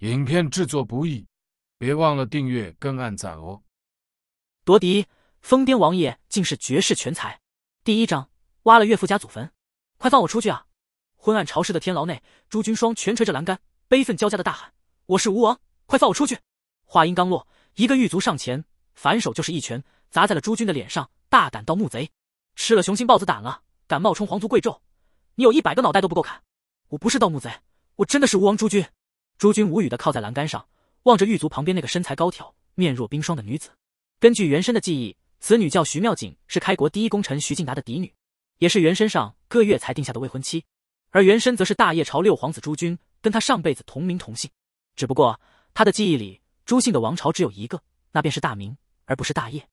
影片制作不易，别忘了订阅跟按赞哦！夺嫡疯癫王爷竟是绝世全才。第一章：挖了岳父家祖坟，快放我出去啊！昏暗潮湿的天牢内，朱军双拳垂着栏杆，悲愤交加的大喊：“我是吴王，快放我出去！”话音刚落，一个狱卒上前，反手就是一拳，砸在了朱军的脸上。大胆盗墓贼，吃了雄心豹子胆了，敢冒充皇族贵胄？你有一百个脑袋都不够砍！我不是盗墓贼，我真的是吴王朱军。朱君无语的靠在栏杆上，望着狱卒旁边那个身材高挑、面若冰霜的女子。根据原身的记忆，此女叫徐妙锦，是开国第一功臣徐敬达的嫡女，也是原身上个月才定下的未婚妻。而原身则是大业朝六皇子朱军，跟他上辈子同名同姓。只不过他的记忆里，朱姓的王朝只有一个，那便是大明，而不是大业。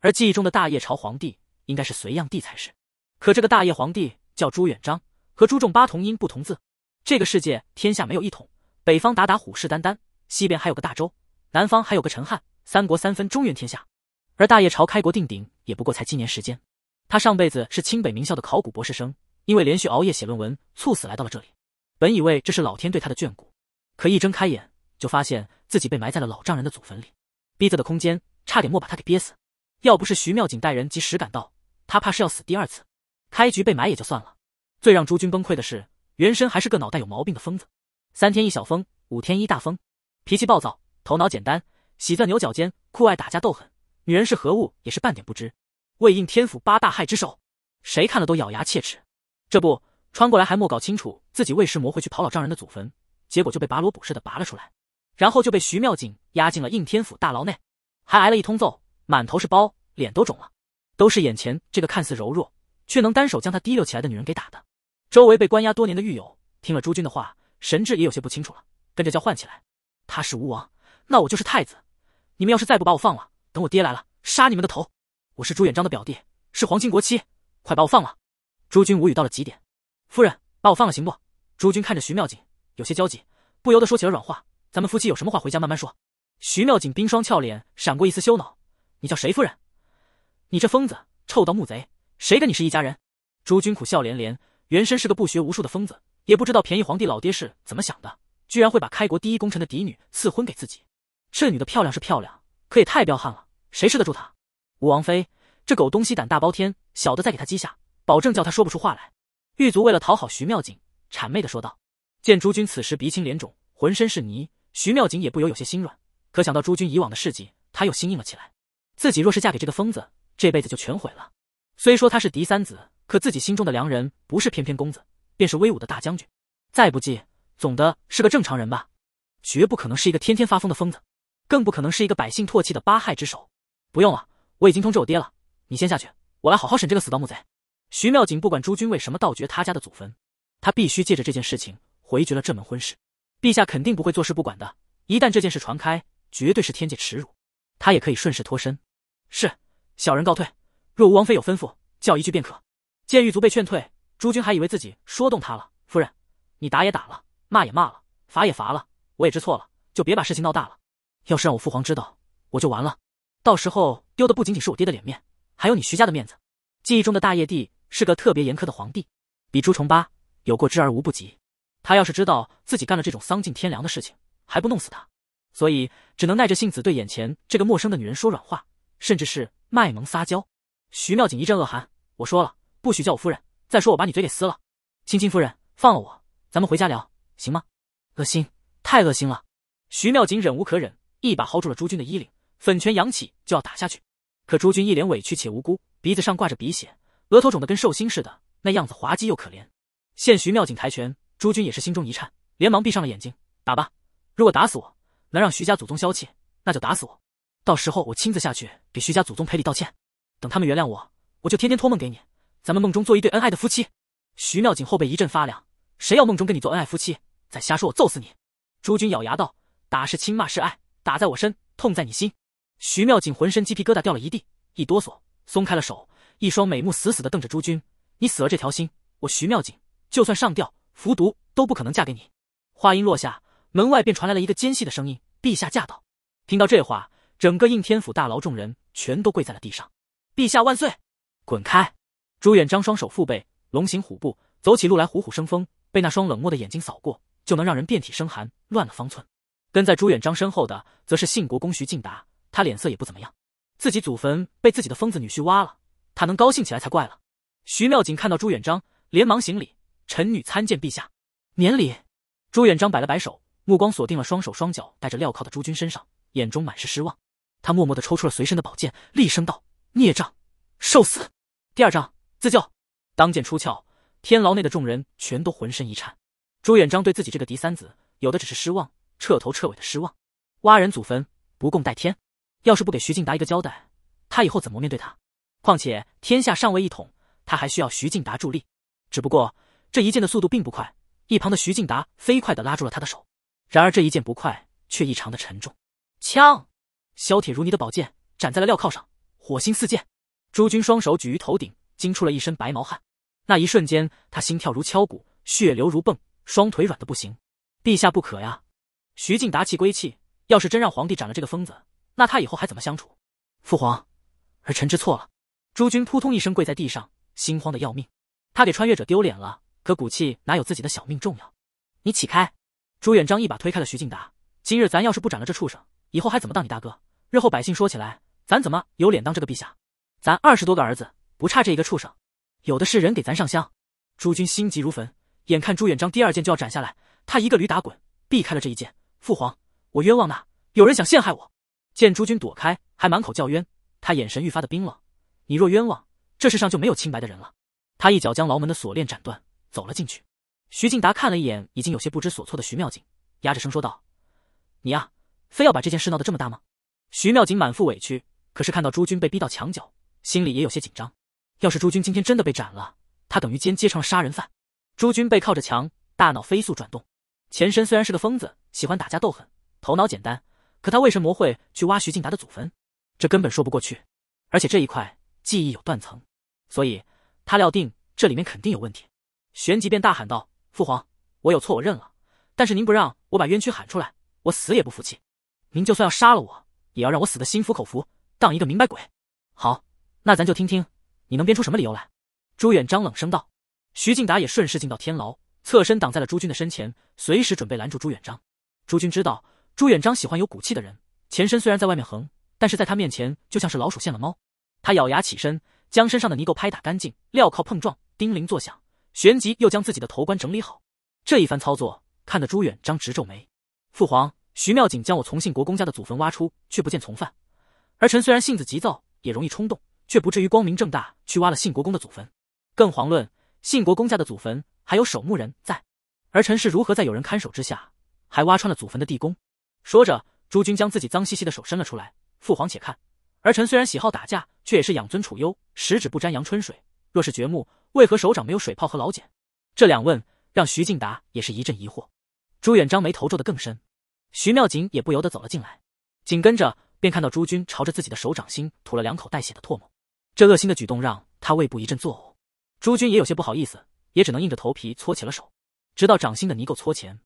而记忆中的大业朝皇帝应该是隋炀帝才是，可这个大业皇帝叫朱元璋，和朱重八同音不同字。这个世界天下没有一统。北方打打虎视眈眈，西边还有个大周，南方还有个陈汉，三国三分中原天下。而大业朝开国定鼎，也不过才七年时间。他上辈子是清北名校的考古博士生，因为连续熬夜写论文，猝死来到了这里。本以为这是老天对他的眷顾，可一睁开眼，就发现自己被埋在了老丈人的祖坟里，逼仄的空间差点没把他给憋死。要不是徐妙锦带人及时赶到，他怕是要死第二次。开局被埋也就算了，最让朱军崩溃的是，原身还是个脑袋有毛病的疯子。三天一小风，五天一大风，脾气暴躁，头脑简单，喜钻牛角尖，酷爱打架斗狠，女人是何物，也是半点不知。为应天府八大害之首，谁看了都咬牙切齿。这不，穿过来还莫搞清楚自己为师魔会去跑老丈人的祖坟，结果就被拔萝卜似的拔了出来，然后就被徐妙锦押进了应天府大牢内，还挨了一通揍，满头是包，脸都肿了，都是眼前这个看似柔弱，却能单手将他提溜起来的女人给打的。周围被关押多年的狱友听了朱军的话。神志也有些不清楚了，跟着叫唤起来。他是吴王，那我就是太子。你们要是再不把我放了，等我爹来了，杀你们的头！我是朱元璋的表弟，是皇亲国戚，快把我放了！朱君无语到了极点。夫人，把我放了行不？朱君看着徐妙锦，有些焦急，不由得说起了软话：“咱们夫妻有什么话，回家慢慢说。”徐妙锦冰霜俏脸闪过一丝羞恼：“你叫谁夫人？你这疯子，臭盗墓贼，谁跟你是一家人？”朱君苦笑连连。原身是个不学无术的疯子。也不知道便宜皇帝老爹是怎么想的，居然会把开国第一功臣的嫡女赐婚给自己。这女的漂亮是漂亮，可也太彪悍了，谁吃得住她？吴王妃，这狗东西胆大包天，小的再给他鸡下，保证叫他说不出话来。狱卒为了讨好徐妙锦，谄媚的说道。见朱军此时鼻青脸肿，浑身是泥，徐妙锦也不由有些心软。可想到朱军以往的事迹，他又心硬了起来。自己若是嫁给这个疯子，这辈子就全毁了。虽说他是嫡三子，可自己心中的良人不是翩翩公子。便是威武的大将军，再不济，总的是个正常人吧，绝不可能是一个天天发疯的疯子，更不可能是一个百姓唾弃的八害之首。不用了，我已经通知我爹了，你先下去，我来好好审这个死盗墓贼。徐妙锦不管朱军为什么盗掘他家的祖坟，他必须借着这件事情回绝了这门婚事。陛下肯定不会坐视不管的，一旦这件事传开，绝对是天界耻辱。他也可以顺势脱身。是，小人告退。若吴王妃有吩咐，叫一句便可。见狱卒被劝退。朱军还以为自己说动他了。夫人，你打也打了，骂也骂了，罚也罚了，我也知错了，就别把事情闹大了。要是让我父皇知道，我就完了。到时候丢的不仅仅是我爹的脸面，还有你徐家的面子。记忆中的大业帝是个特别严苛的皇帝，比朱重八有过之而无不及。他要是知道自己干了这种丧尽天良的事情，还不弄死他？所以只能耐着性子对眼前这个陌生的女人说软话，甚至是卖萌撒娇。徐妙锦一阵恶寒。我说了，不许叫我夫人。再说我把你嘴给撕了，青青夫人，放了我，咱们回家聊，行吗？恶心，太恶心了！徐妙锦忍无可忍，一把薅住了朱军的衣领，粉拳扬起就要打下去。可朱军一脸委屈且无辜，鼻子上挂着鼻血，额头肿得跟寿星似的，那样子滑稽又可怜。见徐妙锦抬拳，朱军也是心中一颤，连忙闭上了眼睛。打吧，如果打死我能让徐家祖宗消气，那就打死我。到时候我亲自下去给徐家祖宗赔礼道歉，等他们原谅我，我就天天托梦给你。咱们梦中做一对恩爱的夫妻，徐妙锦后背一阵发凉。谁要梦中跟你做恩爱夫妻，再瞎说，我揍死你！朱军咬牙道：“打是亲，骂是爱，打在我身，痛在你心。”徐妙锦浑身鸡皮疙瘩掉了一地，一哆嗦，松开了手，一双美目死死地瞪着朱军：“你死了这条心，我徐妙锦就算上吊、服毒，都不可能嫁给你。”话音落下，门外便传来了一个尖细的声音：“陛下驾到！”听到这话，整个应天府大牢众人全都跪在了地上：“陛下万岁！”滚开！朱元璋双手负背，龙行虎步，走起路来虎虎生风。被那双冷漠的眼睛扫过，就能让人遍体生寒，乱了方寸。跟在朱元璋身后的，则是信国公徐敬达，他脸色也不怎么样。自己祖坟被自己的疯子女婿挖了，他能高兴起来才怪了。徐妙锦看到朱元璋，连忙行礼：“臣女参见陛下，免礼。”朱元璋摆了摆手，目光锁定了双手双脚戴着镣铐的朱军身上，眼中满是失望。他默默的抽出了随身的宝剑，厉声道：“孽障，受死！”第二章。自救，当剑出鞘，天牢内的众人全都浑身一颤。朱元璋对自己这个嫡三子，有的只是失望，彻头彻尾的失望。挖人祖坟，不共戴天。要是不给徐敬达一个交代，他以后怎么面对他？况且天下尚未一统，他还需要徐敬达助力。只不过这一剑的速度并不快，一旁的徐敬达飞快的拉住了他的手。然而这一剑不快，却异常的沉重。枪，削铁如泥的宝剑斩在了镣铐上，火星四溅。朱军双手举于头顶。惊出了一身白毛汗，那一瞬间，他心跳如敲鼓，血流如迸，双腿软的不行。陛下不可呀！徐敬达气归气，要是真让皇帝斩了这个疯子，那他以后还怎么相处？父皇，儿臣知错了。诸军扑通一声跪在地上，心慌的要命。他给穿越者丢脸了，可骨气哪有自己的小命重要？你起开！朱元璋一把推开了徐敬达。今日咱要是不斩了这畜生，以后还怎么当你大哥？日后百姓说起来，咱怎么有脸当这个陛下？咱二十多个儿子。不差这一个畜生，有的是人给咱上香。朱军心急如焚，眼看朱元璋第二剑就要斩下来，他一个驴打滚避开了这一剑。父皇，我冤枉呐！有人想陷害我。见朱军躲开，还满口叫冤，他眼神愈发的冰冷。你若冤枉，这世上就没有清白的人了。他一脚将牢门的锁链斩断，走了进去。徐敬达看了一眼已经有些不知所措的徐妙锦，压着声说道：“你呀，非要把这件事闹得这么大吗？”徐妙锦满腹委屈，可是看到朱军被逼到墙角，心里也有些紧张。要是朱军今天真的被斩了，他等于间接成了杀人犯。朱军背靠着墙，大脑飞速转动。前身虽然是个疯子，喜欢打架斗狠，头脑简单，可他为什么会去挖徐静达的祖坟？这根本说不过去。而且这一块记忆有断层，所以他料定这里面肯定有问题。旋即便大喊道：“父皇，我有错，我认了。但是您不让我把冤屈喊出来，我死也不服气。您就算要杀了我，也要让我死得心服口服，当一个明白鬼。”好，那咱就听听。你能编出什么理由来？朱元璋冷声道。徐敬达也顺势进到天牢，侧身挡在了朱军的身前，随时准备拦住朱元璋。朱军知道朱元璋喜欢有骨气的人，前身虽然在外面横，但是在他面前就像是老鼠见了猫。他咬牙起身，将身上的泥垢拍打干净，镣铐碰撞，叮铃作响。旋即又将自己的头冠整理好。这一番操作看得朱元璋直皱眉。父皇，徐妙锦将我从信国公家的祖坟挖出，却不见从犯。儿臣虽然性子急躁，也容易冲动。却不至于光明正大去挖了信国公的祖坟，更遑论信国公家的祖坟还有守墓人在。儿臣是如何在有人看守之下，还挖穿了祖坟的地宫？说着，朱军将自己脏兮兮的手伸了出来，父皇且看。儿臣虽然喜好打架，却也是养尊处优，十指不沾阳春水。若是掘墓，为何手掌没有水泡和老茧？这两问让徐敬达也是一阵疑惑。朱元璋眉头皱得更深，徐妙锦也不由得走了进来，紧跟着便看到朱军朝着自己的手掌心吐了两口带血的唾沫。这恶心的举动让他胃部一阵作呕，朱军也有些不好意思，也只能硬着头皮搓起了手，直到掌心的泥垢搓前，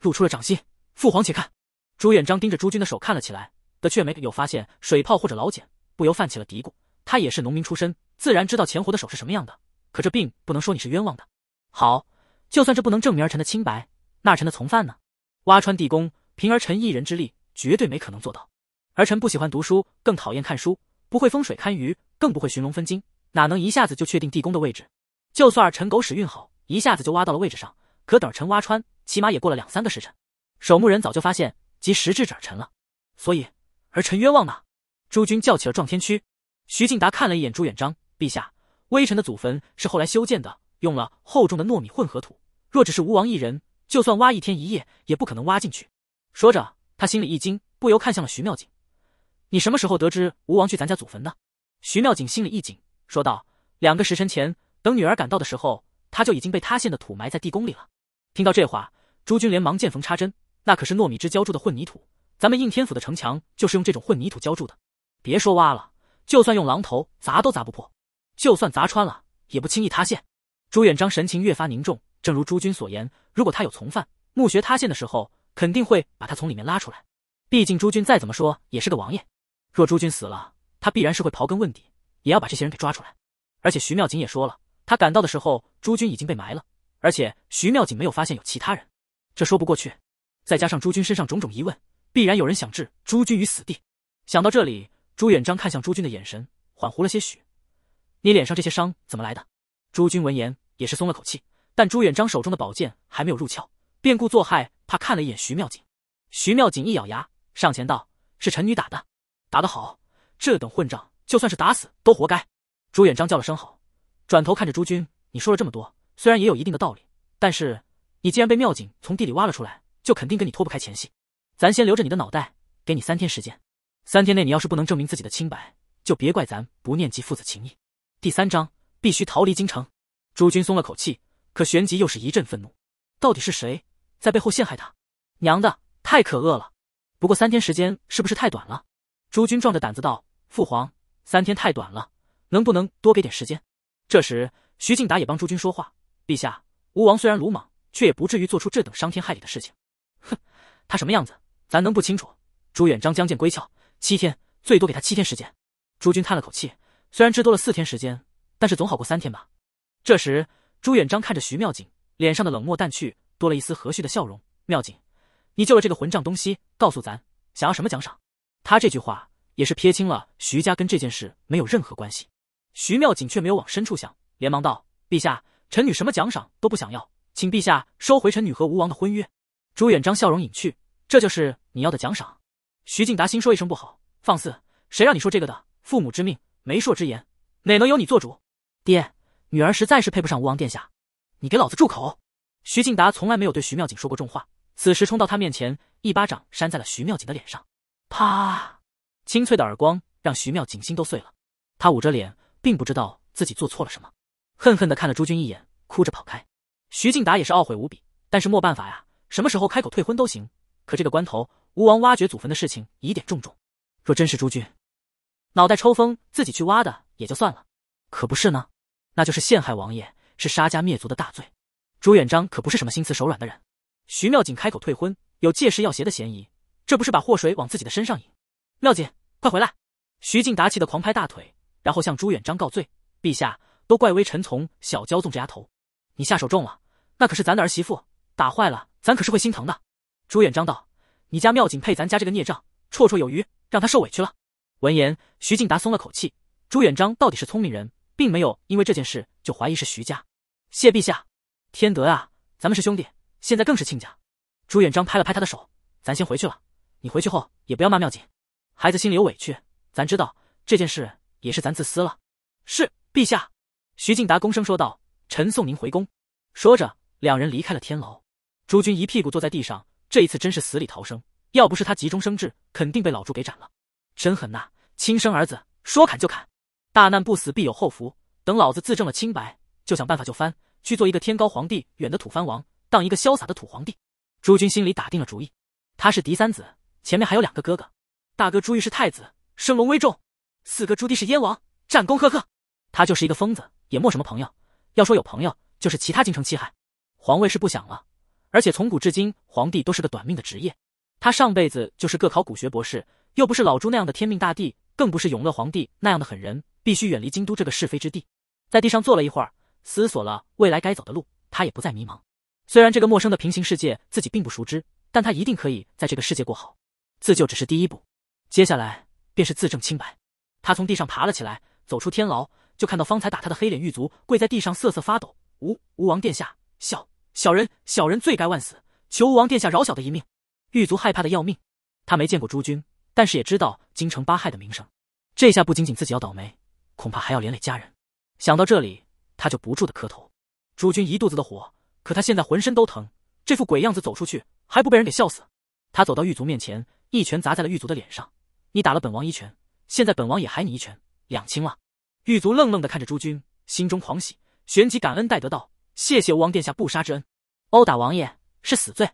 露出了掌心。父皇且看。朱元璋盯着朱军的手看了起来，的却没有发现水泡或者老茧，不由泛起了嘀咕。他也是农民出身，自然知道钱活的手是什么样的。可这并不能说你是冤枉的。好，就算这不能证明儿臣的清白，那儿臣的从犯呢？挖穿地宫，凭儿臣一人之力，绝对没可能做到。儿臣不喜欢读书，更讨厌看书。不会风水堪舆，更不会寻龙分金，哪能一下子就确定地宫的位置？就算儿臣狗屎运好，一下子就挖到了位置上，可等儿臣挖穿，起码也过了两三个时辰。守墓人早就发现，及时制止儿臣了，所以儿臣冤枉呢。诸君叫起了撞天区。徐敬达看了一眼朱元璋，陛下，微臣的祖坟是后来修建的，用了厚重的糯米混合土。若只是吴王一人，就算挖一天一夜，也不可能挖进去。说着，他心里一惊，不由看向了徐妙锦。你什么时候得知吴王去咱家祖坟的？徐妙锦心里一紧，说道：“两个时辰前，等女儿赶到的时候，他就已经被塌陷的土埋在地宫里了。”听到这话，朱军连忙见缝插针：“那可是糯米汁浇筑的混凝土，咱们应天府的城墙就是用这种混凝土浇筑的。别说挖了，就算用榔头砸都砸不破，就算砸穿了，也不轻易塌陷。”朱元璋神情越发凝重。正如朱军所言，如果他有从犯，墓穴塌陷的时候肯定会把他从里面拉出来。毕竟朱军再怎么说也是个王爷。若朱军死了，他必然是会刨根问底，也要把这些人给抓出来。而且徐妙锦也说了，他赶到的时候，朱军已经被埋了，而且徐妙锦没有发现有其他人，这说不过去。再加上朱军身上种种疑问，必然有人想置朱军于死地。想到这里，朱元璋看向朱军的眼神缓和了些许。你脸上这些伤怎么来的？朱军闻言也是松了口气，但朱元璋手中的宝剑还没有入鞘，便故作害怕看了一眼徐妙锦。徐妙锦一咬牙，上前道：“是臣女打的。”打得好！这等混账，就算是打死都活该。朱元璋叫了声好，转头看着朱军：“你说了这么多，虽然也有一定的道理，但是你既然被妙景从地里挖了出来，就肯定跟你脱不开前戏。咱先留着你的脑袋，给你三天时间。三天内你要是不能证明自己的清白，就别怪咱不念及父子情义。”第三章必须逃离京城。朱军松了口气，可旋即又是一阵愤怒：到底是谁在背后陷害他？娘的，太可恶了！不过三天时间是不是太短了？朱军壮着胆子道：“父皇，三天太短了，能不能多给点时间？”这时，徐敬达也帮朱军说话：“陛下，吴王虽然鲁莽，却也不至于做出这等伤天害理的事情。”哼，他什么样子，咱能不清楚？朱元璋将剑归鞘，七天，最多给他七天时间。朱军叹了口气，虽然只多了四天时间，但是总好过三天吧。这时，朱元璋看着徐妙锦，脸上的冷漠淡去，多了一丝和煦的笑容：“妙锦，你救了这个混账东西，告诉咱，想要什么奖赏？”他这句话也是撇清了徐家跟这件事没有任何关系。徐妙锦却没有往深处想，连忙道：“陛下，臣女什么奖赏都不想要，请陛下收回臣女和吴王的婚约。”朱元璋笑容隐去，这就是你要的奖赏？徐敬达心说一声不好，放肆！谁让你说这个的？父母之命，媒妁之言，哪能由你做主？爹，女儿实在是配不上吴王殿下。你给老子住口！徐敬达从来没有对徐妙锦说过重话，此时冲到他面前，一巴掌扇在了徐妙锦的脸上。啪！清脆的耳光让徐妙锦心都碎了，她捂着脸，并不知道自己做错了什么，恨恨的看了朱军一眼，哭着跑开。徐敬达也是懊悔无比，但是莫办法呀，什么时候开口退婚都行，可这个关头，吴王挖掘祖坟的事情疑点重重，若真是朱军脑袋抽风自己去挖的也就算了，可不是呢，那就是陷害王爷，是杀家灭族的大罪。朱元璋可不是什么心慈手软的人，徐妙锦开口退婚有借势要挟的嫌疑。这不是把祸水往自己的身上引？妙锦，快回来！徐敬达气的狂拍大腿，然后向朱元璋告罪：“陛下，都怪微臣从小骄纵这丫头，你下手重了，那可是咱的儿媳妇，打坏了，咱可是会心疼的。”朱元璋道：“你家妙锦配咱家这个孽障，绰绰有余，让她受委屈了。”闻言，徐敬达松了口气。朱元璋到底是聪明人，并没有因为这件事就怀疑是徐家。谢陛下，天德啊，咱们是兄弟，现在更是亲家。朱元璋拍了拍他的手：“咱先回去了。”你回去后也不要骂妙锦，孩子心里有委屈，咱知道这件事也是咱自私了。是陛下，徐敬达躬声说道：“臣送您回宫。”说着，两人离开了天牢。朱军一屁股坐在地上，这一次真是死里逃生，要不是他急中生智，肯定被老朱给斩了。真狠呐，亲生儿子说砍就砍。大难不死必有后福，等老子自证了清白，就想办法就翻，去做一个天高皇帝远的土藩王，当一个潇洒的土皇帝。朱军心里打定了主意，他是嫡三子。前面还有两个哥哥，大哥朱玉是太子，升龙威重；四哥朱棣是燕王，战功赫赫。他就是一个疯子，也没什么朋友。要说有朋友，就是其他京城七海。皇位是不想了，而且从古至今，皇帝都是个短命的职业。他上辈子就是个考古学博士，又不是老朱那样的天命大帝，更不是永乐皇帝那样的狠人，必须远离京都这个是非之地。在地上坐了一会儿，思索了未来该走的路，他也不再迷茫。虽然这个陌生的平行世界自己并不熟知，但他一定可以在这个世界过好。自救只是第一步，接下来便是自证清白。他从地上爬了起来，走出天牢，就看到方才打他的黑脸狱卒跪在地上瑟瑟发抖：“吴吴王殿下，小小人小人罪该万死，求吴王殿下饶小的一命。”狱卒害怕的要命，他没见过诸君，但是也知道京城八害的名声。这下不仅仅自己要倒霉，恐怕还要连累家人。想到这里，他就不住的磕头。诸君一肚子的火，可他现在浑身都疼，这副鬼样子走出去还不被人给笑死。他走到狱卒面前。一拳砸在了狱卒的脸上，你打了本王一拳，现在本王也还你一拳，两清了。狱卒愣愣的看着朱军，心中狂喜，旋即感恩戴德道：“谢谢吴王殿下不杀之恩，殴打王爷是死罪。”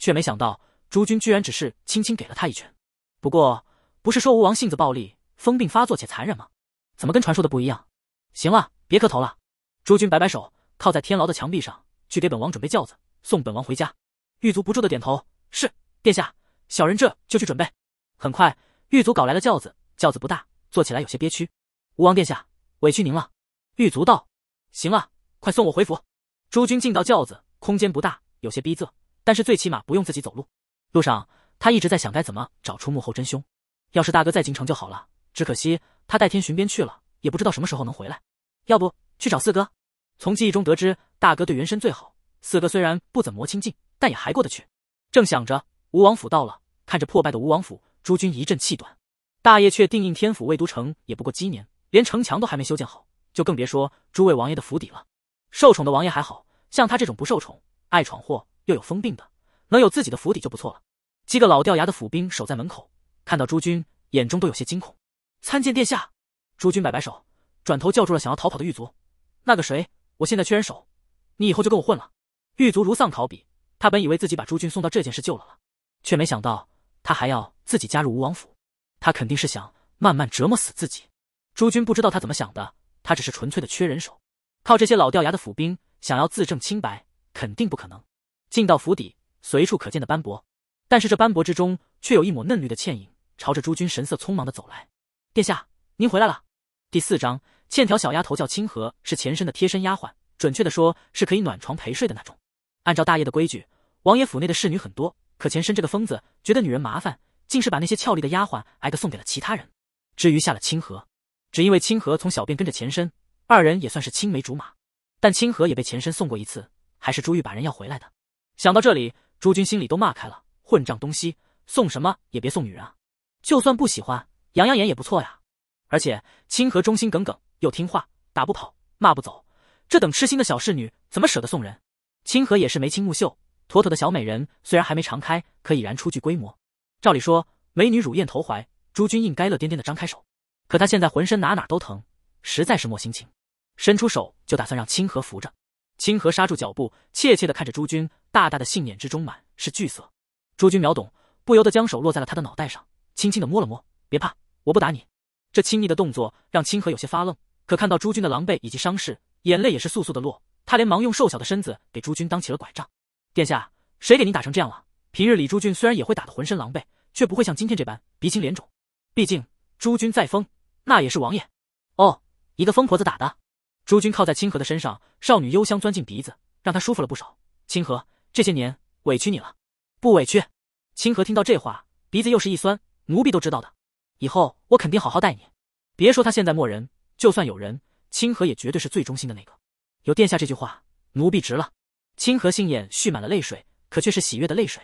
却没想到朱军居然只是轻轻给了他一拳。不过，不是说吴王性子暴力，疯病发作且残忍吗？怎么跟传说的不一样？行了，别磕头了。朱军摆摆手，靠在天牢的墙壁上，去给本王准备轿子，送本王回家。狱卒不住的点头：“是，殿下。”小人这就去准备。很快，狱卒搞来了轿子，轿子不大，坐起来有些憋屈。吴王殿下，委屈您了。狱卒道：“行了，快送我回府。”诸军进到轿子，空间不大，有些逼仄，但是最起码不用自己走路。路上，他一直在想该怎么找出幕后真凶。要是大哥在京城就好了，只可惜他带天巡边去了，也不知道什么时候能回来。要不去找四哥？从记忆中得知，大哥对元身最好，四哥虽然不怎么亲近，但也还过得去。正想着。吴王府到了，看着破败的吴王府，诸军一阵气短。大业却定应天府魏都城也不过几年，连城墙都还没修建好，就更别说诸位王爷的府邸了。受宠的王爷还好，像他这种不受宠、爱闯祸又有疯病的，能有自己的府邸就不错了。几个老掉牙的府兵守在门口，看到诸军眼中都有些惊恐。参见殿下！诸军摆摆手，转头叫住了想要逃跑的狱卒：“那个谁，我现在缺人手，你以后就跟我混了。”狱卒如丧考妣，他本以为自己把诸军送到这件事救了了。却没想到他还要自己加入吴王府，他肯定是想慢慢折磨死自己。朱军不知道他怎么想的，他只是纯粹的缺人手，靠这些老掉牙的府兵，想要自证清白肯定不可能。进到府邸，随处可见的斑驳，但是这斑驳之中却有一抹嫩绿的倩影，朝着朱军神色匆忙的走来。殿下，您回来了。第四章，欠条小丫头叫清河，是前身的贴身丫鬟，准确的说是可以暖床陪睡的那种。按照大业的规矩，王爷府内的侍女很多。可前身这个疯子觉得女人麻烦，竟是把那些俏丽的丫鬟挨个送给了其他人，至余下了清河。只因为清河从小便跟着前身，二人也算是青梅竹马。但清河也被前身送过一次，还是朱玉把人要回来的。想到这里，朱军心里都骂开了：混账东西，送什么也别送女人啊！就算不喜欢，养养眼也不错呀。而且清河忠心耿耿又听话，打不跑，骂不走，这等痴心的小侍女怎么舍得送人？清河也是眉清目秀。妥妥的小美人，虽然还没常开，可已然初具规模。照理说，美女乳燕投怀，朱君应该乐颠颠的张开手。可他现在浑身哪哪都疼，实在是莫心情，伸出手就打算让清河扶着。清河刹住脚步，怯怯的看着朱军，大大的杏眼之中满是惧色。朱君秒懂，不由得将手落在了他的脑袋上，轻轻的摸了摸，别怕，我不打你。这亲昵的动作让清河有些发愣，可看到朱军的狼狈以及伤势，眼泪也是簌簌的落。他连忙用瘦小的身子给朱君当起了拐杖。殿下，谁给您打成这样了？平日里朱俊虽然也会打得浑身狼狈，却不会像今天这般鼻青脸肿。毕竟朱军再疯，那也是王爷。哦，一个疯婆子打的。朱军靠在清河的身上，少女幽香钻进鼻子，让他舒服了不少。清河，这些年委屈你了，不委屈。清河听到这话，鼻子又是一酸，奴婢都知道的，以后我肯定好好待你。别说他现在没人，就算有人，清河也绝对是最忠心的那个。有殿下这句话，奴婢值了。清河杏眼蓄满了泪水，可却是喜悦的泪水。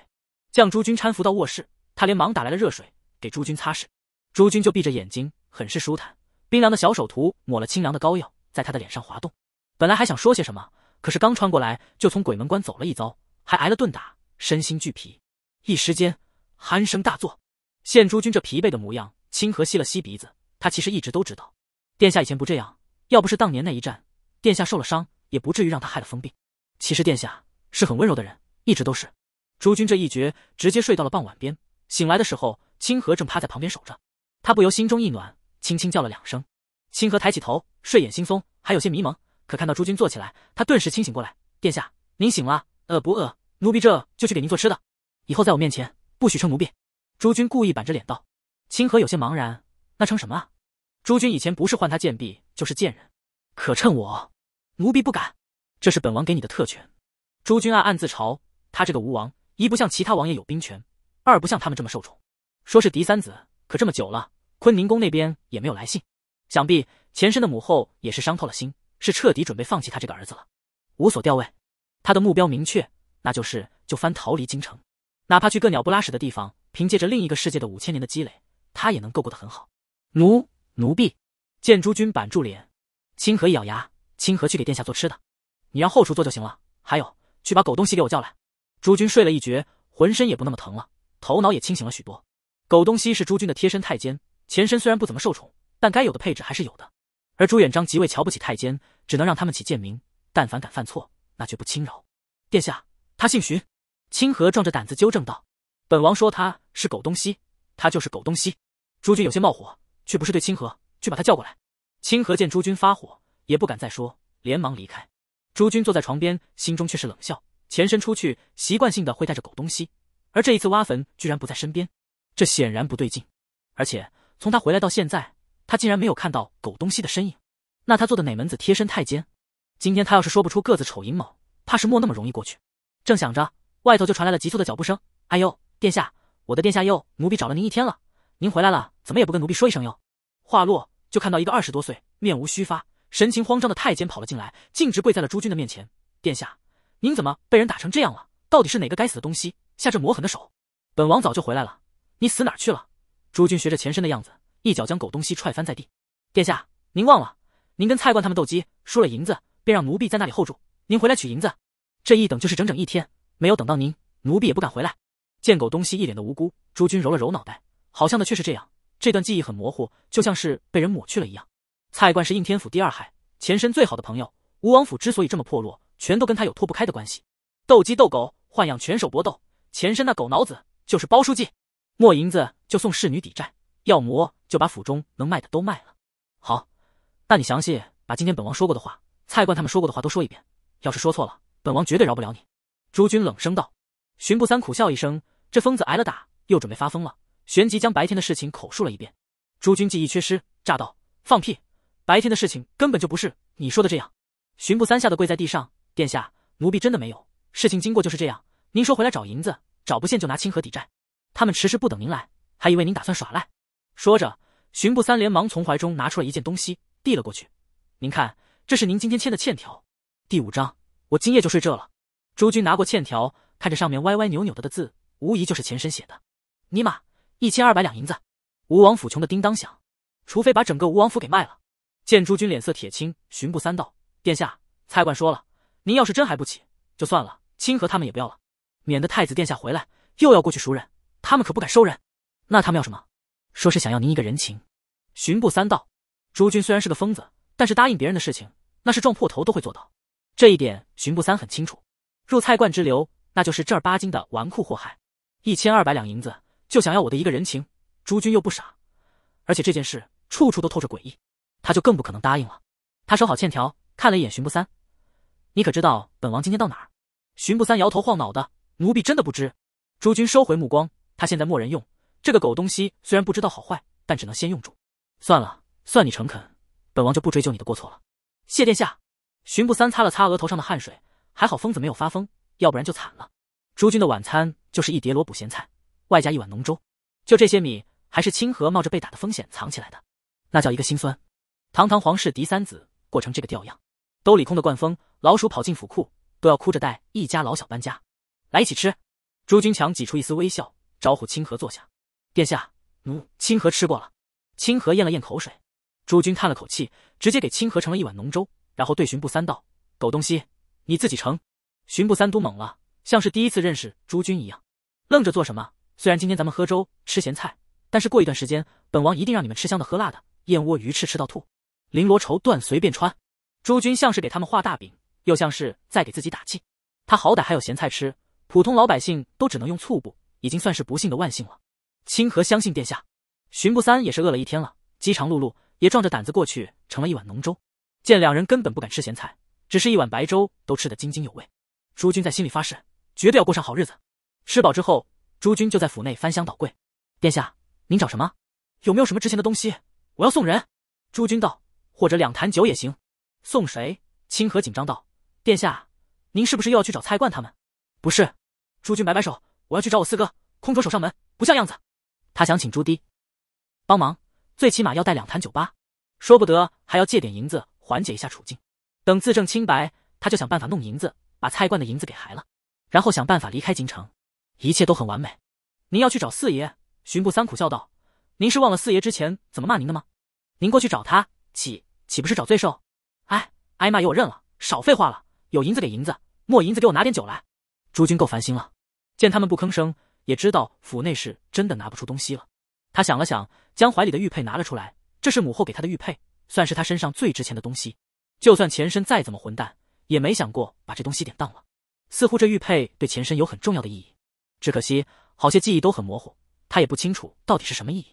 将朱军搀扶到卧室，他连忙打来了热水给朱军擦拭。朱军就闭着眼睛，很是舒坦。冰凉的小手涂抹了清凉的膏药，在他的脸上滑动。本来还想说些什么，可是刚穿过来就从鬼门关走了一遭，还挨了顿打，身心俱疲，一时间鼾声大作。见朱军这疲惫的模样，清河吸了吸鼻子。他其实一直都知道，殿下以前不这样。要不是当年那一战，殿下受了伤，也不至于让他害了疯病。其实殿下是很温柔的人，一直都是。朱军这一觉直接睡到了傍晚边，醒来的时候，清河正趴在旁边守着，他不由心中一暖，轻轻叫了两声。清河抬起头，睡眼惺忪，还有些迷茫，可看到朱军坐起来，他顿时清醒过来。殿下，您醒了，饿不饿？奴婢这就去给您做吃的。以后在我面前不许称奴婢。朱军故意板着脸道。清河有些茫然，那称什么啊？朱军以前不是唤他贱婢就是贱人，可称我，奴婢不敢。这是本王给你的特权。朱君暗暗自嘲，他这个吴王，一不像其他王爷有兵权，二不像他们这么受宠。说是嫡三子，可这么久了，坤宁宫那边也没有来信，想必前身的母后也是伤透了心，是彻底准备放弃他这个儿子了。无所调位，他的目标明确，那就是就藩逃离京城，哪怕去个鸟不拉屎的地方，凭借着另一个世界的五千年的积累，他也能够过得很好。奴奴婢见朱君板住脸，清河一咬牙，清河去给殿下做吃的。你让后厨做就行了。还有，去把狗东西给我叫来。朱军睡了一觉，浑身也不那么疼了，头脑也清醒了许多。狗东西是朱军的贴身太监，前身虽然不怎么受宠，但该有的配置还是有的。而朱元璋极为瞧不起太监，只能让他们起贱名，但凡敢犯错，那绝不轻饶。殿下，他姓徐。清河壮着胆子纠正道：“本王说他是狗东西，他就是狗东西。”朱军有些冒火，却不是对清河，去把他叫过来。清河见朱军发火，也不敢再说，连忙离开。朱军坐在床边，心中却是冷笑。前身出去，习惯性的会带着狗东西，而这一次挖坟居然不在身边，这显然不对劲。而且从他回来到现在，他竟然没有看到狗东西的身影，那他做的哪门子贴身太监？今天他要是说不出个子丑寅卯，怕是没那么容易过去。正想着，外头就传来了急促的脚步声：“哎呦，殿下，我的殿下哟，奴婢找了您一天了，您回来了，怎么也不跟奴婢说一声哟？”话落，就看到一个二十多岁，面无须发。神情慌张的太监跑了进来，径直跪在了朱军的面前。殿下，您怎么被人打成这样了？到底是哪个该死的东西下这魔狠的手？本王早就回来了，你死哪去了？朱军学着前身的样子，一脚将狗东西踹翻在地。殿下，您忘了，您跟菜罐他们斗鸡输了银子，便让奴婢在那里候住，您回来取银子。这一等就是整整一天，没有等到您，奴婢也不敢回来。见狗东西一脸的无辜，朱军揉了揉脑袋，好像的却是这样。这段记忆很模糊，就像是被人抹去了一样。蔡冠是应天府第二害，前身最好的朋友。吴王府之所以这么破落，全都跟他有脱不开的关系。斗鸡斗狗，豢养犬手搏斗，前身那狗脑子就是包书记。没银子就送侍女抵债，要磨就把府中能卖的都卖了。好，那你详细把今天本王说过的话，蔡冠他们说过的话都说一遍。要是说错了，本王绝对饶不了你。”朱军冷声道。巡捕三苦笑一声，这疯子挨了打，又准备发疯了。旋即将白天的事情口述了一遍。朱军记忆缺失，炸道：“放屁！”白天的事情根本就不是你说的这样，巡捕三吓得跪在地上，殿下，奴婢真的没有。事情经过就是这样，您说回来找银子，找不现就拿清河抵债，他们迟迟不等您来，还以为您打算耍赖。说着，巡捕三连忙从怀中拿出了一件东西，递了过去。您看，这是您今天签的欠条。第五章，我今夜就睡这了。诸君拿过欠条，看着上面歪歪扭扭的字，无疑就是前身写的。尼玛，一千二百两银子，吴王府穷的叮当响，除非把整个吴王府给卖了。见诸君脸色铁青，巡步三道，殿下，菜馆说了，您要是真还不起，就算了，清河他们也不要了，免得太子殿下回来又要过去赎人，他们可不敢收人。那他们要什么？说是想要您一个人情。巡步三道，诸君虽然是个疯子，但是答应别人的事情，那是撞破头都会做到。这一点，巡步三很清楚。入菜馆之流，那就是正儿八经的纨绔祸害。一千二百两银子，就想要我的一个人情？诸君又不傻，而且这件事处处都透着诡异。他就更不可能答应了。他收好欠条，看了一眼巡捕三，你可知道本王今天到哪儿？巡捕三摇头晃脑的，奴婢真的不知。诸君收回目光，他现在没人用，这个狗东西虽然不知道好坏，但只能先用住。算了，算你诚恳，本王就不追究你的过错了。谢殿下。巡捕三擦了擦额头上的汗水，还好疯子没有发疯，要不然就惨了。诸君的晚餐就是一碟萝卜咸菜，外加一碗浓粥。就这些米，还是清河冒着被打的风险藏起来的，那叫一个心酸。堂堂皇室嫡三子过成这个吊样，兜里空的灌风，老鼠跑进府库都要哭着带一家老小搬家。来一起吃，朱君强挤出一丝微笑，招呼清河坐下。殿下，奴清河吃过了。清河咽了咽口水。朱君叹了口气，直接给清河盛了一碗浓粥，然后对巡部三道：“狗东西，你自己盛。”巡部三都懵了，像是第一次认识朱君一样，愣着做什么？虽然今天咱们喝粥吃咸菜，但是过一段时间，本王一定让你们吃香的喝辣的，燕窝鱼翅吃到吐。绫罗绸缎随便穿，诸君像是给他们画大饼，又像是在给自己打气。他好歹还有咸菜吃，普通老百姓都只能用醋布，已经算是不幸的万幸了。清河相信殿下，巡捕三也是饿了一天了，饥肠辘辘，也壮着胆子过去，盛了一碗浓粥。见两人根本不敢吃咸菜，只是一碗白粥都吃得津津有味。诸君在心里发誓，绝对要过上好日子。吃饱之后，诸君就在府内翻箱倒柜。殿下，您找什么？有没有什么值钱的东西？我要送人。诸君道。或者两坛酒也行。送谁？清河紧张道：“殿下，您是不是又要去找蔡冠他们？”“不是。”朱军摆摆手，“我要去找我四哥，空着手上门不像样子。他想请朱棣帮忙，最起码要带两坛酒吧，说不得还要借点银子缓解一下处境。等自证清白，他就想办法弄银子把蔡冠的银子给还了，然后想办法离开京城。一切都很完美。您要去找四爷？”巡捕三苦笑道：“您是忘了四爷之前怎么骂您的吗？您过去找他，起岂不是找罪受？哎，挨骂也我认了。少废话了，有银子给银子，没银子给我拿点酒来。朱军够烦心了，见他们不吭声，也知道府内是真的拿不出东西了。他想了想，将怀里的玉佩拿了出来，这是母后给他的玉佩，算是他身上最值钱的东西。就算前身再怎么混蛋，也没想过把这东西典当了。似乎这玉佩对前身有很重要的意义，只可惜好些记忆都很模糊，他也不清楚到底是什么意义，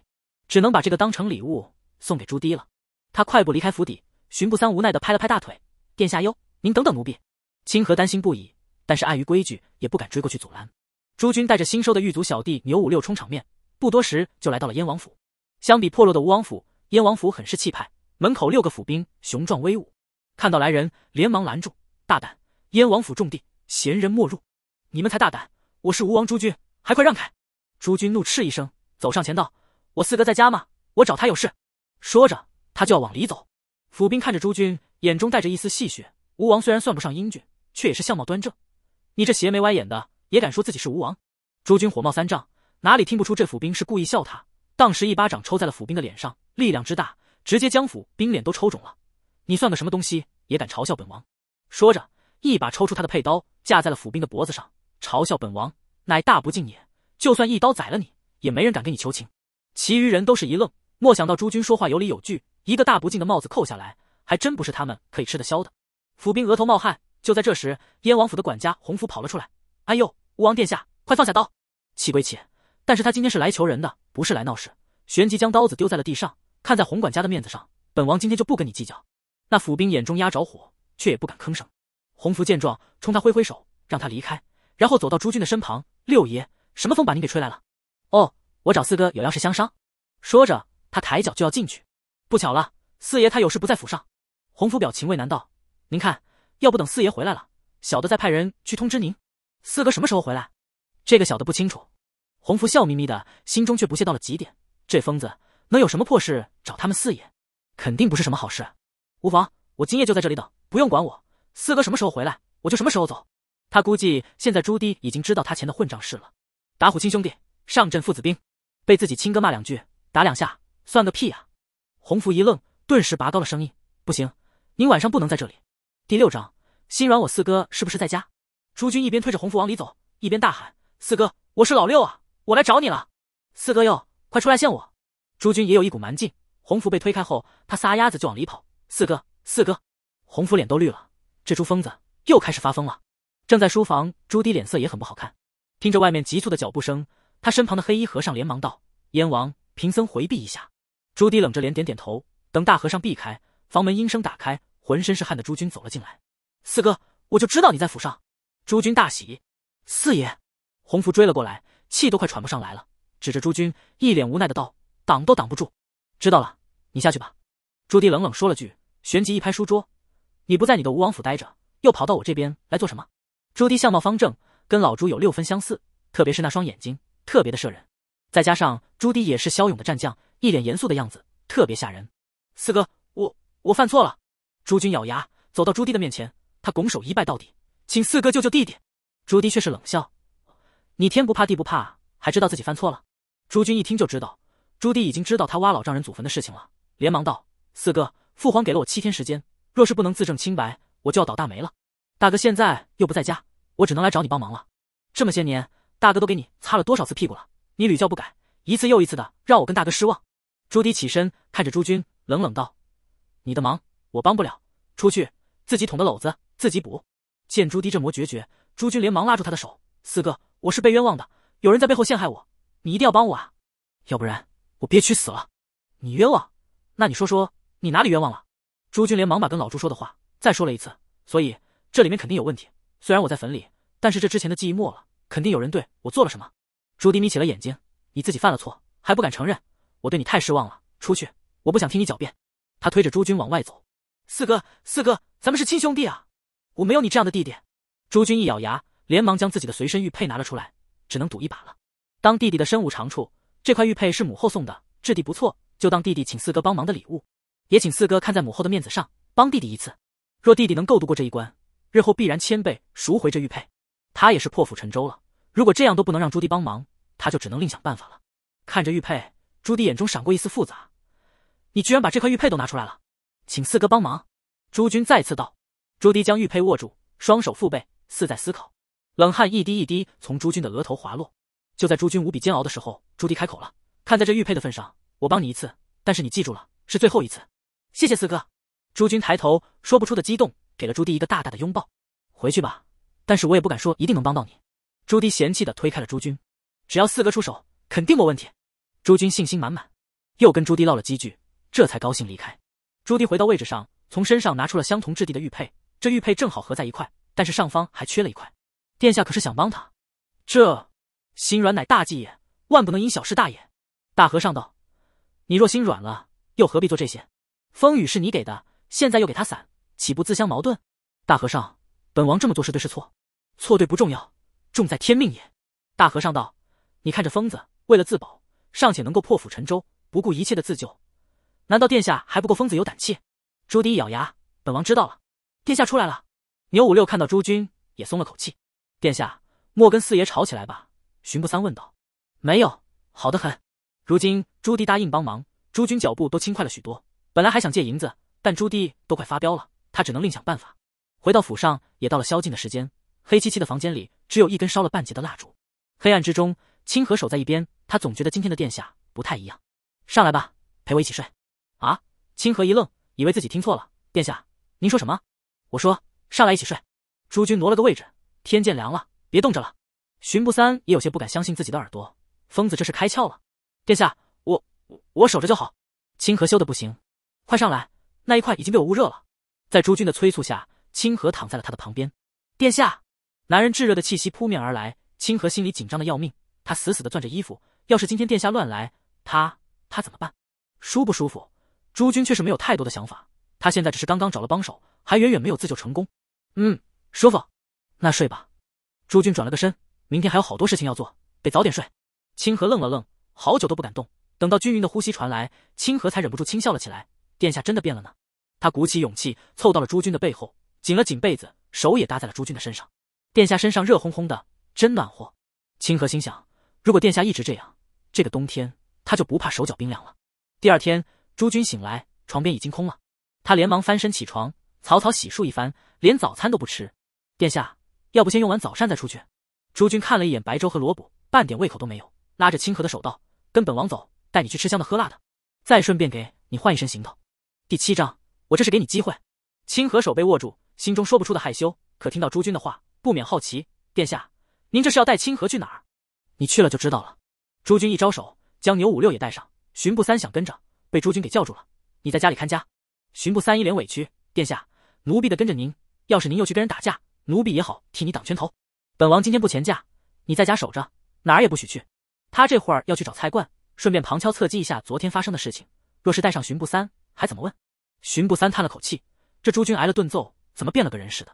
只能把这个当成礼物送给朱棣了。他快步离开府邸，巡步三无奈地拍了拍大腿：“殿下哟，您等等奴婢。”清河担心不已，但是碍于规矩也不敢追过去阻拦。朱军带着新收的狱卒小弟牛五六冲场面，不多时就来到了燕王府。相比破落的吴王府，燕王府很是气派，门口六个府兵雄壮威武。看到来人，连忙拦住：“大胆！燕王府重地，闲人莫入！”你们才大胆！我是吴王，朱军还快让开！”朱军怒斥一声，走上前道：“我四哥在家吗？我找他有事。”说着。他就要往里走，府兵看着朱军，眼中带着一丝戏谑。吴王虽然算不上英俊，却也是相貌端正。你这邪眉歪眼的，也敢说自己是吴王？朱军火冒三丈，哪里听不出这府兵是故意笑他？当时一巴掌抽在了府兵的脸上，力量之大，直接将府兵脸都抽肿了。你算个什么东西，也敢嘲笑本王？说着，一把抽出他的佩刀，架在了府兵的脖子上。嘲笑本王，乃大不敬也。就算一刀宰了你，也没人敢跟你求情。其余人都是一愣，莫想到朱军说话有理有据。一个大不敬的帽子扣下来，还真不是他们可以吃得消的。府兵额头冒汗。就在这时，燕王府的管家洪福跑了出来：“哎呦，吴王殿下，快放下刀！”气归气，但是他今天是来求人的，不是来闹事。旋即将刀子丢在了地上。看在洪管家的面子上，本王今天就不跟你计较。那府兵眼中压着火，却也不敢吭声。洪福见状，冲他挥挥手，让他离开，然后走到朱军的身旁：“六爷，什么风把你给吹来了？”“哦，我找四哥有要事相商。”说着，他抬脚就要进去。不巧了，四爷他有事不在府上。洪福表情为难道，您看，要不等四爷回来了，小的再派人去通知您。四哥什么时候回来？这个小的不清楚。洪福笑眯眯的，心中却不屑到了极点。这疯子能有什么破事找他们四爷？肯定不是什么好事。无妨，我今夜就在这里等，不用管我。四哥什么时候回来，我就什么时候走。他估计现在朱棣已经知道他前的混账事了。打虎亲兄弟，上阵父子兵。被自己亲哥骂两句，打两下，算个屁呀！洪福一愣，顿时拔高了声音：“不行，您晚上不能在这里。”第六章，心软，我四哥是不是在家？朱军一边推着洪福往里走，一边大喊：“四哥，我是老六啊，我来找你了！四哥哟，快出来见我！”朱军也有一股蛮劲，洪福被推开后，他撒丫子就往里跑：“四哥，四哥！”洪福脸都绿了，这猪疯子又开始发疯了。正在书房，朱棣脸色也很不好看，听着外面急促的脚步声，他身旁的黑衣和尚连忙道：“燕王，贫僧回避一下。”朱棣冷着脸点点头，等大和尚避开，房门应声打开，浑身是汗的朱军走了进来。四哥，我就知道你在府上。朱军大喜。四爷，洪福追了过来，气都快喘不上来了，指着朱军，一脸无奈的道：“挡都挡不住。”知道了，你下去吧。朱棣冷冷说了句，旋即一拍书桌：“你不在你的吴王府待着，又跑到我这边来做什么？”朱棣相貌方正，跟老朱有六分相似，特别是那双眼睛，特别的摄人。再加上朱棣也是骁勇的战将，一脸严肃的样子特别吓人。四哥，我我犯错了。朱军咬牙走到朱棣的面前，他拱手一拜到底，请四哥救救弟弟。朱棣却是冷笑：“你天不怕地不怕，还知道自己犯错了？”朱军一听就知道朱棣已经知道他挖老丈人祖坟的事情了，连忙道：“四哥，父皇给了我七天时间，若是不能自证清白，我就要倒大霉了。大哥现在又不在家，我只能来找你帮忙了。这么些年，大哥都给你擦了多少次屁股了？”你屡教不改，一次又一次的让我跟大哥失望。朱迪起身看着朱军，冷冷道：“你的忙我帮不了，出去自己捅的篓子自己补。”见朱迪这么决绝，朱军连忙拉住他的手：“四哥，我是被冤枉的，有人在背后陷害我，你一定要帮我啊，要不然我憋屈死了。你冤枉？那你说说，你哪里冤枉了？”朱军连忙把跟老朱说的话再说了一次，所以这里面肯定有问题。虽然我在坟里，但是这之前的记忆没了，肯定有人对我做了什么。朱迪眯起了眼睛，你自己犯了错还不敢承认，我对你太失望了。出去，我不想听你狡辩。他推着朱军往外走。四哥，四哥，咱们是亲兄弟啊，我没有你这样的弟弟。朱军一咬牙，连忙将自己的随身玉佩拿了出来，只能赌一把了。当弟弟的身无长处，这块玉佩是母后送的，质地不错，就当弟弟请四哥帮忙的礼物，也请四哥看在母后的面子上帮弟弟一次。若弟弟能够度过这一关，日后必然千倍赎回这玉佩。他也是破釜沉舟了。如果这样都不能让朱迪帮忙，他就只能另想办法了。看着玉佩，朱迪眼中闪过一丝复杂。你居然把这块玉佩都拿出来了，请四哥帮忙。朱军再次道。朱迪将玉佩握住，双手负背，似在思考。冷汗一滴一滴从朱军的额头滑落。就在朱军无比煎熬的时候，朱迪开口了：“看在这玉佩的份上，我帮你一次，但是你记住了，是最后一次。”谢谢四哥。朱军抬头，说不出的激动，给了朱迪一个大大的拥抱。回去吧，但是我也不敢说一定能帮到你。朱棣嫌弃的推开了朱军，只要四哥出手，肯定没问题。朱军信心满满，又跟朱棣唠了几句，这才高兴离开。朱棣回到位置上，从身上拿出了相同质地的玉佩，这玉佩正好合在一块，但是上方还缺了一块。殿下可是想帮他？这心软乃大忌也，万不能因小失大也。大和尚道：“你若心软了，又何必做这些？风雨是你给的，现在又给他伞，岂不自相矛盾？”大和尚，本王这么做是对是错？错对不重要。重在天命也。大和尚道：“你看着疯子为了自保，尚且能够破釜沉舟，不顾一切的自救，难道殿下还不够疯子有胆气？”朱棣一咬牙：“本王知道了。”殿下出来了。牛五六看到朱军，也松了口气：“殿下莫跟四爷吵起来吧？”巡不三问道：“没有，好的很。”如今朱棣答应帮忙，朱军脚步都轻快了许多。本来还想借银子，但朱棣都快发飙了，他只能另想办法。回到府上，也到了宵禁的时间。黑漆漆的房间里，只有一根烧了半截的蜡烛。黑暗之中，清河守在一边，他总觉得今天的殿下不太一样。上来吧，陪我一起睡。啊！清河一愣，以为自己听错了。殿下，您说什么？我说上来一起睡。朱军挪了个位置，天渐凉了，别冻着了。巡捕三也有些不敢相信自己的耳朵，疯子这是开窍了。殿下，我我我守着就好。清河羞得不行，快上来，那一块已经被我捂热了。在朱军的催促下，清河躺在了他的旁边。殿下。男人炙热的气息扑面而来，清河心里紧张的要命，他死死的攥着衣服。要是今天殿下乱来，他他怎么办？舒不舒服？朱军却是没有太多的想法，他现在只是刚刚找了帮手，还远远没有自救成功。嗯，舒服，那睡吧。朱军转了个身，明天还有好多事情要做，得早点睡。清河愣了愣，好久都不敢动。等到均匀的呼吸传来，清河才忍不住轻笑了起来。殿下真的变了呢。他鼓起勇气凑到了朱军的背后，紧了紧被子，手也搭在了朱军的身上。殿下身上热烘烘的，真暖和。清河心想，如果殿下一直这样，这个冬天他就不怕手脚冰凉了。第二天，朱军醒来，床边已经空了。他连忙翻身起床，草草洗漱一番，连早餐都不吃。殿下，要不先用完早膳再出去？朱军看了一眼白粥和萝卜，半点胃口都没有，拉着清河的手道：“跟本王走，带你去吃香的喝辣的，再顺便给你换一身行头。”第七章，我这是给你机会。清河手被握住，心中说不出的害羞，可听到朱军的话。不免好奇，殿下，您这是要带清河去哪儿？你去了就知道了。朱军一招手，将牛五六也带上。巡捕三想跟着，被朱军给叫住了。你在家里看家。巡捕三一脸委屈，殿下，奴婢的跟着您，要是您又去跟人打架，奴婢也好替你挡拳头。本王今天不前驾，你在家守着，哪儿也不许去。他这会儿要去找菜冠，顺便旁敲侧击一下昨天发生的事情。若是带上巡捕三，还怎么问？巡捕三叹了口气，这朱军挨了顿揍，怎么变了个人似的？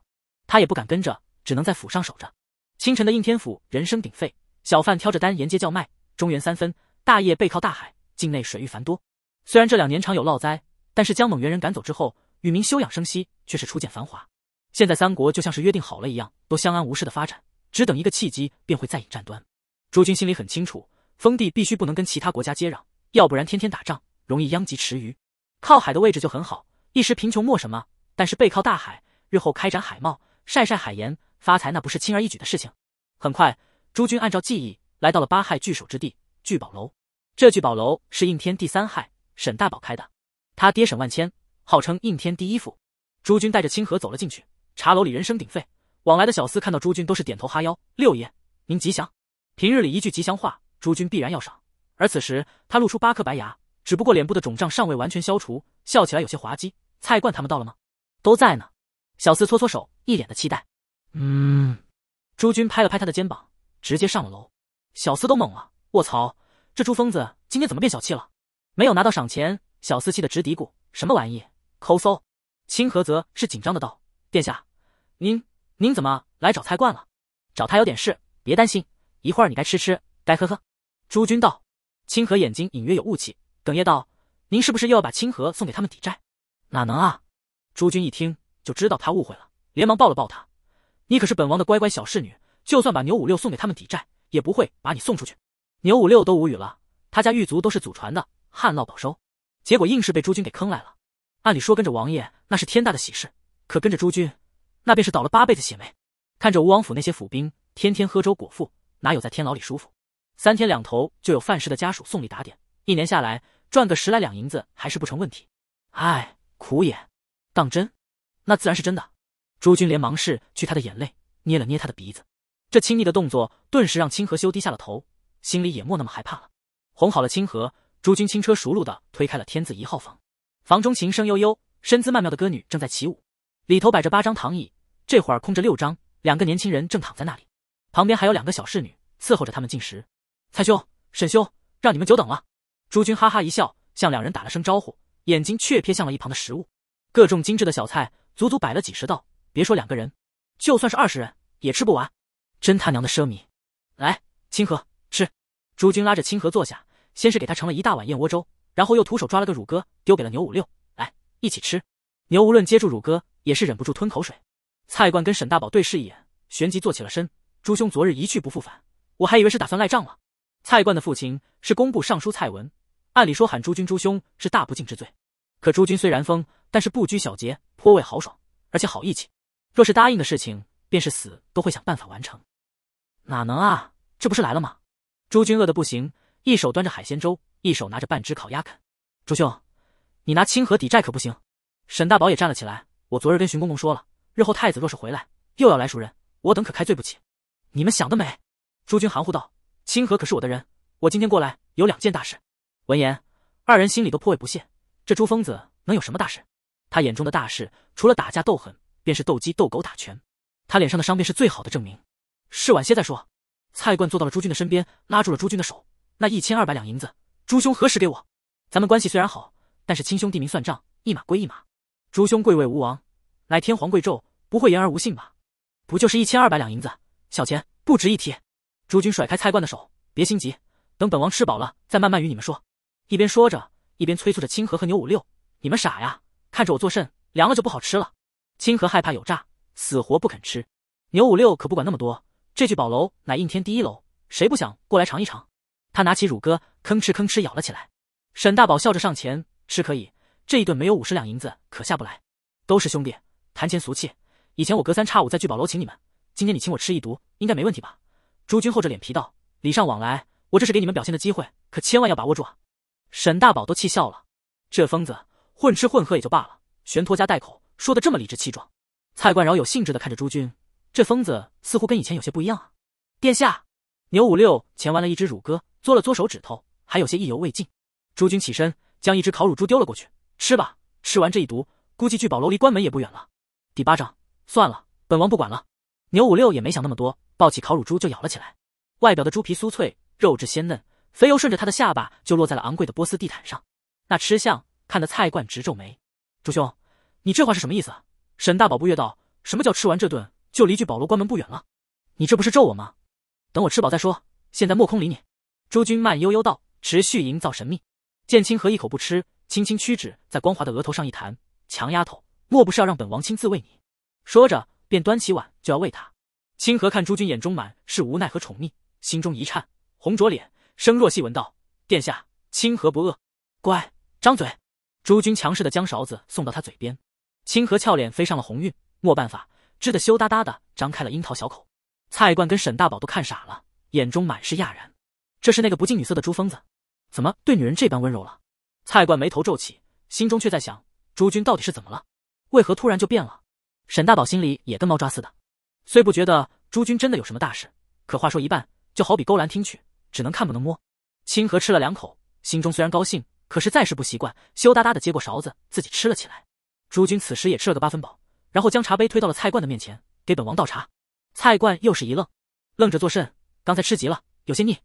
他也不敢跟着。只能在府上守着。清晨的应天府人声鼎沸，小贩挑着担沿街叫卖。中原三分，大业背靠大海，境内水域繁多。虽然这两年常有涝灾，但是将蒙元人赶走之后，与民休养生息，却是初见繁华。现在三国就像是约定好了一样，都相安无事的发展，只等一个契机便会再引战端。诸君心里很清楚，封地必须不能跟其他国家接壤，要不然天天打仗，容易殃及池鱼。靠海的位置就很好，一时贫穷莫什么，但是背靠大海，日后开展海贸，晒晒海盐。发财那不是轻而易举的事情。很快，朱军按照记忆来到了八害聚首之地聚宝楼。这聚宝楼是应天第三害沈大宝开的，他爹沈万千号称应天第一富。朱军带着清河走了进去，茶楼里人声鼎沸，往来的小厮看到朱军都是点头哈腰。六爷，您吉祥。平日里一句吉祥话，朱军必然要赏。而此时他露出八颗白牙，只不过脸部的肿胀尚未完全消除，笑起来有些滑稽。菜罐他们到了吗？都在呢。小厮搓搓手，一脸的期待。嗯，朱军拍了拍他的肩膀，直接上了楼。小厮都懵了，卧槽，这朱疯子今天怎么变小气了？没有拿到赏钱，小厮气得直嘀咕，什么玩意，抠搜。清河则是紧张的道：“殿下，您您怎么来找菜冠了？找他有点事，别担心，一会儿你该吃吃，该喝喝。”朱军道。清河眼睛隐约有雾气，哽咽道：“您是不是又要把清河送给他们抵债？哪能啊？”朱军一听就知道他误会了，连忙抱了抱他。你可是本王的乖乖小侍女，就算把牛五六送给他们抵债，也不会把你送出去。牛五六都无语了，他家狱卒都是祖传的旱涝保收，结果硬是被朱军给坑来了。按理说跟着王爷那是天大的喜事，可跟着朱军，那便是倒了八辈子血霉。看着吴王府那些府兵，天天喝粥果腹，哪有在天牢里舒服？三天两头就有范氏的家属送礼打点，一年下来赚个十来两银子还是不成问题。唉，苦也。当真？那自然是真的。朱军连忙拭去他的眼泪，捏了捏他的鼻子，这亲昵的动作顿时让清河羞低下了头，心里也莫那么害怕了。哄好了清河，朱军轻车熟路的推开了天字一号房，房中琴声悠悠，身姿曼妙的歌女正在起舞，里头摆着八张躺椅，这会儿空着六张，两个年轻人正躺在那里，旁边还有两个小侍女伺候着他们进食。蔡兄，沈兄，让你们久等了。朱军哈哈一笑，向两人打了声招呼，眼睛却瞥向了一旁的食物，各种精致的小菜足足摆了几十道。别说两个人，就算是二十人也吃不完，真他娘的奢靡！来，清河吃。朱军拉着清河坐下，先是给他盛了一大碗燕窝粥，然后又徒手抓了个乳鸽丢给了牛五六，来一起吃。牛无论接住乳鸽，也是忍不住吞口水。蔡冠跟沈大宝对视一眼，旋即坐起了身。朱兄昨日一去不复返，我还以为是打算赖账了。蔡冠的父亲是工部尚书蔡文，按理说喊朱军朱兄是大不敬之罪，可朱军虽然疯，但是不拘小节，颇为豪爽，而且好义气。若是答应的事情，便是死都会想办法完成。哪能啊？这不是来了吗？朱军饿得不行，一手端着海鲜粥，一手拿着半只烤鸭啃。朱兄，你拿清河抵债可不行。沈大宝也站了起来。我昨日跟荀公公说了，日后太子若是回来，又要来赎人，我等可开罪不起。你们想得美！朱军含糊道：“清河可是我的人，我今天过来有两件大事。”闻言，二人心里都颇为不屑。这朱疯子能有什么大事？他眼中的大事，除了打架斗狠。便是斗鸡斗狗打拳，他脸上的伤便是最好的证明。试晚些再说。蔡冠坐到了朱军的身边，拉住了朱军的手。那一千二百两银子，朱兄何时给我？咱们关系虽然好，但是亲兄弟明算账，一码归一码。朱兄贵为吴王，乃天皇贵胄，不会言而无信吧？不就是一千二百两银子，小钱不值一提。朱军甩开蔡冠的手，别心急，等本王吃饱了再慢慢与你们说。一边说着，一边催促着清河和牛五六：“你们傻呀，看着我作甚？凉了就不好吃了。”清河害怕有诈，死活不肯吃。牛五六可不管那么多，这聚宝楼乃应天第一楼，谁不想过来尝一尝？他拿起乳鸽，吭哧吭哧咬了起来。沈大宝笑着上前：“吃可以，这一顿没有五十两银子可下不来。都是兄弟，谈钱俗气。以前我隔三差五在聚宝楼请你们，今天你请我吃一毒，应该没问题吧？”朱军厚着脸皮道：“礼尚往来，我这是给你们表现的机会，可千万要把握住啊！”沈大宝都气笑了：“这疯子，混吃混喝也就罢了，悬拖家带口。”说的这么理直气壮，蔡冠饶有兴致的看着朱军，这疯子似乎跟以前有些不一样啊！殿下，牛五六前玩了一只乳鸽，嘬了嘬手指头，还有些意犹未尽。朱军起身，将一只烤乳猪丢了过去，吃吧，吃完这一毒，估计聚宝楼离关门也不远了。第八章，算了，本王不管了。牛五六也没想那么多，抱起烤乳猪就咬了起来。外表的猪皮酥脆，肉质鲜嫩，肥油顺着他的下巴就落在了昂贵的波斯地毯上，那吃相看得蔡冠直皱眉。朱兄。你这话是什么意思？沈大宝不悦道：“什么叫吃完这顿就离聚宝楼关门不远了？你这不是咒我吗？等我吃饱再说。现在莫空理你。”朱军慢悠悠道：“持续营造神秘。”剑清河一口不吃，轻轻屈指在光滑的额头上一弹：“强丫头，莫不是要让本王亲自喂你？”说着便端起碗就要喂他。清河看朱军眼中满是无奈和宠溺，心中一颤，红着脸，声若细闻道：“殿下，清河不饿，乖，张嘴。”朱军强势的将勺子送到他嘴边。清河俏脸飞上了红晕，没办法，只得羞答答的张开了樱桃小口。蔡冠跟沈大宝都看傻了，眼中满是讶然。这是那个不近女色的朱疯子，怎么对女人这般温柔了？蔡冠眉头皱起，心中却在想：朱军到底是怎么了？为何突然就变了？沈大宝心里也跟猫抓似的，虽不觉得朱军真的有什么大事，可话说一半，就好比勾栏听曲，只能看不能摸。清河吃了两口，心中虽然高兴，可是再是不习惯，羞答答的接过勺子，自己吃了起来。朱军此时也吃了个八分饱，然后将茶杯推到了菜罐的面前，给本王倒茶。菜罐又是一愣，愣着作甚？刚才吃急了，有些腻。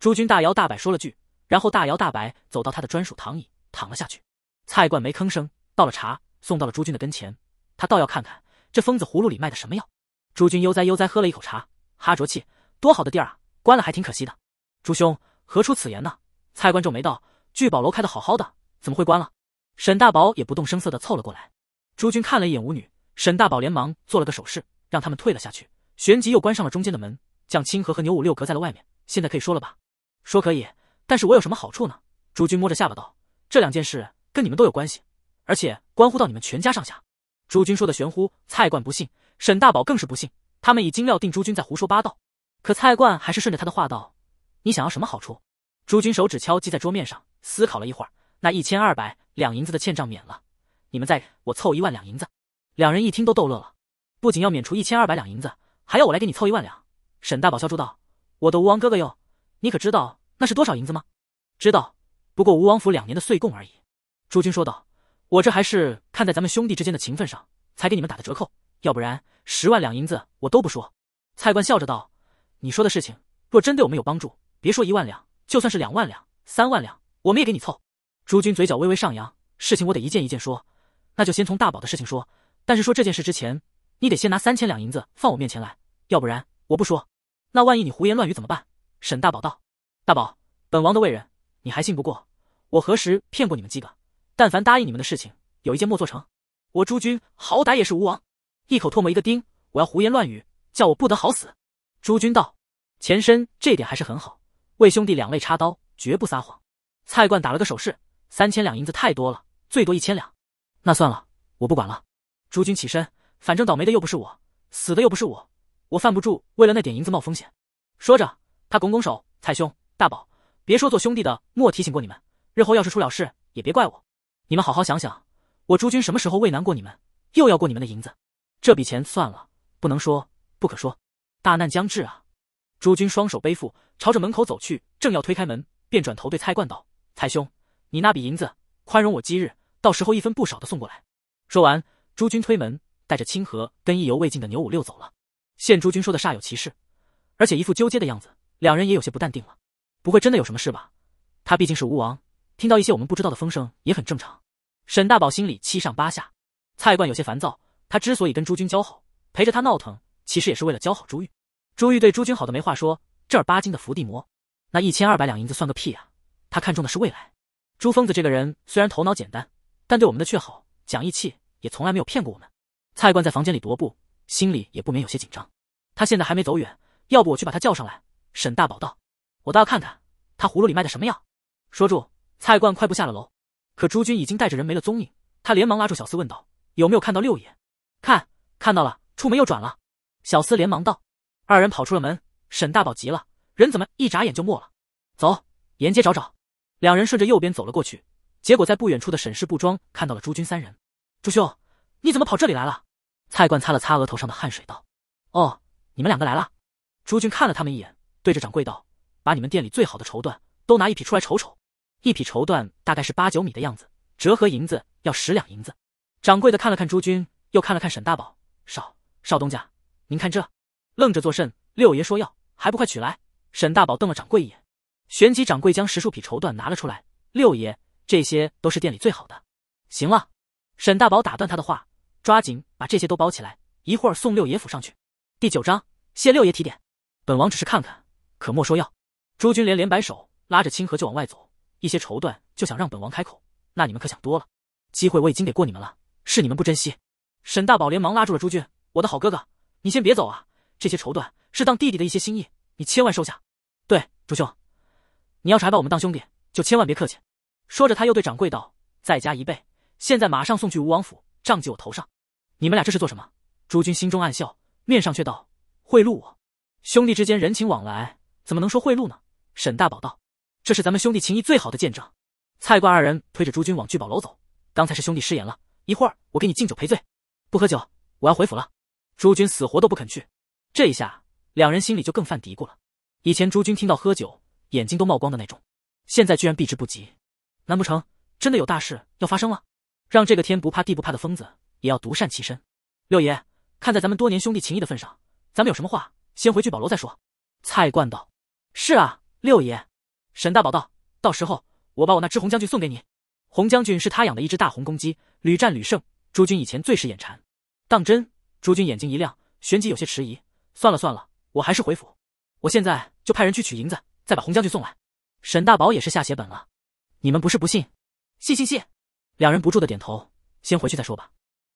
朱军大摇大摆说了句，然后大摇大摆走到他的专属躺椅，躺了下去。菜罐没吭声，倒了茶，送到了朱军的跟前。他倒要看看这疯子葫芦里卖的什么药。朱军悠哉悠哉喝了一口茶，哈着气，多好的地儿啊，关了还挺可惜的。朱兄何出此言呢？菜罐皱眉道：“聚宝楼开的好好的，怎么会关了？”沈大宝也不动声色地凑了过来。朱军看了一眼舞女，沈大宝连忙做了个手势，让他们退了下去。旋即又关上了中间的门，将清河和牛五六隔在了外面。现在可以说了吧？说可以，但是我有什么好处呢？朱军摸着下巴道：“这两件事跟你们都有关系，而且关乎到你们全家上下。”朱军说的玄乎，蔡冠不信，沈大宝更是不信，他们已经料定朱军在胡说八道。可蔡冠还是顺着他的话道：“你想要什么好处？”朱军手指敲击在桌面上，思考了一会儿，那一千二百。两银子的欠账免了，你们再我凑一万两银子。两人一听都逗乐了，不仅要免除一千二百两银子，还要我来给你凑一万两。沈大宝笑住道：“我的吴王哥哥哟，你可知道那是多少银子吗？”“知道，不过吴王府两年的岁贡而已。”朱军说道，“我这还是看在咱们兄弟之间的情分上，才给你们打的折扣，要不然十万两银子我都不说。”蔡官笑着道：“你说的事情，若真对我们有帮助，别说一万两，就算是两万两、三万两，我们也给你凑。”朱军嘴角微微上扬，事情我得一件一件说，那就先从大宝的事情说。但是说这件事之前，你得先拿三千两银子放我面前来，要不然我不说。那万一你胡言乱语怎么办？沈大宝道：“大宝，本王的为人，你还信不过？我何时骗过你们几个？但凡答应你们的事情，有一件莫做成。我朱军好歹也是吴王，一口唾沫一个钉。我要胡言乱语，叫我不得好死。”朱军道：“前身这点还是很好，为兄弟两肋插刀，绝不撒谎。”蔡贯打了个手势。三千两银子太多了，最多一千两。那算了，我不管了。朱军起身，反正倒霉的又不是我，死的又不是我，我犯不住为了那点银子冒风险。说着，他拱拱手：“蔡兄，大宝，别说做兄弟的莫提醒过你们，日后要是出了事，也别怪我。你们好好想想，我朱军什么时候为难过你们，又要过你们的银子？这笔钱算了，不能说，不可说。大难将至啊！”朱军双手背负，朝着门口走去，正要推开门，便转头对蔡冠道：“蔡兄。”你那笔银子，宽容我今日，到时候一分不少的送过来。说完，朱军推门，带着清河跟意犹未尽的牛五六走了。现朱军说的煞有其事，而且一副纠结的样子，两人也有些不淡定了。不会真的有什么事吧？他毕竟是吴王，听到一些我们不知道的风声也很正常。沈大宝心里七上八下，蔡冠有些烦躁。他之所以跟朱军交好，陪着他闹腾，其实也是为了交好朱玉。朱玉对朱军好的没话说，正儿八经的伏地魔，那一千二百两银子算个屁啊！他看中的是未来。朱疯子这个人虽然头脑简单，但对我们的却好，讲义气，也从来没有骗过我们。蔡贯在房间里踱步，心里也不免有些紧张。他现在还没走远，要不我去把他叫上来？沈大宝道：“我倒要看看他葫芦里卖的什么药。”说住，蔡贯快步下了楼。可朱军已经带着人没了踪影，他连忙拉住小厮问道：“有没有看到六爷？”“看，看到了，出门右转了。”小厮连忙道。二人跑出了门，沈大宝急了：“人怎么一眨眼就没了？”“走，沿街找找。”两人顺着右边走了过去，结果在不远处的沈氏布庄看到了朱军三人。朱兄，你怎么跑这里来了？蔡冠擦了擦额头上的汗水道：“哦，你们两个来了。”朱军看了他们一眼，对着掌柜道：“把你们店里最好的绸缎都拿一匹出来瞅瞅。一匹绸缎大概是八九米的样子，折合银子要十两银子。”掌柜的看了看朱军，又看了看沈大宝，少少东家，您看这，愣着作甚？六爷说要，还不快取来？沈大宝瞪了掌柜一眼。旋即，掌柜将十数匹绸缎拿了出来。六爷，这些都是店里最好的。行了，沈大宝打断他的话，抓紧把这些都包起来，一会儿送六爷府上去。第九章，谢六爷提点，本王只是看看，可莫说要。朱军连连摆手，拉着清河就往外走。一些绸缎就想让本王开口，那你们可想多了。机会我已经给过你们了，是你们不珍惜。沈大宝连忙拉住了朱军，我的好哥哥，你先别走啊，这些绸缎是当弟弟的一些心意，你千万收下。对，朱兄。你要是还把我们当兄弟，就千万别客气。说着，他又对掌柜道：“再加一倍，现在马上送去吴王府，账记我头上。”你们俩这是做什么？朱军心中暗笑，面上却道：“贿赂我，兄弟之间人情往来，怎么能说贿赂呢？”沈大宝道：“这是咱们兄弟情谊最好的见证。”蔡贯二人推着朱军往聚宝楼走。刚才是兄弟失言了，一会儿我给你敬酒赔罪。不喝酒，我要回府了。朱军死活都不肯去。这一下，两人心里就更犯嘀咕了。以前朱军听到喝酒。眼睛都冒光的那种，现在居然避之不及，难不成真的有大事要发生了？让这个天不怕地不怕的疯子也要独善其身？六爷，看在咱们多年兄弟情谊的份上，咱们有什么话先回聚宝楼再说。蔡冠道：“是啊，六爷。”沈大宝道：“到时候我把我那只红将军送给你。红将军是他养的一只大红公鸡，屡战屡胜。诸君以前最是眼馋。”当真？朱军眼睛一亮，旋即有些迟疑。算了算了，我还是回府。我现在就派人去取银子。再把洪将军送来，沈大宝也是下血本了。你们不是不信，信信信。两人不住的点头。先回去再说吧。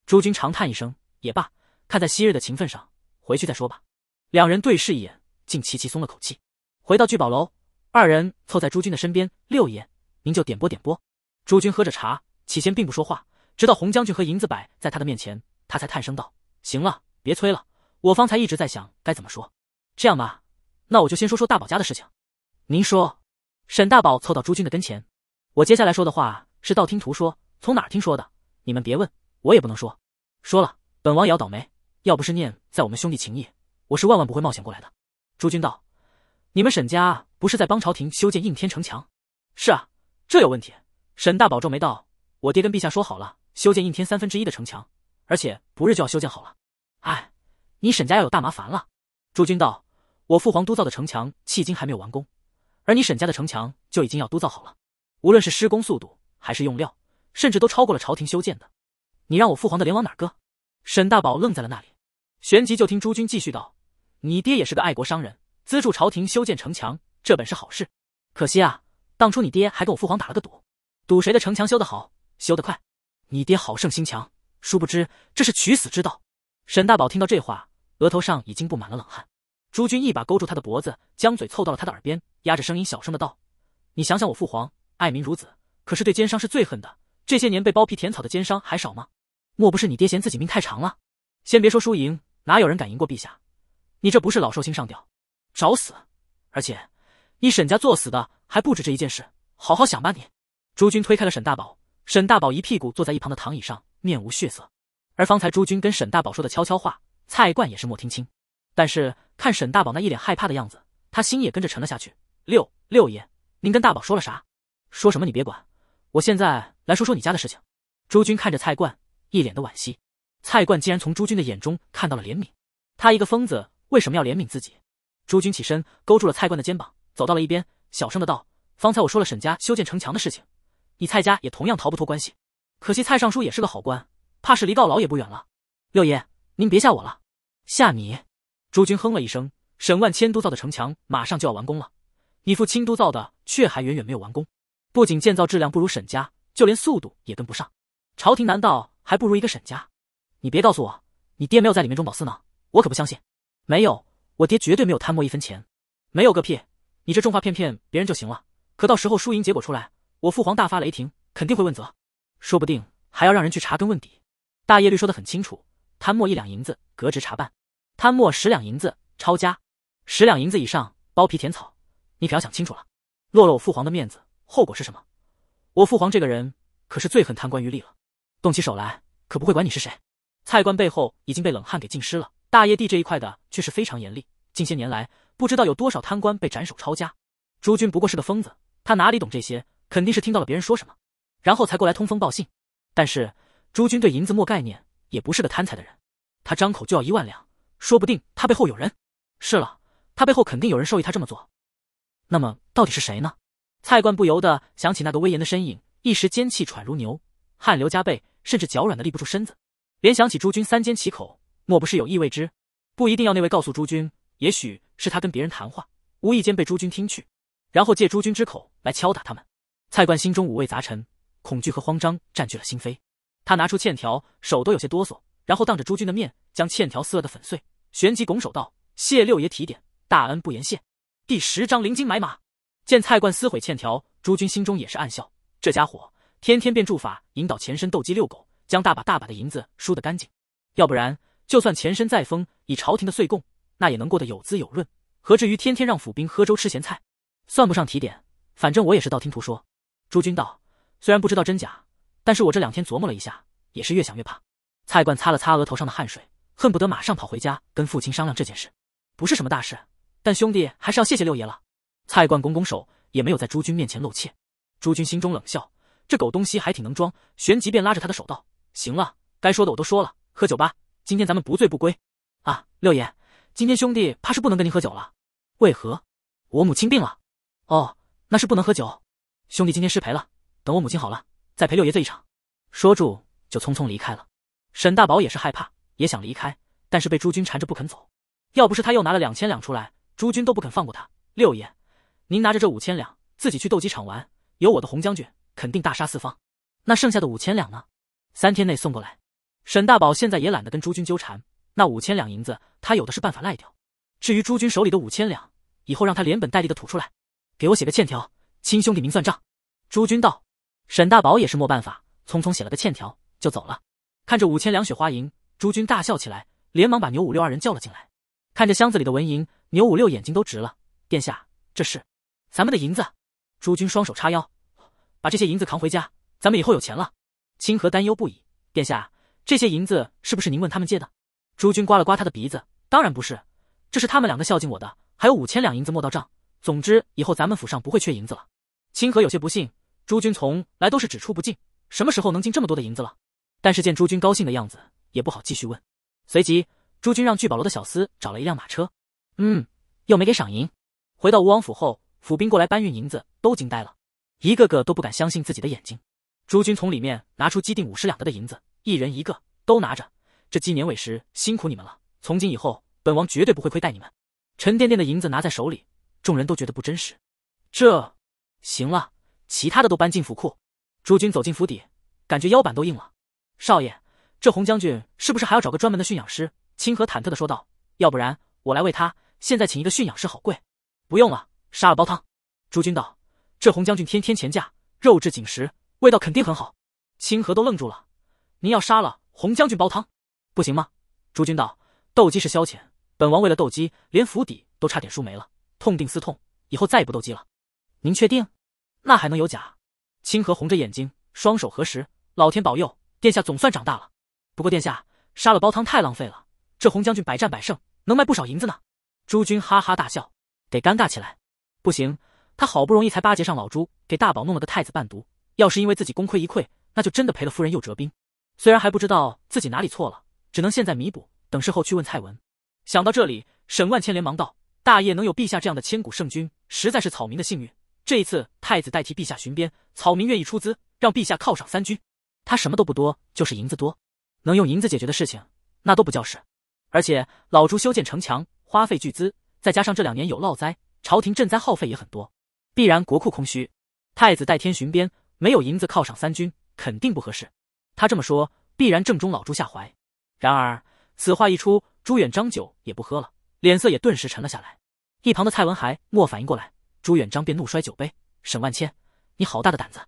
朱军长叹一声，也罢，看在昔日的情分上，回去再说吧。两人对视一眼，竟齐齐松了口气。回到聚宝楼，二人凑在朱军的身边。六爷，您就点拨点拨。朱军喝着茶，起先并不说话，直到洪将军和银子摆在他的面前，他才叹声道：“行了，别催了。我方才一直在想该怎么说。这样吧，那我就先说说大宝家的事情。”您说，沈大宝凑到朱军的跟前，我接下来说的话是道听途说，从哪儿听说的？你们别问，我也不能说，说了本王也要倒霉。要不是念在我们兄弟情谊，我是万万不会冒险过来的。朱军道，你们沈家不是在帮朝廷修建应天城墙？是啊，这有问题。沈大宝皱眉道，我爹跟陛下说好了，修建应天三分之一的城墙，而且不日就要修建好了。哎，你沈家要有大麻烦了。朱军道，我父皇督造的城墙，迄今还没有完工。而你沈家的城墙就已经要督造好了，无论是施工速度还是用料，甚至都超过了朝廷修建的。你让我父皇的脸往哪搁？沈大宝愣在了那里，旋即就听朱军继续道：“你爹也是个爱国商人，资助朝廷修建城墙，这本是好事。可惜啊，当初你爹还跟我父皇打了个赌，赌谁的城墙修得好、修得快。你爹好胜心强，殊不知这是取死之道。”沈大宝听到这话，额头上已经布满了冷汗。朱军一把勾住他的脖子，将嘴凑到了他的耳边，压着声音小声的道：“你想想，我父皇爱民如子，可是对奸商是最恨的。这些年被剥皮填草的奸商还少吗？莫不是你爹嫌自己命太长了？先别说输赢，哪有人敢赢过陛下？你这不是老寿星上吊，找死！而且你沈家作死的还不止这一件事，好好想吧你。”朱军推开了沈大宝，沈大宝一屁股坐在一旁的躺椅上，面无血色。而方才朱军跟沈大宝说的悄悄话，蔡冠也是莫听清。但是看沈大宝那一脸害怕的样子，他心也跟着沉了下去。六六爷，您跟大宝说了啥？说什么你别管，我现在来说说你家的事情。朱军看着蔡冠，一脸的惋惜。蔡冠竟然从朱军的眼中看到了怜悯。他一个疯子，为什么要怜悯自己？朱军起身，勾住了蔡冠的肩膀，走到了一边，小声的道：“方才我说了沈家修建城墙的事情，你蔡家也同样逃不脱关系。可惜蔡尚书也是个好官，怕是离告老也不远了。”六爷，您别吓我了，吓你。朱军哼了一声，沈万千督造的城墙马上就要完工了，你父亲督造的却还远远没有完工。不仅建造质量不如沈家，就连速度也跟不上。朝廷难道还不如一个沈家？你别告诉我，你爹没有在里面中饱私囊，我可不相信。没有，我爹绝对没有贪墨一分钱。没有个屁！你这种话骗骗别人就行了，可到时候输赢结果出来，我父皇大发雷霆，肯定会问责，说不定还要让人去查根问底。大业律说得很清楚，贪墨一两银子，革职查办。贪墨十两银子，抄家；十两银子以上，包皮填草。你可要想清楚了，落了我父皇的面子，后果是什么？我父皇这个人可是最恨贪官于吏了，动起手来可不会管你是谁。蔡官背后已经被冷汗给浸湿了，大业帝这一块的却是非常严厉。近些年来，不知道有多少贪官被斩首抄家。朱军不过是个疯子，他哪里懂这些？肯定是听到了别人说什么，然后才过来通风报信。但是朱军对银子没概念，也不是个贪财的人，他张口就要一万两。说不定他背后有人。是了，他背后肯定有人授意他这么做。那么，到底是谁呢？蔡冠不由得想起那个威严的身影，一时间气喘如牛，汗流浃背，甚至脚软的立不住身子。联想起诸君三缄其口，莫不是有意为之？不一定要那位告诉诸君，也许是他跟别人谈话，无意间被诸君听去，然后借诸君之口来敲打他们。蔡冠心中五味杂陈，恐惧和慌张占据了心扉。他拿出欠条，手都有些哆嗦。然后当着诸军的面，将欠条撕了个粉碎，旋即拱手道：“谢六爷提点，大恩不言谢。”第十章灵金买马。见蔡贯撕毁欠条，诸军心中也是暗笑，这家伙天天变著法引导前身斗鸡遛狗，将大把大把的银子输得干净。要不然，就算前身再丰，以朝廷的岁贡，那也能过得有滋有润，何至于天天让府兵喝粥吃咸菜？算不上提点，反正我也是道听途说。诸军道：“虽然不知道真假，但是我这两天琢磨了一下，也是越想越怕。”蔡冠擦了擦额头上的汗水，恨不得马上跑回家跟父亲商量这件事。不是什么大事，但兄弟还是要谢谢六爷了。蔡冠拱拱手，也没有在朱军面前露怯。朱军心中冷笑，这狗东西还挺能装。旋即便拉着他的手道：“行了，该说的我都说了，喝酒吧，今天咱们不醉不归。”啊，六爷，今天兄弟怕是不能跟您喝酒了。为何？我母亲病了。哦，那是不能喝酒。兄弟今天失陪了，等我母亲好了再陪六爷醉一场。说住就匆匆离开了。沈大宝也是害怕，也想离开，但是被朱军缠着不肯走。要不是他又拿了两千两出来，朱军都不肯放过他。六爷，您拿着这五千两，自己去斗鸡场玩，有我的洪将军，肯定大杀四方。那剩下的五千两呢？三天内送过来。沈大宝现在也懒得跟朱军纠缠，那五千两银子，他有的是办法赖掉。至于朱军手里的五千两，以后让他连本带利的吐出来，给我写个欠条，亲兄弟明算账。朱军道，沈大宝也是没办法，匆匆写了个欠条就走了。看着五千两雪花银，朱军大笑起来，连忙把牛五六二人叫了进来。看着箱子里的纹银，牛五六眼睛都直了。殿下，这是咱们的银子。朱军双手叉腰，把这些银子扛回家，咱们以后有钱了。清河担忧不已，殿下，这些银子是不是您问他们借的？朱军刮了刮他的鼻子，当然不是，这是他们两个孝敬我的。还有五千两银子没到账，总之以后咱们府上不会缺银子了。清河有些不信，朱军从来都是只出不进，什么时候能进这么多的银子了？但是见朱军高兴的样子，也不好继续问。随即，朱军让聚宝楼的小厮找了一辆马车。嗯，又没给赏银。回到吴王府后，府兵过来搬运银子，都惊呆了，一个个都不敢相信自己的眼睛。朱军从里面拿出积定五十两的的银子，一人一个，都拿着。这鸡年尾时辛苦你们了，从今以后本王绝对不会亏待你们。沉甸甸的银子拿在手里，众人都觉得不真实。这，行了，其他的都搬进府库。朱军走进府邸，感觉腰板都硬了。少爷，这洪将军是不是还要找个专门的驯养师？清河忐忑的说道：“要不然我来喂他。现在请一个驯养师好贵。”“不用了，杀了煲汤。”朱军道：“这洪将军天天前价，肉质紧实，味道肯定很好。”清河都愣住了：“您要杀了洪将军煲汤，不行吗？”朱军道：“斗鸡是消遣，本王为了斗鸡，连府邸都差点输没了，痛定思痛，以后再也不斗鸡了。”“您确定？”“那还能有假？”清河红着眼睛，双手合十：“老天保佑。”殿下总算长大了，不过殿下杀了煲汤太浪费了。这洪将军百战百胜，能卖不少银子呢。朱军哈哈大笑，得尴尬起来。不行，他好不容易才巴结上老朱，给大宝弄了个太子伴读。要是因为自己功亏一篑，那就真的赔了夫人又折兵。虽然还不知道自己哪里错了，只能现在弥补，等事后去问蔡文。想到这里，沈万千连忙道：“大业能有陛下这样的千古圣君，实在是草民的幸运。这一次太子代替陛下巡边，草民愿意出资，让陛下犒赏三军。”他什么都不多，就是银子多，能用银子解决的事情，那都不叫事。而且老朱修建城墙花费巨资，再加上这两年有涝灾，朝廷赈灾耗费也很多，必然国库空虚。太子代天巡边，没有银子犒赏三军，肯定不合适。他这么说，必然正中老朱下怀。然而此话一出，朱元璋酒也不喝了，脸色也顿时沉了下来。一旁的蔡文还莫反应过来，朱元璋便怒摔酒杯：“沈万千，你好大的胆子，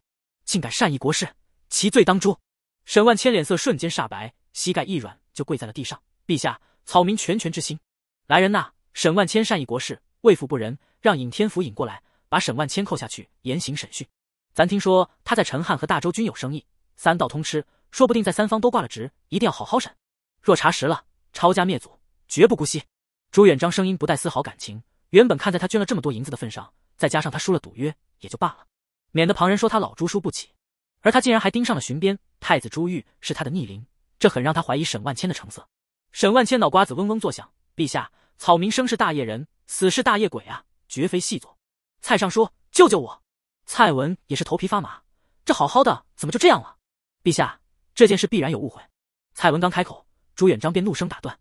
竟敢善意国事！”其罪当诛。沈万千脸色瞬间煞白，膝盖一软就跪在了地上。陛下，草民拳拳之心。来人呐！沈万千善意国事，为父不仁，让尹天福引过来，把沈万千扣下去严刑审讯。咱听说他在陈汉和大周均有生意，三道通吃，说不定在三方都挂了职，一定要好好审。若查实了，抄家灭祖，绝不姑息。朱元璋声音不带丝毫感情。原本看在他捐了这么多银子的份上，再加上他输了赌约，也就罢了，免得旁人说他老朱输不起。而他竟然还盯上了巡边太子朱玉，是他的逆鳞，这很让他怀疑沈万千的成色。沈万千脑瓜子嗡嗡作响，陛下，草民生是大业人，死是大业鬼啊，绝非细作。蔡尚书，救救我！蔡文也是头皮发麻，这好好的怎么就这样了？陛下，这件事必然有误会。蔡文刚开口，朱元璋便怒声打断：“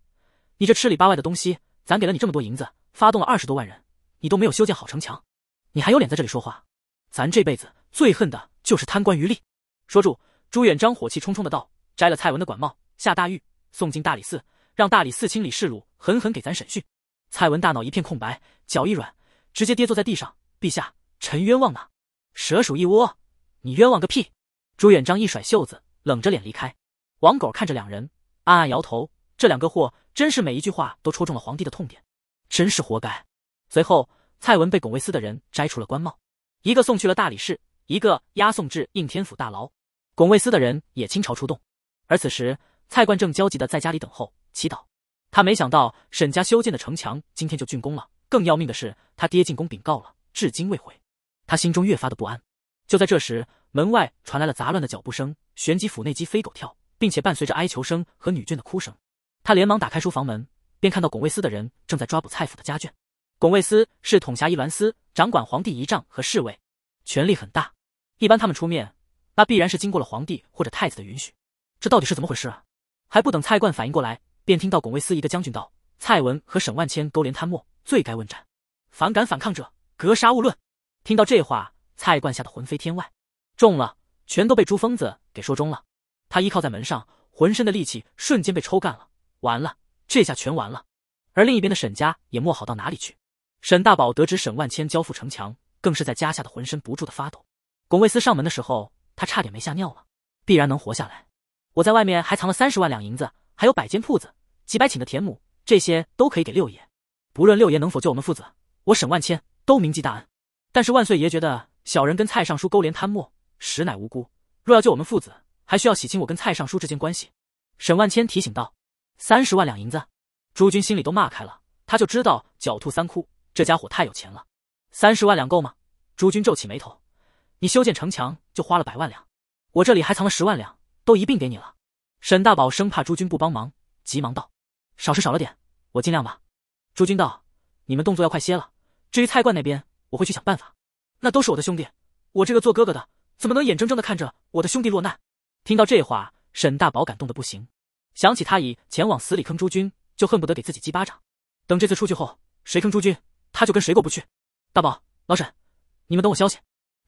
你这吃里扒外的东西，咱给了你这么多银子，发动了二十多万人，你都没有修建好城墙，你还有脸在这里说话？咱这辈子最恨的。”就是贪官于利，说住！朱元璋火气冲冲的道：“摘了蔡文的管帽，下大狱，送进大理寺，让大理寺清理侍辱，狠狠给咱审讯。”蔡文大脑一片空白，脚一软，直接跌坐在地上。陛下，臣冤枉呐！蛇鼠一窝，你冤枉个屁！朱元璋一甩袖子，冷着脸离开。王狗看着两人，暗暗摇头：这两个货真是每一句话都戳中了皇帝的痛点，真是活该。随后，蔡文被巩卫司的人摘除了官帽，一个送去了大理寺。一个押送至应天府大牢，拱卫司的人也倾巢出动。而此时，蔡贯正焦急地在家里等候祈祷。他没想到沈家修建的城墙今天就竣工了，更要命的是，他爹进宫禀告了，至今未回。他心中越发的不安。就在这时，门外传来了杂乱的脚步声，旋即府内鸡飞狗跳，并且伴随着哀求声和女眷的哭声。他连忙打开书房门，便看到拱卫司的人正在抓捕蔡府的家眷。拱卫司是统辖一栾司，掌管皇帝仪仗和侍卫，权力很大。一般他们出面，那必然是经过了皇帝或者太子的允许。这到底是怎么回事啊？还不等蔡冠反应过来，便听到拱卫司仪的将军道：“蔡文和沈万千勾连贪墨，罪该问斩。反感反抗者，格杀勿论。”听到这话，蔡冠吓得魂飞天外，中了，全都被朱疯子给说中了。他依靠在门上，浑身的力气瞬间被抽干了。完了，这下全完了。而另一边的沈家也没好到哪里去。沈大宝得知沈万千交付城墙，更是在家吓得浑身不住的发抖。龚卫司上门的时候，他差点没吓尿了，必然能活下来。我在外面还藏了三十万两银子，还有百间铺子、几百顷的田亩，这些都可以给六爷。不论六爷能否救我们父子，我沈万千都铭记大恩。但是万岁爷觉得小人跟蔡尚书勾连贪墨，实乃无辜。若要救我们父子，还需要洗清我跟蔡尚书之间关系。沈万千提醒道：“三十万两银子，朱军心里都骂开了。他就知道狡兔三窟，这家伙太有钱了。三十万两够吗？”朱军皱起眉头。你修建城墙就花了百万两，我这里还藏了十万两，都一并给你了。沈大宝生怕朱军不帮忙，急忙道：“少是少了点，我尽量吧。”朱军道：“你们动作要快些了。至于蔡罐那边，我会去想办法。那都是我的兄弟，我这个做哥哥的怎么能眼睁睁的看着我的兄弟落难？”听到这话，沈大宝感动的不行，想起他以前往死里坑朱军，就恨不得给自己几巴掌。等这次出去后，谁坑朱军，他就跟谁过不去。大宝，老沈，你们等我消息。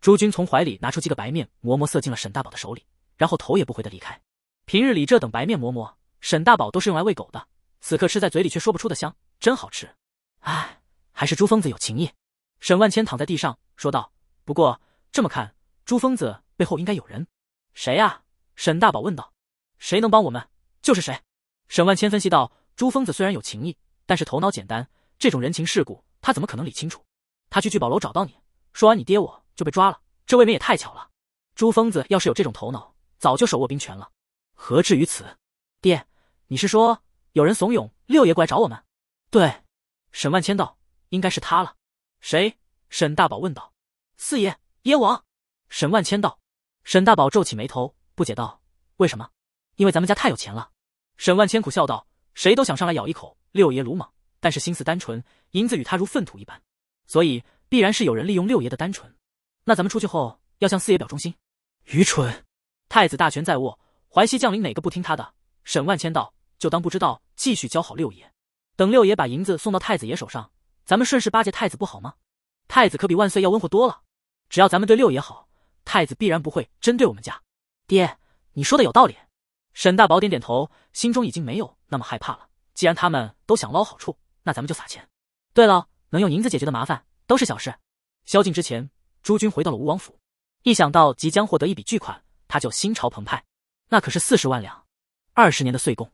朱军从怀里拿出几个白面馍馍，塞进了沈大宝的手里，然后头也不回的离开。平日里这等白面馍馍，沈大宝都是用来喂狗的，此刻吃在嘴里却说不出的香，真好吃。唉，还是朱疯子有情义。沈万千躺在地上说道：“不过这么看，朱疯子背后应该有人，谁呀？”沈大宝问道：“谁能帮我们，就是谁。”沈万千分析道：“朱疯子虽然有情义，但是头脑简单，这种人情世故，他怎么可能理清楚？他去聚宝楼找到你，说完你爹我。”就被抓了，这未免也太巧了。朱疯子要是有这种头脑，早就手握兵权了，何至于此？爹，你是说有人怂恿六爷过来找我们？对，沈万千道，应该是他了。谁？沈大宝问道。四爷，燕王。沈万千道。沈大宝皱起眉头，不解道：“为什么？因为咱们家太有钱了。”沈万千苦笑道：“谁都想上来咬一口。六爷鲁莽，但是心思单纯，银子与他如粪土一般，所以必然是有人利用六爷的单纯。”那咱们出去后要向四爷表忠心。愚蠢！太子大权在握，淮西将领哪个不听他的？沈万千道，就当不知道，继续教好六爷。等六爷把银子送到太子爷手上，咱们顺势巴结太子，不好吗？太子可比万岁要温和多了。只要咱们对六爷好，太子必然不会针对我们家。爹，你说的有道理。沈大宝点点头，心中已经没有那么害怕了。既然他们都想捞好处，那咱们就撒钱。对了，能用银子解决的麻烦都是小事。宵禁之前。朱军回到了吴王府，一想到即将获得一笔巨款，他就心潮澎湃。那可是四十万两，二十年的岁贡，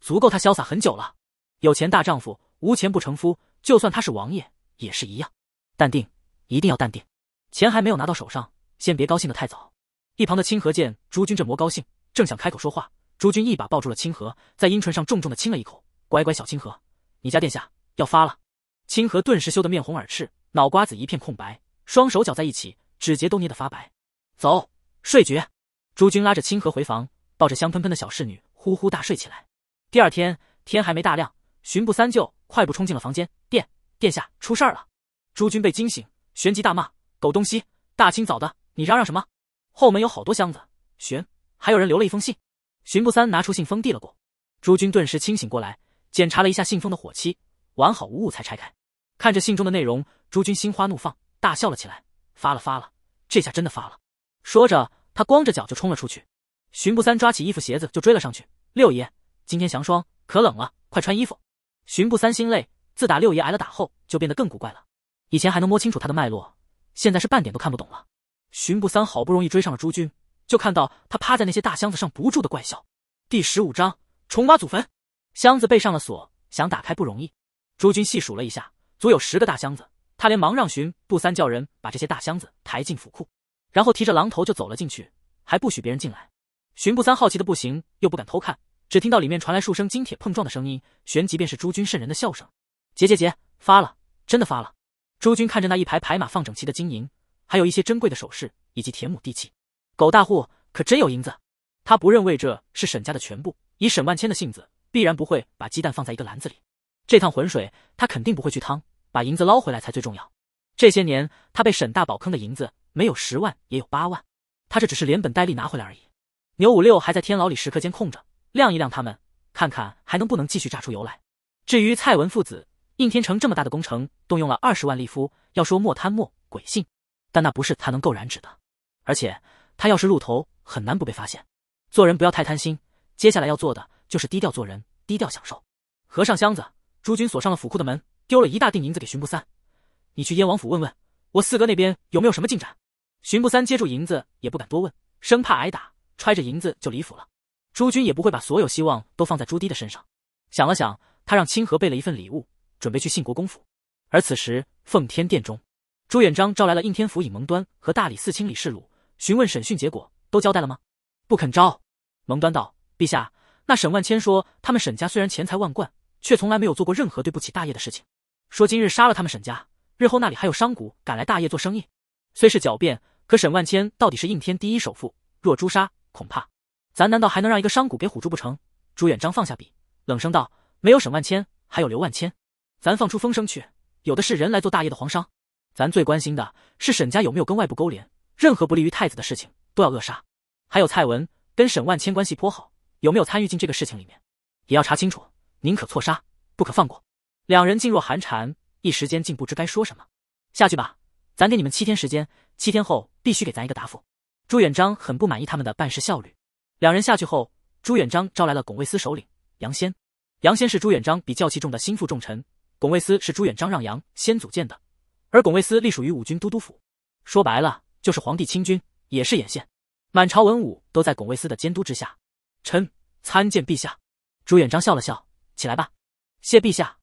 足够他潇洒很久了。有钱大丈夫，无钱不成夫。就算他是王爷，也是一样。淡定，一定要淡定。钱还没有拿到手上，先别高兴的太早。一旁的清河见朱军这模样高兴，正想开口说话，朱军一把抱住了清河，在阴唇上重重的亲了一口。乖乖，小清河，你家殿下要发了。清河顿时羞得面红耳赤，脑瓜子一片空白。双手搅在一起，指节都捏得发白。走，睡局。朱军拉着清河回房，抱着香喷喷的小侍女呼呼大睡起来。第二天天还没大亮，巡捕三舅快步冲进了房间：“殿殿下出事儿了！”朱军被惊醒，旋即大骂：“狗东西！大清早的，你嚷嚷什么？后门有好多箱子，巡还有人留了一封信。”巡捕三拿出信封递了过，朱军顿时清醒过来，检查了一下信封的火漆，完好无误才拆开，看着信中的内容，朱军心花怒放。大笑了起来，发了发了，这下真的发了。说着，他光着脚就冲了出去。巡捕三抓起衣服鞋子就追了上去。六爷，今天降霜，可冷了，快穿衣服。巡捕三心累，自打六爷挨了打后就变得更古怪了。以前还能摸清楚他的脉络，现在是半点都看不懂了。巡捕三好不容易追上了朱军，就看到他趴在那些大箱子上不住的怪笑。第十五章重挖祖坟。箱子背上了锁，想打开不容易。朱军细数了一下，足有十个大箱子。他连忙让巡不三叫人把这些大箱子抬进府库，然后提着榔头就走了进去，还不许别人进来。巡不三好奇的不行，又不敢偷看，只听到里面传来数声金铁碰撞的声音，旋即便是诸军渗人的笑声。结结结，发了，真的发了！诸军看着那一排排码放整齐的金银，还有一些珍贵的首饰以及田亩地契，狗大户可真有银子。他不认为这是沈家的全部，以沈万千的性子，必然不会把鸡蛋放在一个篮子里。这趟浑水，他肯定不会去趟。把银子捞回来才最重要。这些年他被沈大宝坑的银子，没有十万也有八万。他这只是连本带利拿回来而已。牛五六还在天牢里时刻监控着，晾一晾他们，看看还能不能继续榨出油来。至于蔡文父子，应天城这么大的工程，动用了二十万利夫。要说莫贪莫，鬼信。但那不是他能够染指的。而且他要是露头，很难不被发现。做人不要太贪心。接下来要做的就是低调做人，低调享受。合上箱子，朱军锁上了府库的门。丢了一大锭银子给巡捕三，你去燕王府问问，我四哥那边有没有什么进展？巡捕三接住银子也不敢多问，生怕挨打，揣着银子就离府了。朱军也不会把所有希望都放在朱棣的身上。想了想，他让清河备了一份礼物，准备去信国公府。而此时，奉天殿中，朱元璋召来了应天府尹蒙端和大理寺卿李世鲁，询问审讯结果，都交代了吗？不肯招。蒙端道：“陛下，那沈万千说，他们沈家虽然钱财万贯，却从来没有做过任何对不起大业的事情。”说今日杀了他们沈家，日后那里还有商贾敢来大业做生意？虽是狡辩，可沈万千到底是应天第一首富，若诛杀，恐怕咱难道还能让一个商贾给唬住不成？朱元璋放下笔，冷声道：“没有沈万千，还有刘万千，咱放出风声去，有的是人来做大业的皇商。咱最关心的是沈家有没有跟外部勾连，任何不利于太子的事情都要扼杀。还有蔡文跟沈万千关系颇好，有没有参与进这个事情里面，也要查清楚。宁可错杀，不可放过。”两人静若寒蝉，一时间竟不知该说什么。下去吧，咱给你们七天时间，七天后必须给咱一个答复。朱元璋很不满意他们的办事效率。两人下去后，朱元璋招来了拱卫司首领杨先。杨先是朱元璋比较器重的心腹重臣。拱卫司是朱元璋让杨先组建的，而拱卫司隶属于五军都督府，说白了就是皇帝亲军，也是眼线。满朝文武都在拱卫司的监督之下。臣参见陛下。朱元璋笑了笑，起来吧。谢陛下。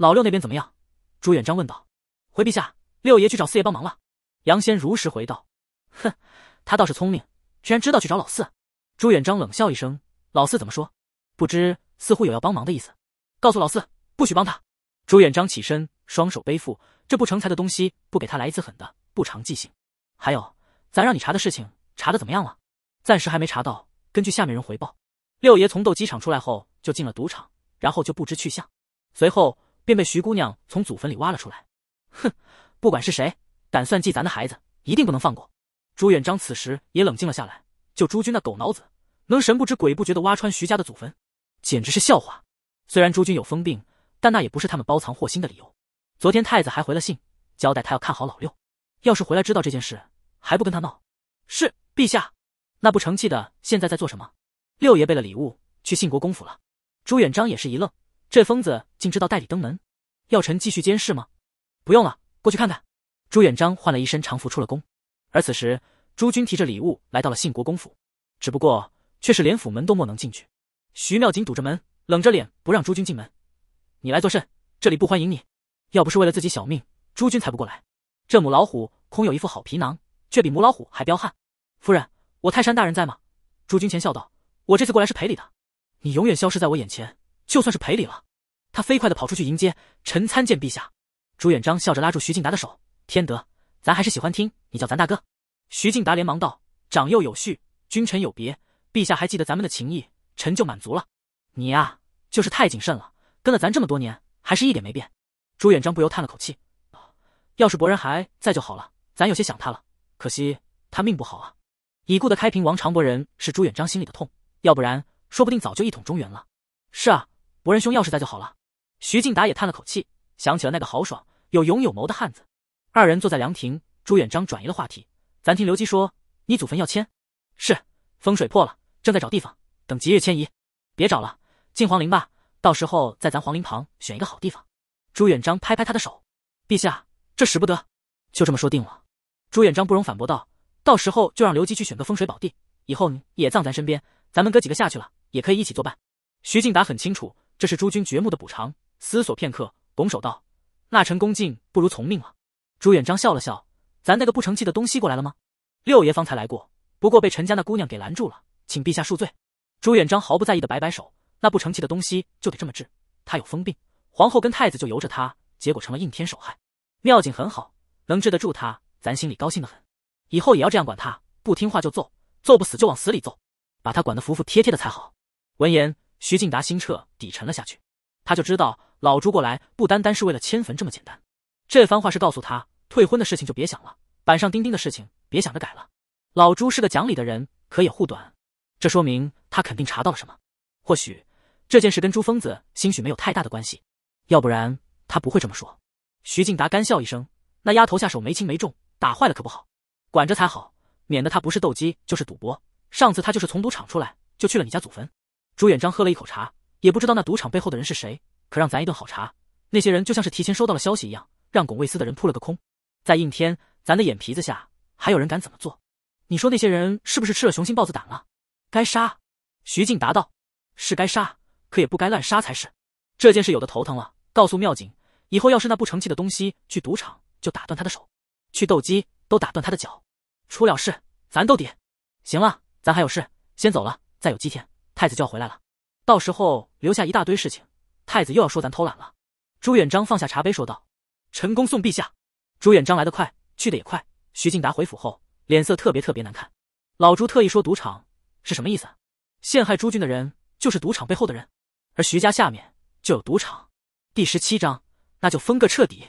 老六那边怎么样？朱元璋问道。回陛下，六爷去找四爷帮忙了。杨先如实回道。哼，他倒是聪明，居然知道去找老四。朱元璋冷笑一声。老四怎么说？不知，似乎有要帮忙的意思。告诉老四，不许帮他。朱元璋起身，双手背负，这不成才的东西，不给他来一次狠的，不长记性。还有，咱让你查的事情，查的怎么样了？暂时还没查到。根据下面人回报，六爷从斗鸡场出来后，就进了赌场，然后就不知去向。随后。便被徐姑娘从祖坟里挖了出来。哼，不管是谁，胆算计咱的孩子，一定不能放过。朱元璋此时也冷静了下来。就朱军那狗脑子，能神不知鬼不觉的挖穿徐家的祖坟，简直是笑话。虽然朱军有疯病，但那也不是他们包藏祸心的理由。昨天太子还回了信，交代他要看好老六。要是回来知道这件事，还不跟他闹？是陛下。那不成器的现在在做什么？六爷备了礼物去信国公府了。朱元璋也是一愣。这疯子竟知道代理登门，要臣继续监视吗？不用了，过去看看。朱元璋换了一身长服出了宫，而此时朱军提着礼物来到了信国公府，只不过却是连府门都莫能进去。徐妙锦堵着门，冷着脸不让朱军进门。你来作甚？这里不欢迎你。要不是为了自己小命，朱军才不过来。这母老虎空有一副好皮囊，却比母老虎还彪悍。夫人，我泰山大人在吗？朱军前笑道：“我这次过来是赔礼的，你永远消失在我眼前。”就算是赔礼了，他飞快地跑出去迎接。臣参见陛下。朱元璋笑着拉住徐敬达的手：“天德，咱还是喜欢听你叫咱大哥。”徐敬达连忙道：“长幼有序，君臣有别。陛下还记得咱们的情谊，臣就满足了。你呀，就是太谨慎了，跟了咱这么多年，还是一点没变。”朱元璋不由叹了口气：“啊，要是博人还在就好了，咱有些想他了。可惜他命不好啊。已故的开平王常伯仁是朱元璋心里的痛，要不然说不定早就一统中原了。是啊。”胡仁兄要是在就好了。徐敬达也叹了口气，想起了那个豪爽、有勇有谋的汉子。二人坐在凉亭，朱元璋转移了话题：“咱听刘基说，你祖坟要迁，是风水破了，正在找地方，等吉日迁移。别找了，进皇陵吧。到时候在咱皇陵旁选一个好地方。”朱元璋拍拍他的手：“陛下，这使不得。就这么说定了。”朱元璋不容反驳道：“到时候就让刘基去选个风水宝地，以后你也葬咱身边。咱们哥几个下去了，也可以一起作伴。”徐敬达很清楚。这是诸君掘墓的补偿。思索片刻，拱手道：“那臣恭敬不如从命了。”朱元璋笑了笑：“咱那个不成器的东西过来了吗？”六爷方才来过，不过被陈家那姑娘给拦住了，请陛下恕罪。”朱元璋毫不在意的摆摆手：“那不成器的东西就得这么治，他有疯病，皇后跟太子就由着他，结果成了应天守害。妙景很好，能治得住他，咱心里高兴的很。以后也要这样管他，不听话就揍，揍不死就往死里揍，把他管得服服帖帖的才好。”闻言。徐敬达心彻底沉了下去，他就知道老朱过来不单单是为了迁坟这么简单。这番话是告诉他，退婚的事情就别想了，板上钉钉的事情别想着改了。老朱是个讲理的人，可也护短，这说明他肯定查到了什么。或许这件事跟朱疯子兴许没有太大的关系，要不然他不会这么说。徐敬达干笑一声：“那丫头下手没轻没重，打坏了可不好，管着才好，免得他不是斗鸡就是赌博。上次他就是从赌场出来，就去了你家祖坟。”朱元璋喝了一口茶，也不知道那赌场背后的人是谁，可让咱一顿好茶。那些人就像是提前收到了消息一样，让拱卫司的人扑了个空。在应天，咱的眼皮子下还有人敢怎么做？你说那些人是不是吃了雄心豹子胆了？该杀。徐静答道：“是该杀，可也不该滥杀才是。这件事有的头疼了，告诉妙锦，以后要是那不成器的东西去赌场，就打断他的手；去斗鸡，都打断他的脚。出了事，咱都点。行了，咱还有事，先走了。再有几天。”太子就要回来了，到时候留下一大堆事情，太子又要说咱偷懒了。朱元璋放下茶杯说道：“臣恭送陛下。”朱元璋来得快，去得也快。徐敬达回府后，脸色特别特别难看。老朱特意说：“赌场是什么意思？陷害朱军的人就是赌场背后的人，而徐家下面就有赌场。”第十七章，那就分个彻底。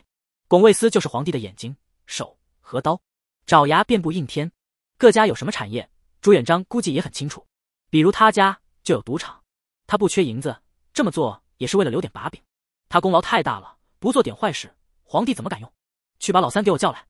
拱卫司就是皇帝的眼睛、手和刀，爪牙遍布应天。各家有什么产业，朱元璋估计也很清楚，比如他家。就有赌场，他不缺银子，这么做也是为了留点把柄。他功劳太大了，不做点坏事，皇帝怎么敢用？去把老三给我叫来。”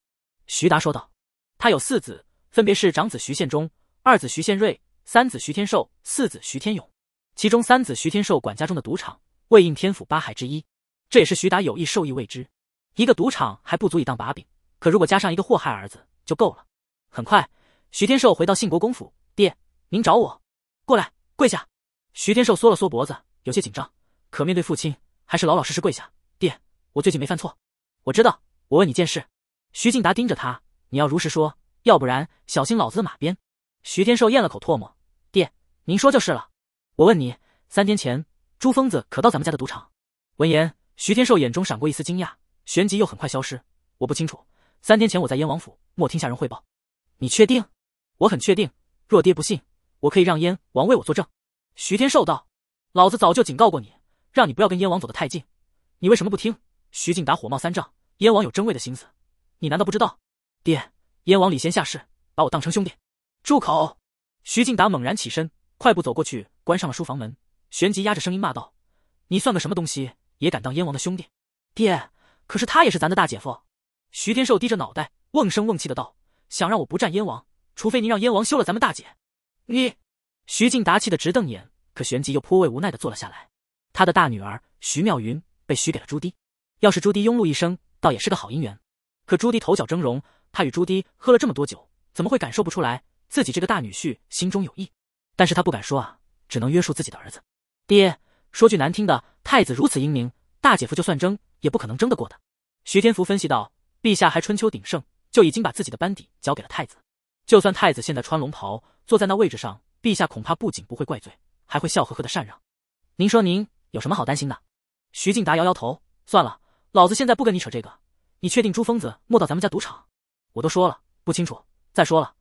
徐达说道。他有四子，分别是长子徐献忠、二子徐献瑞、三子徐天寿、四子徐天勇。其中三子徐天寿管家中的赌场为应天府八海之一，这也是徐达有意授意未知。一个赌场还不足以当把柄，可如果加上一个祸害儿子，就够了。很快，徐天寿回到信国公府，爹，您找我？过来。跪下！徐天寿缩了缩脖子，有些紧张，可面对父亲，还是老老实实跪下。爹，我最近没犯错，我知道。我问你件事。徐敬达盯着他，你要如实说，要不然小心老子的马鞭。徐天寿咽了口唾沫，爹，您说就是了。我问你，三天前朱疯子可到咱们家的赌场？闻言，徐天寿眼中闪过一丝惊讶，旋即又很快消失。我不清楚，三天前我在燕王府，莫听下人汇报。你确定？我很确定。若爹不信。我可以让燕王为我作证。”徐天寿道，“老子早就警告过你，让你不要跟燕王走得太近，你为什么不听？”徐敬达火冒三丈，“燕王有争位的心思，你难道不知道？爹，燕王礼贤下士，把我当成兄弟。”“住口！”徐敬达猛然起身，快步走过去，关上了书房门，旋即压着声音骂道：“你算个什么东西，也敢当燕王的兄弟？爹，可是他也是咱的大姐夫。”徐天寿低着脑袋，瓮声瓮气的道：“想让我不占燕王，除非您让燕王休了咱们大姐。”你，徐静达气得直瞪眼，可旋即又颇为无奈的坐了下来。他的大女儿徐妙云被许给了朱棣，要是朱棣庸碌一生，倒也是个好姻缘。可朱棣头角峥嵘，他与朱棣喝了这么多酒，怎么会感受不出来自己这个大女婿心中有异？但是他不敢说啊，只能约束自己的儿子。爹，说句难听的，太子如此英明，大姐夫就算争，也不可能争得过的。徐天福分析道，陛下还春秋鼎盛，就已经把自己的班底交给了太子。就算太子现在穿龙袍坐在那位置上，陛下恐怕不仅不会怪罪，还会笑呵呵的禅让。您说您有什么好担心的？徐敬达摇摇头，算了，老子现在不跟你扯这个。你确定朱疯子没到咱们家赌场？我都说了不清楚。再说了，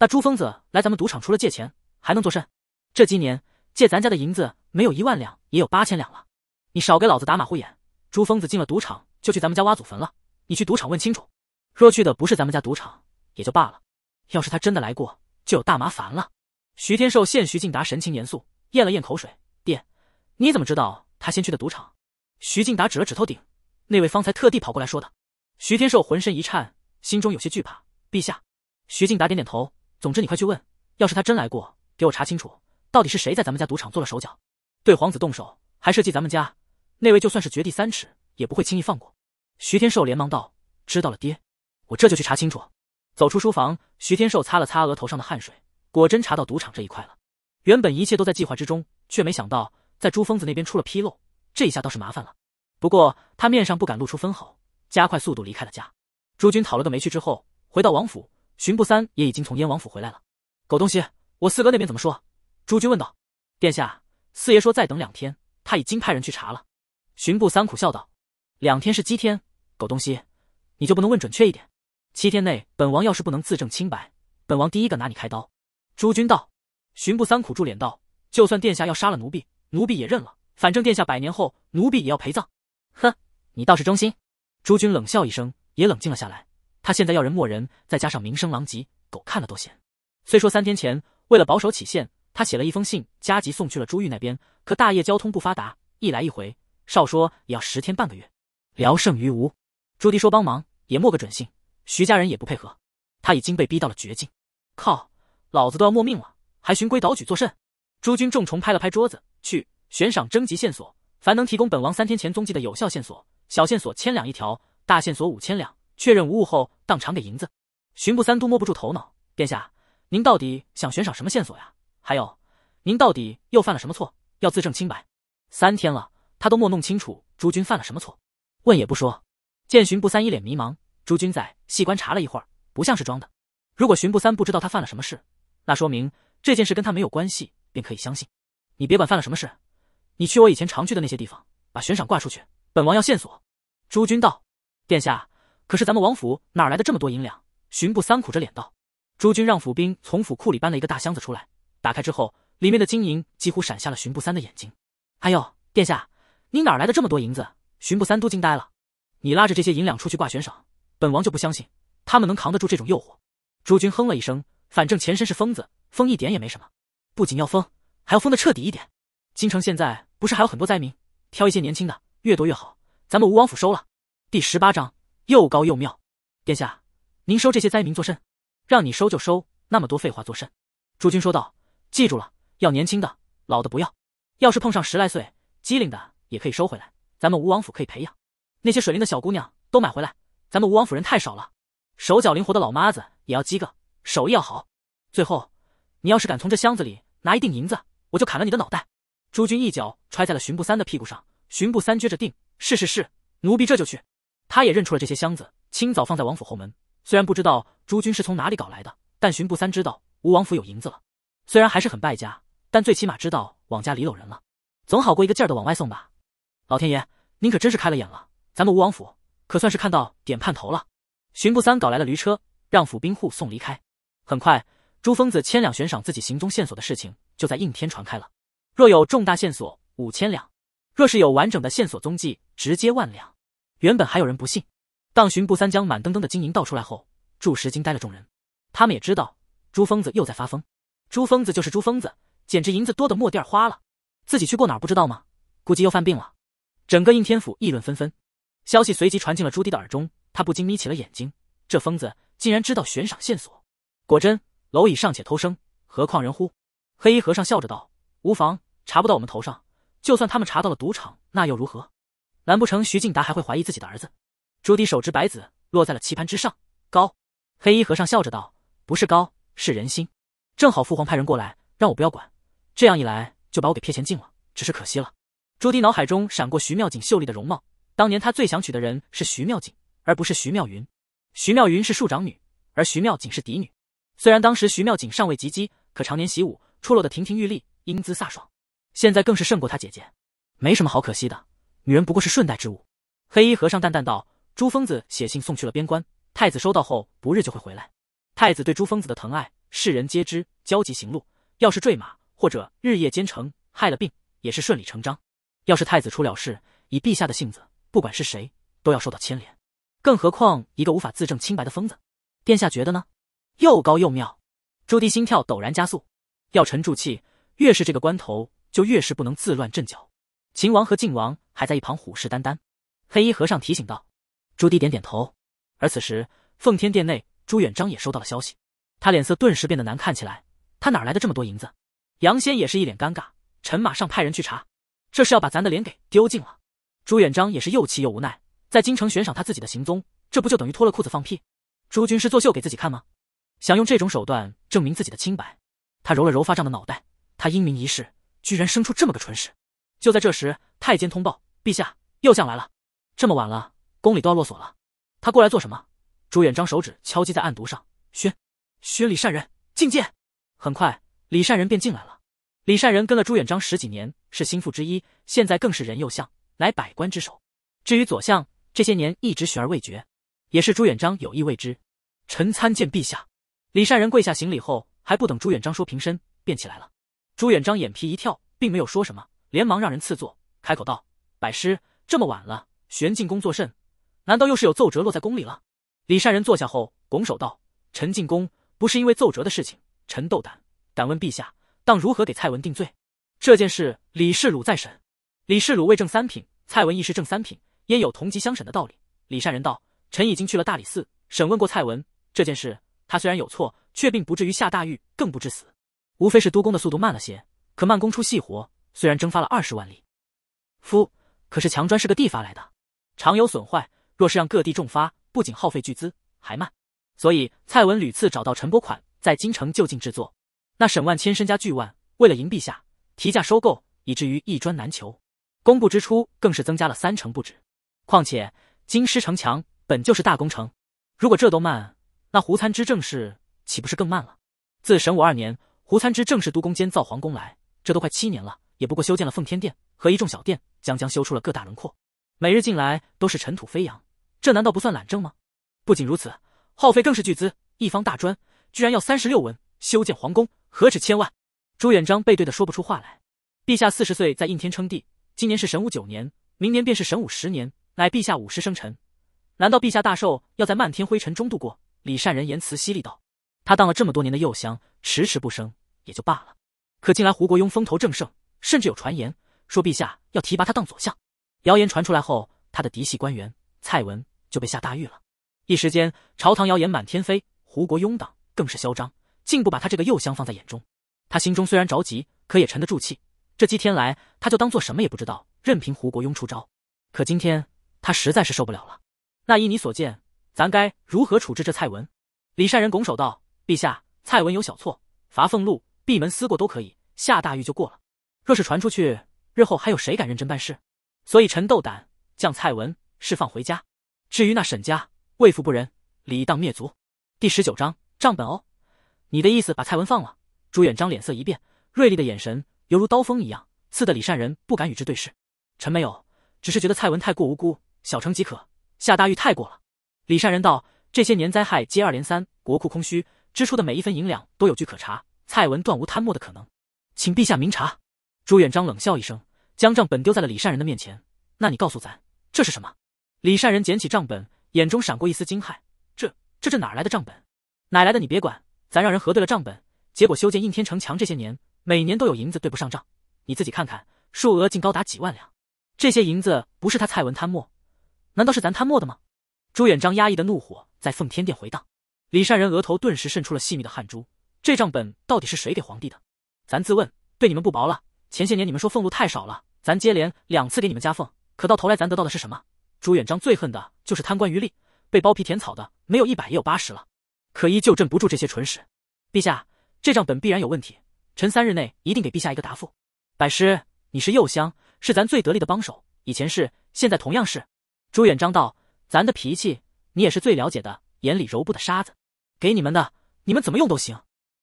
那朱疯子来咱们赌场除了借钱，还能做甚？这今年借咱家的银子，没有一万两也有八千两了。你少给老子打马虎眼！朱疯子进了赌场就去咱们家挖祖坟了，你去赌场问清楚。若去的不是咱们家赌场，也就罢了。要是他真的来过，就有大麻烦了。徐天寿见徐敬达神情严肃，咽了咽口水：“爹，你怎么知道他先去的赌场？”徐敬达指了指头顶：“那位方才特地跑过来说的。”徐天寿浑身一颤，心中有些惧怕。陛下，徐敬达点点头：“总之你快去问，要是他真来过，给我查清楚，到底是谁在咱们家赌场做了手脚，对皇子动手，还设计咱们家那位，就算是掘地三尺，也不会轻易放过。”徐天寿连忙道：“知道了，爹，我这就去查清楚。”走出书房，徐天寿擦了擦额头上的汗水，果真查到赌场这一块了。原本一切都在计划之中，却没想到在朱疯子那边出了纰漏，这一下倒是麻烦了。不过他面上不敢露出分毫，加快速度离开了家。朱军讨了个没趣之后，回到王府，巡捕三也已经从燕王府回来了。狗东西，我四哥那边怎么说？朱军问道。殿下，四爷说再等两天，他已经派人去查了。巡捕三苦笑道，两天是七天？狗东西，你就不能问准确一点？七天内，本王要是不能自证清白，本王第一个拿你开刀。朱军道，巡捕三苦住脸道，就算殿下要杀了奴婢，奴婢也认了。反正殿下百年后，奴婢也要陪葬。哼，你倒是忠心。朱军冷笑一声，也冷静了下来。他现在要人莫人，再加上名声狼藉，狗看了都嫌。虽说三天前为了保守起见，他写了一封信，加急送去了朱玉那边，可大业交通不发达，一来一回，少说也要十天半个月，聊胜于无。朱棣说帮忙，也莫个准信。徐家人也不配合，他已经被逼到了绝境。靠，老子都要没命了，还循规蹈矩作甚？诸君重重拍了拍桌子，去悬赏征集线索，凡能提供本王三天前踪迹的有效线索，小线索千两一条，大线索五千两，确认无误后当场给银子。巡捕三都摸不住头脑，殿下，您到底想悬赏什么线索呀？还有，您到底又犯了什么错，要自证清白？三天了，他都莫弄清楚诸君犯了什么错，问也不说。见巡捕三一脸迷茫。朱军仔细观察了一会儿，不像是装的。如果巡捕三不知道他犯了什么事，那说明这件事跟他没有关系，便可以相信。你别管犯了什么事，你去我以前常去的那些地方，把悬赏挂出去。本王要线索。朱军道：“殿下，可是咱们王府哪来的这么多银两？”巡捕三苦着脸道。朱军让府兵从府库里搬了一个大箱子出来，打开之后，里面的金银几乎闪瞎了巡捕三的眼睛。哎呦，殿下，你哪来的这么多银子？巡捕三都惊呆了。你拉着这些银两出去挂悬赏。本王就不相信，他们能扛得住这种诱惑。诸君哼了一声，反正前身是疯子，疯一点也没什么。不仅要疯，还要疯的彻底一点。京城现在不是还有很多灾民？挑一些年轻的，越多越好。咱们吴王府收了。第十八章又高又妙。殿下，您收这些灾民作甚？让你收就收，那么多废话作甚？诸君说道，记住了，要年轻的，老的不要。要是碰上十来岁，机灵的也可以收回来，咱们吴王府可以培养。那些水灵的小姑娘都买回来。咱们吴王府人太少了，手脚灵活的老妈子也要几个，手艺要好。最后，你要是敢从这箱子里拿一锭银子，我就砍了你的脑袋！诸君一脚踹在了巡捕三的屁股上，巡捕三撅着腚：“是是是，奴婢这就去。”他也认出了这些箱子，清早放在王府后门。虽然不知道诸君是从哪里搞来的，但巡捕三知道吴王府有银子了。虽然还是很败家，但最起码知道往家里搂人了，总好过一个劲儿的往外送吧。老天爷，您可真是开了眼了，咱们吴王府。可算是看到点盼头了。巡捕三搞来了驴车，让府兵护送离开。很快，朱疯子千两悬赏自己行踪线索的事情就在应天传开了。若有重大线索，五千两；若是有完整的线索踪迹，直接万两。原本还有人不信，当巡捕三将满登登的金银倒出来后，住石惊呆了众人。他们也知道朱疯子又在发疯。朱疯子就是朱疯子，简直银子多的没地儿花了。自己去过哪不知道吗？估计又犯病了。整个应天府议论纷纷。消息随即传进了朱棣的耳中，他不禁眯起了眼睛。这疯子竟然知道悬赏线索，果真蝼蚁尚且偷生，何况人乎？黑衣和尚笑着道：“无妨，查不到我们头上。就算他们查到了赌场，那又如何？难不成徐敬达还会怀疑自己的儿子？”朱棣手执白子落在了棋盘之上，高。黑衣和尚笑着道：“不是高，是人心。正好父皇派人过来让我不要管，这样一来就把我给撇前进了。只是可惜了。”朱棣脑海中闪过徐妙锦秀丽的容貌。当年他最想娶的人是徐妙锦，而不是徐妙云。徐妙云是庶长女，而徐妙锦是嫡女。虽然当时徐妙锦尚未及笄，可常年习武，出落得亭亭玉立、英姿飒爽。现在更是胜过他姐姐。没什么好可惜的，女人不过是顺带之物。黑衣和尚淡淡道：“朱疯子写信送去了边关，太子收到后，不日就会回来。太子对朱疯子的疼爱，世人皆知。焦急行路，要是坠马或者日夜兼程，害了病也是顺理成章。要是太子出了事，以陛下的性子。”不管是谁都要受到牵连，更何况一个无法自证清白的疯子。殿下觉得呢？又高又妙。朱棣心跳陡然加速，要沉住气，越是这个关头，就越是不能自乱阵脚。秦王和晋王还在一旁虎视眈眈。黑衣和尚提醒道，朱棣点点头。而此时，奉天殿内，朱元璋也收到了消息，他脸色顿时变得难看起来。他哪来的这么多银子？杨仙也是一脸尴尬，臣马上派人去查，这是要把咱的脸给丢尽了。朱元璋也是又气又无奈，在京城悬赏他自己的行踪，这不就等于脱了裤子放屁？朱军是作秀给自己看吗？想用这种手段证明自己的清白？他揉了揉发胀的脑袋，他英明一世，居然生出这么个蠢事。就在这时，太监通报：“陛下，右相来了。”这么晚了，宫里都要落锁了，他过来做什么？朱元璋手指敲击在案牍上，宣宣李善人觐见。很快，李善人便进来了。李善人跟了朱元璋十几年，是心腹之一，现在更是人右相。乃百官之首，至于左相，这些年一直悬而未决，也是朱元璋有意为之。臣参见陛下。李善人跪下行礼后，还不等朱元璋说平身，便起来了。朱元璋眼皮一跳，并没有说什么，连忙让人赐座，开口道：“百师，这么晚了，玄进宫作甚？难道又是有奏折落在宫里了？”李善人坐下后，拱手道：“臣进宫不是因为奏折的事情，臣斗胆，敢问陛下，当如何给蔡文定罪？这件事，李世鲁在审。”李世鲁为正三品，蔡文亦是正三品，焉有同级相审的道理？李善人道：“臣已经去了大理寺，审问过蔡文这件事。他虽然有错，却并不至于下大狱，更不致死。无非是督工的速度慢了些，可慢工出细活。虽然蒸发了二十万粒，夫可是墙砖是个地发来的，常有损坏。若是让各地重发，不仅耗费巨资，还慢。所以蔡文屡次找到陈伯款，在京城就近制作。那沈万千身家巨万，为了迎陛下，提价收购，以至于一砖难求。”公布之初更是增加了三成不止，况且京师城墙本就是大工程，如果这都慢，那胡参知政事岂不是更慢了？自神武二年，胡参知政事督工监造皇宫来，这都快七年了，也不过修建了奉天殿和一众小殿，将将修出了各大轮廓。每日进来都是尘土飞扬，这难道不算懒政吗？不仅如此，耗费更是巨资，一方大砖居然要三十六文，修建皇宫何止千万？朱元璋背对的说不出话来。陛下四十岁在应天称帝。今年是神武九年，明年便是神武十年，乃陛下五十生辰。难道陛下大寿要在漫天灰尘中度过？李善人言辞犀利道：“他当了这么多年的右相，迟迟不升也就罢了，可近来胡国庸风头正盛，甚至有传言说陛下要提拔他当左相。谣言传出来后，他的嫡系官员蔡文就被下大狱了。一时间，朝堂谣言满天飞，胡国庸党更是嚣张，竟不把他这个右相放在眼中。他心中虽然着急，可也沉得住气。”这几天来，他就当做什么也不知道，任凭胡国庸出招。可今天他实在是受不了了。那依你所见，咱该如何处置这蔡文？李善人拱手道：“陛下，蔡文有小错，罚俸禄、闭门思过都可以，下大狱就过了。若是传出去，日后还有谁敢认真办事？所以臣斗胆将蔡文释放回家。至于那沈家，为富不仁，理当灭族。”第十九章账本哦，你的意思把蔡文放了？朱元璋脸色一变，锐利的眼神。犹如刀锋一样，刺得李善人不敢与之对视。臣没有，只是觉得蔡文太过无辜，小惩即可，下大狱太过了。李善人道：这些年灾害接二连三，国库空虚，支出的每一分银两都有据可查，蔡文断无贪墨的可能，请陛下明察。朱元璋冷笑一声，将账本丢在了李善人的面前。那你告诉咱，这是什么？李善人捡起账本，眼中闪过一丝惊骇：这、这、这哪来的账本？哪来的你别管，咱让人核对了账本，结果修建应天城墙这些年。每年都有银子对不上账，你自己看看，数额竟高达几万两。这些银子不是他蔡文贪墨，难道是咱贪墨的吗？朱元璋压抑的怒火在奉天殿回荡。李善人额头顿时渗出了细密的汗珠。这账本到底是谁给皇帝的？咱自问对你们不薄了。前些年你们说俸禄太少了，咱接连两次给你们加俸，可到头来咱得到的是什么？朱元璋最恨的就是贪官渔利，被剥皮填草的没有一百也有八十了，可依旧镇不住这些蠢屎。陛下，这账本必然有问题。臣三日内一定给陛下一个答复。百师，你是右香，是咱最得力的帮手，以前是，现在同样是。朱元璋道：“咱的脾气你也是最了解的，眼里揉不得沙子，给你们的，你们怎么用都行，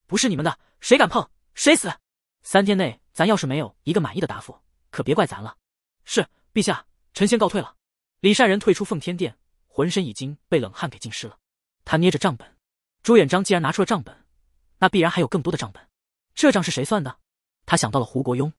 不是你们的，谁敢碰，谁死。三天内，咱要是没有一个满意的答复，可别怪咱了。”是，陛下，臣先告退了。李善人退出奉天殿，浑身已经被冷汗给浸湿了。他捏着账本，朱元璋既然拿出了账本，那必然还有更多的账本。这账是谁算的？他想到了胡国庸，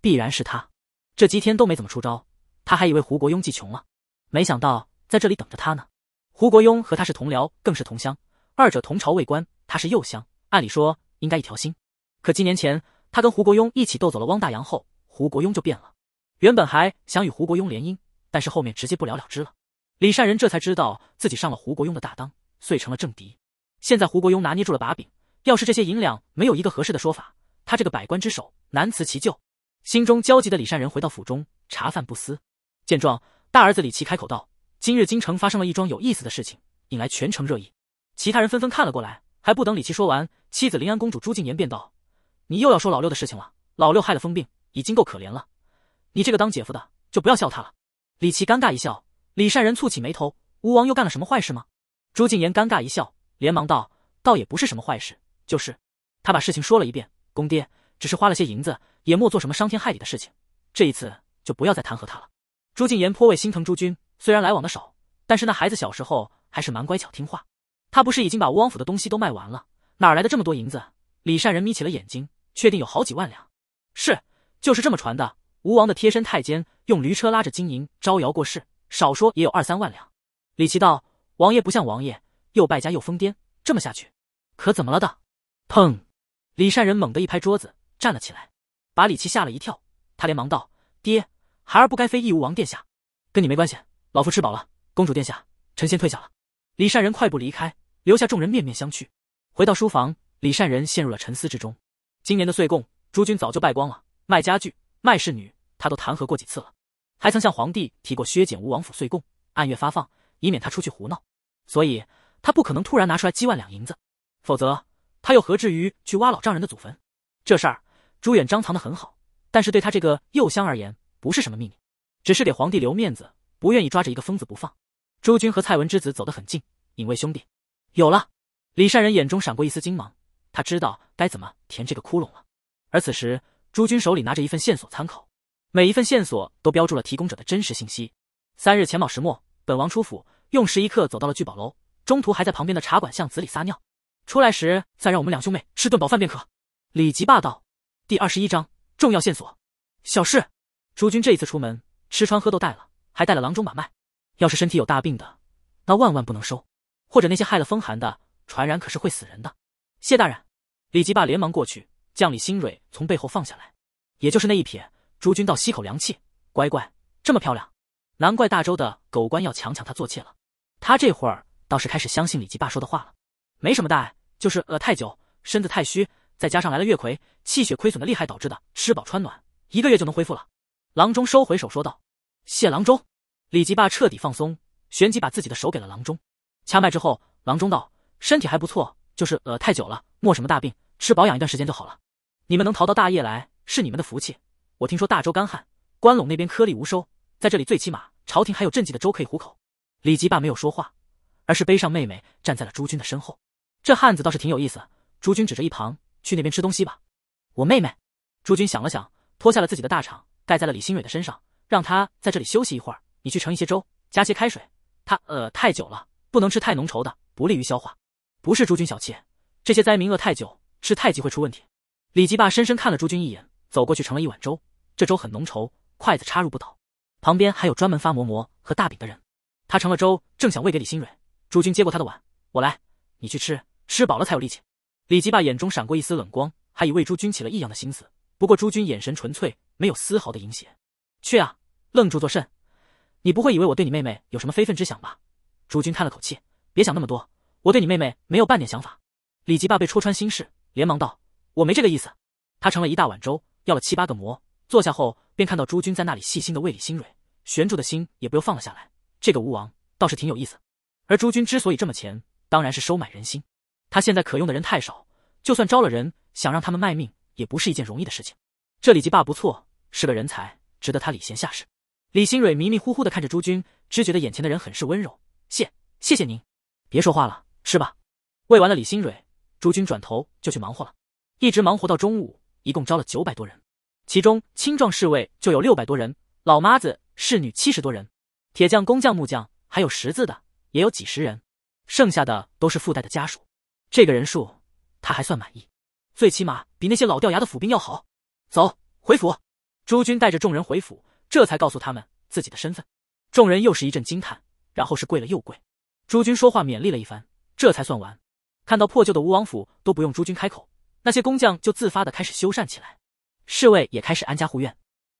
必然是他。这几天都没怎么出招，他还以为胡国庸记穷了，没想到在这里等着他呢。胡国庸和他是同僚，更是同乡，二者同朝为官，他是右乡，按理说应该一条心。可几年前他跟胡国庸一起斗走了汪大洋后，胡国庸就变了。原本还想与胡国庸联姻，但是后面直接不了了之了。李善人这才知道自己上了胡国庸的大当，遂成了政敌。现在胡国庸拿捏住了把柄。要是这些银两没有一个合适的说法，他这个百官之首难辞其咎。心中焦急的李善人回到府中，茶饭不思。见状，大儿子李琦开口道：“今日京城发生了一桩有意思的事情，引来全城热议。”其他人纷纷看了过来。还不等李琦说完，妻子临安公主朱静言便道：“你又要说老六的事情了？老六害了疯病，已经够可怜了。你这个当姐夫的，就不要笑他了。”李琦尴尬一笑。李善人蹙起眉头：“吴王又干了什么坏事吗？”朱静言尴尬一笑，连忙道：“倒也不是什么坏事。”就是，他把事情说了一遍。公爹只是花了些银子，也莫做什么伤天害理的事情。这一次就不要再弹劾他了。朱静言颇为心疼朱军，虽然来往的少，但是那孩子小时候还是蛮乖巧听话。他不是已经把吴王府的东西都卖完了，哪来的这么多银子？李善人眯起了眼睛，确定有好几万两。是，就是这么传的。吴王的贴身太监用驴车拉着金银招摇过市，少说也有二三万两。李奇道：“王爷不像王爷，又败家又疯癫，这么下去可怎么了的？”砰！李善人猛地一拍桌子，站了起来，把李琦吓了一跳。他连忙道：“爹，孩儿不该非义无王殿下，跟你没关系。老夫吃饱了，公主殿下，臣先退下了。”李善人快步离开，留下众人面面相觑。回到书房，李善人陷入了沉思之中。今年的岁贡，诸君早就败光了，卖家具、卖侍女，他都弹劾过几次了，还曾向皇帝提过削减吴王府岁贡，按月发放，以免他出去胡闹。所以，他不可能突然拿出来几万两银子，否则。他又何至于去挖老丈人的祖坟？这事儿朱远张藏的很好，但是对他这个右乡而言不是什么秘密，只是给皇帝留面子，不愿意抓着一个疯子不放。朱军和蔡文之子走得很近，隐卫兄弟有了。李善人眼中闪过一丝金芒，他知道该怎么填这个窟窿了。而此时，朱军手里拿着一份线索参考，每一份线索都标注了提供者的真实信息。三日前卯时末，本王出府，用时一刻走到了聚宝楼，中途还在旁边的茶馆巷子里撒尿。出来时再让我们两兄妹吃顿饱饭便可。李吉霸道第二十一章重要线索。小事。朱军这一次出门吃穿喝都带了，还带了郎中把脉。要是身体有大病的，那万万不能收。或者那些害了风寒的传染，可是会死人的。谢大人，李吉霸连忙过去将李新蕊从背后放下来。也就是那一瞥，朱军倒吸口凉气。乖乖，这么漂亮，难怪大周的狗官要强抢他做妾了。他这会儿倒是开始相信李吉霸说的话了，没什么大碍。就是饿太久，身子太虚，再加上来了月魁，气血亏损的厉害导致的。吃饱穿暖，一个月就能恢复了。郎中收回手说道：“谢郎中。”李吉霸彻底放松，旋即把自己的手给了郎中。掐脉之后，郎中道：“身体还不错，就是呃太久了，没什么大病，吃保养一段时间就好了。”你们能逃到大业来，是你们的福气。我听说大周干旱，关陇那边颗粒无收，在这里最起码朝廷还有赈济的粥可以糊口。李吉霸没有说话，而是背上妹妹站在了朱军的身后。这汉子倒是挺有意思。朱军指着一旁：“去那边吃东西吧。”我妹妹。朱军想了想，脱下了自己的大氅，盖在了李新蕊的身上，让她在这里休息一会儿。你去盛一些粥，加些开水。她饿太久了，不能吃太浓稠的，不利于消化。不是朱军小气，这些灾民饿太久，吃太急会出问题。李吉霸深深看了朱军一眼，走过去盛了一碗粥。这粥很浓稠，筷子插入不倒。旁边还有专门发馍馍和大饼的人。他盛了粥，正想喂给李新蕊，朱军接过他的碗：“我来，你去吃。”吃饱了才有力气。李吉霸眼中闪过一丝冷光，还以为朱军起了异样的心思。不过朱军眼神纯粹，没有丝毫的淫邪。去啊，愣住作甚？你不会以为我对你妹妹有什么非分之想吧？朱军叹了口气，别想那么多，我对你妹妹没有半点想法。李吉霸被戳穿心事，连忙道：“我没这个意思。”他盛了一大碗粥，要了七八个馍，坐下后便看到朱军在那里细心的喂李新蕊，悬着的心也不由放了下来。这个吴王倒是挺有意思。而朱军之所以这么钱，当然是收买人心。他现在可用的人太少，就算招了人，想让他们卖命也不是一件容易的事情。这李吉霸不错，是个人才，值得他礼贤下士。李新蕊迷迷糊糊地看着朱军，只觉得眼前的人很是温柔。谢谢谢您，别说话了，吃吧。喂完了李新蕊，朱军转头就去忙活了，一直忙活到中午，一共招了九百多人，其中青壮侍卫就有六百多人，老妈子、侍女七十多人，铁匠、工匠、木匠，还有识字的也有几十人，剩下的都是附带的家属。这个人数他还算满意，最起码比那些老掉牙的府兵要好。走，回府。朱军带着众人回府，这才告诉他们自己的身份。众人又是一阵惊叹，然后是跪了又跪。朱军说话勉励了一番，这才算完。看到破旧的吴王府都不用朱军开口，那些工匠就自发的开始修缮起来，侍卫也开始安家护院。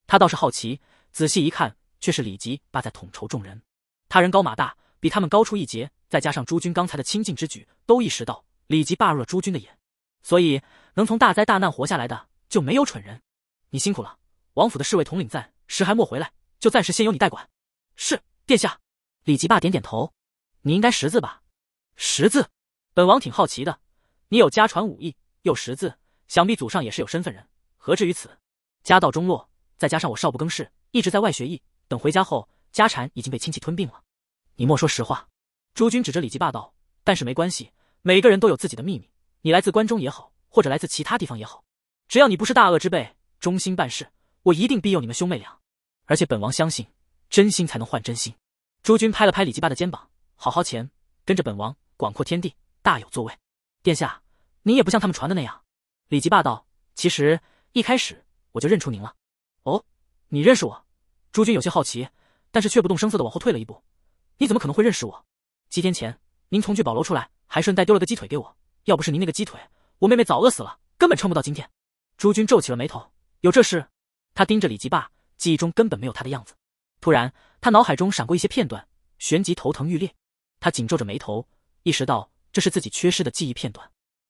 他倒是好奇，仔细一看却是李吉巴在统筹众人。他人高马大，比他们高出一截，再加上朱军刚才的亲近之举，都意识到。李吉霸入了朱军的眼，所以能从大灾大难活下来的就没有蠢人。你辛苦了，王府的侍卫统领在时还莫回来，就暂时先由你代管。是，殿下。李吉霸点点头。你应该识字吧？识字。本王挺好奇的，你有家传武艺又识字，想必祖上也是有身份人，何至于此？家道中落，再加上我少不更事，一直在外学艺，等回家后，家产已经被亲戚吞并了。你莫说实话。朱军指着李吉霸道：“但是没关系。”每个人都有自己的秘密，你来自关中也好，或者来自其他地方也好，只要你不是大恶之辈，忠心办事，我一定庇佑你们兄妹俩。而且本王相信，真心才能换真心。朱军拍了拍李吉霸的肩膀，好好钱，跟着本王，广阔天地，大有作为。殿下，您也不像他们传的那样。李吉霸道：“其实一开始我就认出您了。”哦，你认识我？朱军有些好奇，但是却不动声色的往后退了一步。你怎么可能会认识我？几天前，您从聚宝楼出来。还顺带丢了个鸡腿给我，要不是您那个鸡腿，我妹妹早饿死了，根本撑不到今天。朱军皱起了眉头，有这事？他盯着李吉霸，记忆中根本没有他的样子。突然，他脑海中闪过一些片段，旋即头疼欲裂。他紧皱着眉头，意识到这是自己缺失的记忆片段。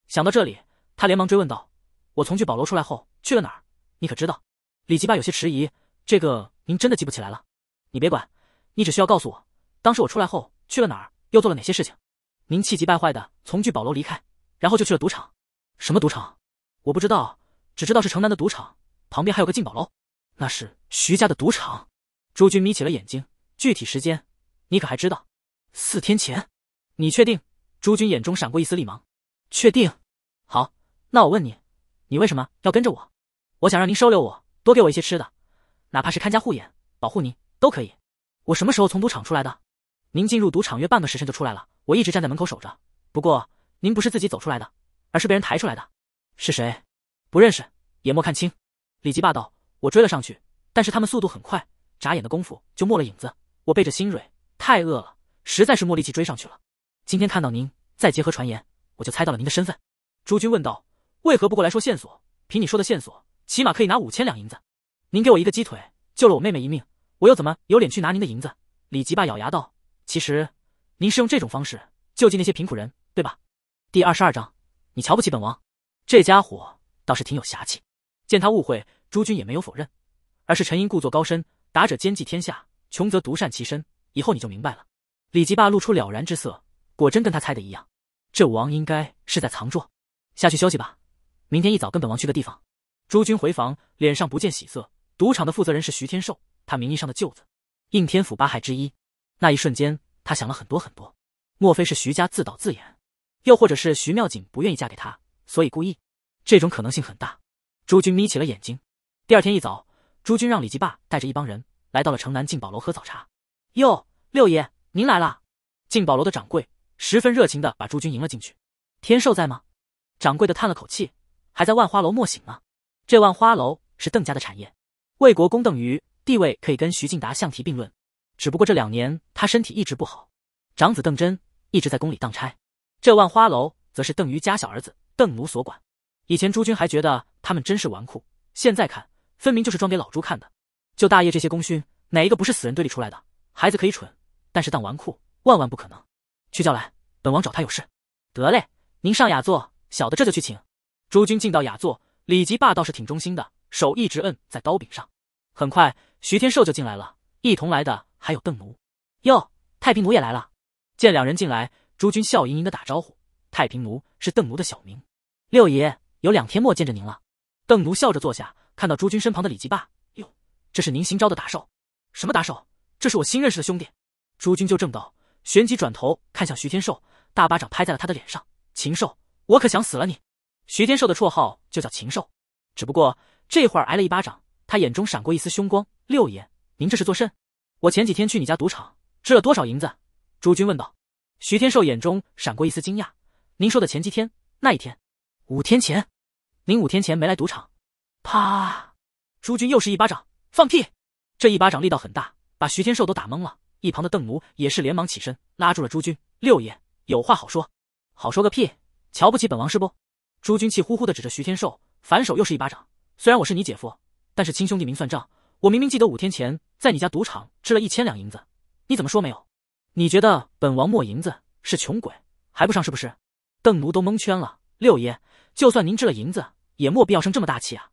想到这里，他连忙追问道：“我从聚宝楼出来后去了哪儿？你可知道？”李吉霸有些迟疑：“这个您真的记不起来了？”“你别管，你只需要告诉我，当时我出来后去了哪儿，又做了哪些事情。”您气急败坏的从聚宝楼离开，然后就去了赌场。什么赌场？我不知道，只知道是城南的赌场，旁边还有个进宝楼。那是徐家的赌场。朱军眯起了眼睛。具体时间，你可还知道？四天前。你确定？朱军眼中闪过一丝厉芒。确定。好，那我问你，你为什么要跟着我？我想让您收留我，多给我一些吃的，哪怕是看家护眼，保护您都可以。我什么时候从赌场出来的？您进入赌场约半个时辰就出来了。我一直站在门口守着，不过您不是自己走出来的，而是被人抬出来的。是谁？不认识，也莫看清。李吉霸道，我追了上去，但是他们速度很快，眨眼的功夫就没了影子。我背着新蕊，太饿了，实在是没力气追上去了。今天看到您，再结合传言，我就猜到了您的身份。朱军问道：“为何不过来说线索？凭你说的线索，起码可以拿五千两银子。您给我一个鸡腿，救了我妹妹一命，我又怎么有脸去拿您的银子？”李吉霸咬牙道：“其实……”您是用这种方式救济那些贫苦人，对吧？第二十二章，你瞧不起本王，这家伙倒是挺有侠气。见他误会，朱军也没有否认，而是沉吟，故作高深。达者兼济天下，穷则独善其身。以后你就明白了。李吉霸露出了然之色，果真跟他猜的一样，这武王应该是在藏拙。下去休息吧，明天一早跟本王去个地方。朱军回房，脸上不见喜色。赌场的负责人是徐天寿，他名义上的舅子，应天府八害之一。那一瞬间。他想了很多很多，莫非是徐家自导自演，又或者是徐妙锦不愿意嫁给他，所以故意？这种可能性很大。朱军眯起了眼睛。第二天一早，朱军让李吉霸带着一帮人来到了城南晋宝楼喝早茶。哟，六爷您来了！晋宝楼的掌柜十分热情的把朱军迎了进去。天寿在吗？掌柜的叹了口气，还在万花楼没醒呢。这万花楼是邓家的产业，魏国公邓瑜地位可以跟徐敬达相提并论。只不过这两年他身体一直不好，长子邓真一直在宫里当差，这万花楼则是邓瑜家小儿子邓奴所管。以前朱军还觉得他们真是纨绔，现在看分明就是装给老朱看的。就大业这些功勋，哪一个不是死人堆里出来的？孩子可以蠢，但是当纨绔万万不可能。去叫来，本王找他有事。得嘞，您上雅座，小的这就去请。朱军进到雅座，李吉霸倒是挺忠心的，手一直摁在刀柄上。很快，徐天寿就进来了，一同来的。还有邓奴，哟，太平奴也来了。见两人进来，朱军笑盈盈的打招呼。太平奴是邓奴的小名。六爷有两天没见着您了。邓奴笑着坐下，看到朱军身旁的李吉霸，哟，这是您新招的打手？什么打手？这是我新认识的兄弟。朱军就正道，旋即转头看向徐天寿，大巴掌拍在了他的脸上。禽兽，我可想死了你！徐天寿的绰号就叫禽兽，只不过这会儿挨了一巴掌，他眼中闪过一丝凶光。六爷，您这是做甚？我前几天去你家赌场，支了多少银子？朱军问道。徐天寿眼中闪过一丝惊讶。您说的前几天？那一天？五天前？您五天前没来赌场？啪！朱军又是一巴掌。放屁！这一巴掌力道很大，把徐天寿都打懵了。一旁的邓奴也是连忙起身，拉住了朱军。六爷，有话好说。好说个屁！瞧不起本王是不？朱军气呼呼的指着徐天寿，反手又是一巴掌。虽然我是你姐夫，但是亲兄弟明算账。我明明记得五天前在你家赌场支了一千两银子，你怎么说没有？你觉得本王没银子是穷鬼还不上是不是？邓奴都蒙圈了。六爷，就算您支了银子，也莫必要生这么大气啊！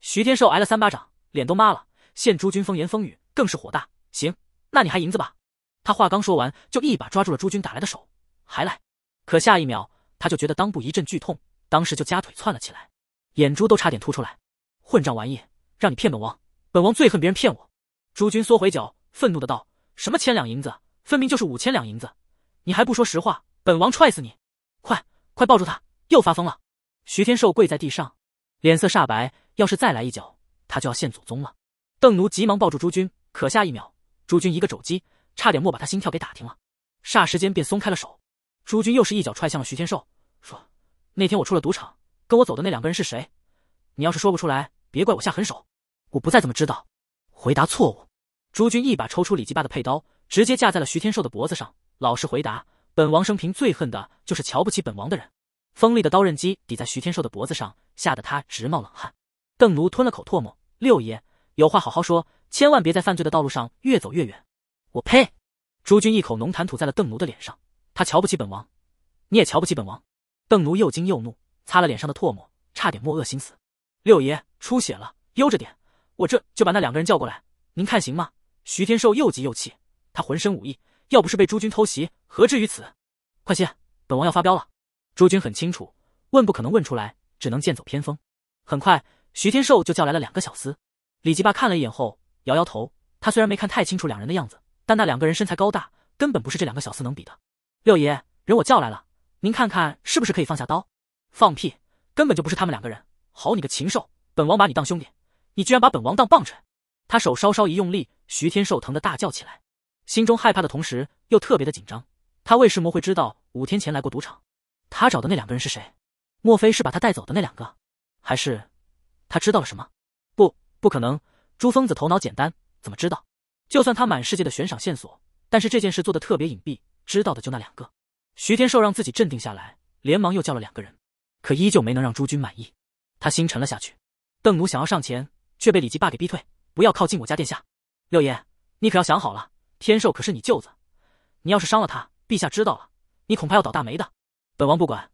徐天寿挨了三巴掌，脸都麻了。现诸君风言风语，更是火大。行，那你还银子吧。他话刚说完，就一把抓住了诸君打来的手，还来。可下一秒，他就觉得裆部一阵剧痛，当时就夹腿窜了起来，眼珠都差点凸出来。混账玩意，让你骗本王！本王最恨别人骗我，朱军缩回脚，愤怒的道：“什么千两银子，分明就是五千两银子，你还不说实话，本王踹死你！快，快抱住他，又发疯了！”徐天寿跪在地上，脸色煞白，要是再来一脚，他就要现祖宗了。邓奴急忙抱住朱军，可下一秒，朱军一个肘击，差点莫把他心跳给打停了，霎时间便松开了手。朱军又是一脚踹向了徐天寿，说：“那天我出了赌场，跟我走的那两个人是谁？你要是说不出来，别怪我下狠手。”我不再怎么知道，回答错误。朱军一把抽出李继霸的佩刀，直接架在了徐天寿的脖子上。老实回答，本王生平最恨的就是瞧不起本王的人。锋利的刀刃击抵在徐天寿的脖子上，吓得他直冒冷汗。邓奴吞了口唾沫，六爷有话好好说，千万别在犯罪的道路上越走越远。我呸！朱军一口浓痰吐在了邓奴的脸上。他瞧不起本王，你也瞧不起本王。邓奴又惊又怒，擦了脸上的唾沫，差点没恶心死。六爷出血了，悠着点。我这就把那两个人叫过来，您看行吗？徐天寿又急又气，他浑身武艺，要不是被朱军偷袭，何至于此？快些，本王要发飙了！朱军很清楚，问不可能问出来，只能剑走偏锋。很快，徐天寿就叫来了两个小厮。李吉霸看了一眼后，摇摇头。他虽然没看太清楚两人的样子，但那两个人身材高大，根本不是这两个小厮能比的。六爷，人我叫来了，您看看是不是可以放下刀？放屁，根本就不是他们两个人！好你个禽兽，本王把你当兄弟！你居然把本王当棒槌！他手稍稍一用力，徐天寿疼得大叫起来，心中害怕的同时又特别的紧张。他为什么会知道五天前来过赌场？他找的那两个人是谁？莫非是把他带走的那两个？还是他知道了什么？不，不可能！朱疯子头脑简单，怎么知道？就算他满世界的悬赏线索，但是这件事做的特别隐蔽，知道的就那两个。徐天寿让自己镇定下来，连忙又叫了两个人，可依旧没能让朱军满意。他心沉了下去，邓奴想要上前。却被李吉霸给逼退，不要靠近我家殿下。六爷，你可要想好了，天寿可是你舅子，你要是伤了他，陛下知道了，你恐怕要倒大霉的。本王不管，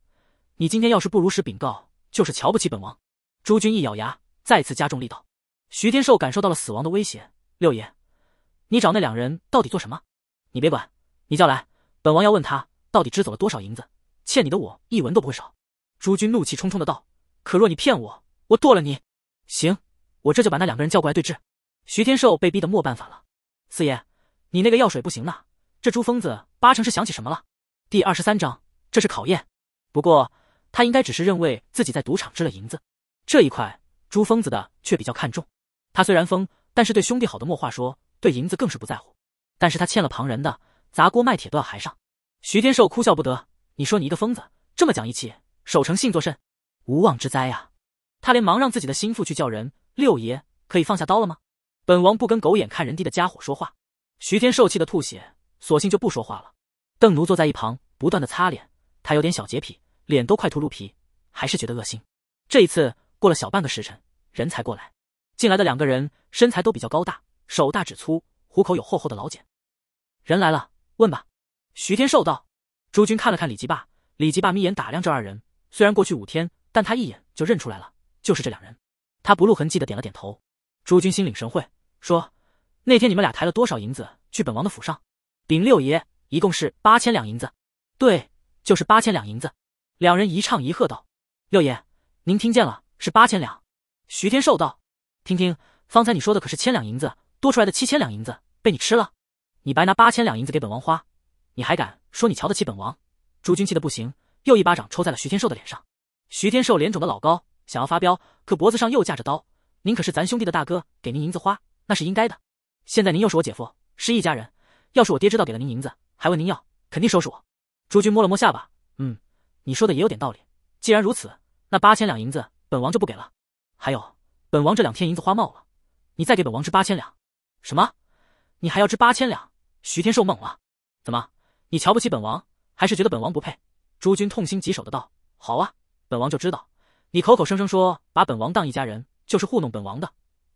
你今天要是不如实禀告，就是瞧不起本王。诸军一咬牙，再次加重力道。徐天寿感受到了死亡的威胁。六爷，你找那两人到底做什么？你别管，你叫来，本王要问他到底支走了多少银子，欠你的我一文都不会少。诸军怒气冲冲的道：“可若你骗我，我剁了你。”行。我这就把那两个人叫过来对质。徐天寿被逼得没办法了。四爷，你那个药水不行呐，这朱疯子八成是想起什么了。第二十三章，这是考验。不过他应该只是认为自己在赌场支了银子，这一块朱疯子的却比较看重。他虽然疯，但是对兄弟好的莫话说，对银子更是不在乎。但是他欠了旁人的，砸锅卖铁都要还上。徐天寿哭笑不得，你说你一个疯子，这么讲义气，守诚信做甚？无妄之灾啊！他连忙让自己的心腹去叫人。六爷，可以放下刀了吗？本王不跟狗眼看人低的家伙说话。徐天寿气得吐血，索性就不说话了。邓奴坐在一旁，不断的擦脸，他有点小洁癖，脸都快秃噜皮，还是觉得恶心。这一次过了小半个时辰，人才过来。进来的两个人身材都比较高大，手大指粗，虎口有厚厚的老茧。人来了，问吧。徐天寿道。朱军看了看李吉霸，李吉霸眯眼打量这二人。虽然过去五天，但他一眼就认出来了，就是这两人。他不露痕迹的点了点头，朱军心领神会，说：“那天你们俩抬了多少银子去本王的府上？”“禀六爷，一共是八千两银子。”“对，就是八千两银子。”两人一唱一和道：“六爷，您听见了，是八千两。”徐天寿道：“听听，方才你说的可是千两银子，多出来的七千两银子被你吃了，你白拿八千两银子给本王花，你还敢说你瞧得起本王？”朱军气得不行，又一巴掌抽在了徐天寿的脸上，徐天寿脸肿的老高。想要发飙，可脖子上又架着刀。您可是咱兄弟的大哥，给您银子花那是应该的。现在您又是我姐夫，是一家人。要是我爹知道给了您银子还问您要，肯定收拾我。朱军摸了摸下巴，嗯，你说的也有点道理。既然如此，那八千两银子本王就不给了。还有，本王这两天银子花冒了，你再给本王支八千两。什么？你还要支八千两？徐天寿懵了。怎么？你瞧不起本王，还是觉得本王不配？朱军痛心疾首的道：“好啊，本王就知道。”你口口声声说把本王当一家人，就是糊弄本王的，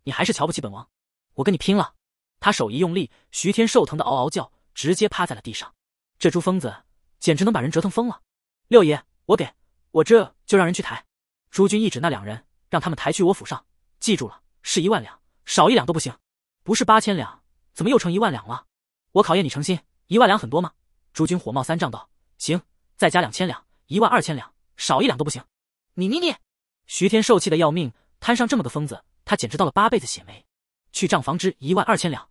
你还是瞧不起本王，我跟你拼了！他手一用力，徐天寿疼得嗷嗷叫，直接趴在了地上。这猪疯子简直能把人折腾疯了。六爷，我给我这就让人去抬。诸军一指那两人，让他们抬去我府上。记住了，是一万两，少一两都不行。不是八千两，怎么又成一万两了？我考验你诚心，一万两很多吗？诸军火冒三丈道：“行，再加两千两，一万二千两，少一两都不行。”你你你！徐天寿气的要命，摊上这么个疯子，他简直倒了八辈子血霉。去账房支一万二千两，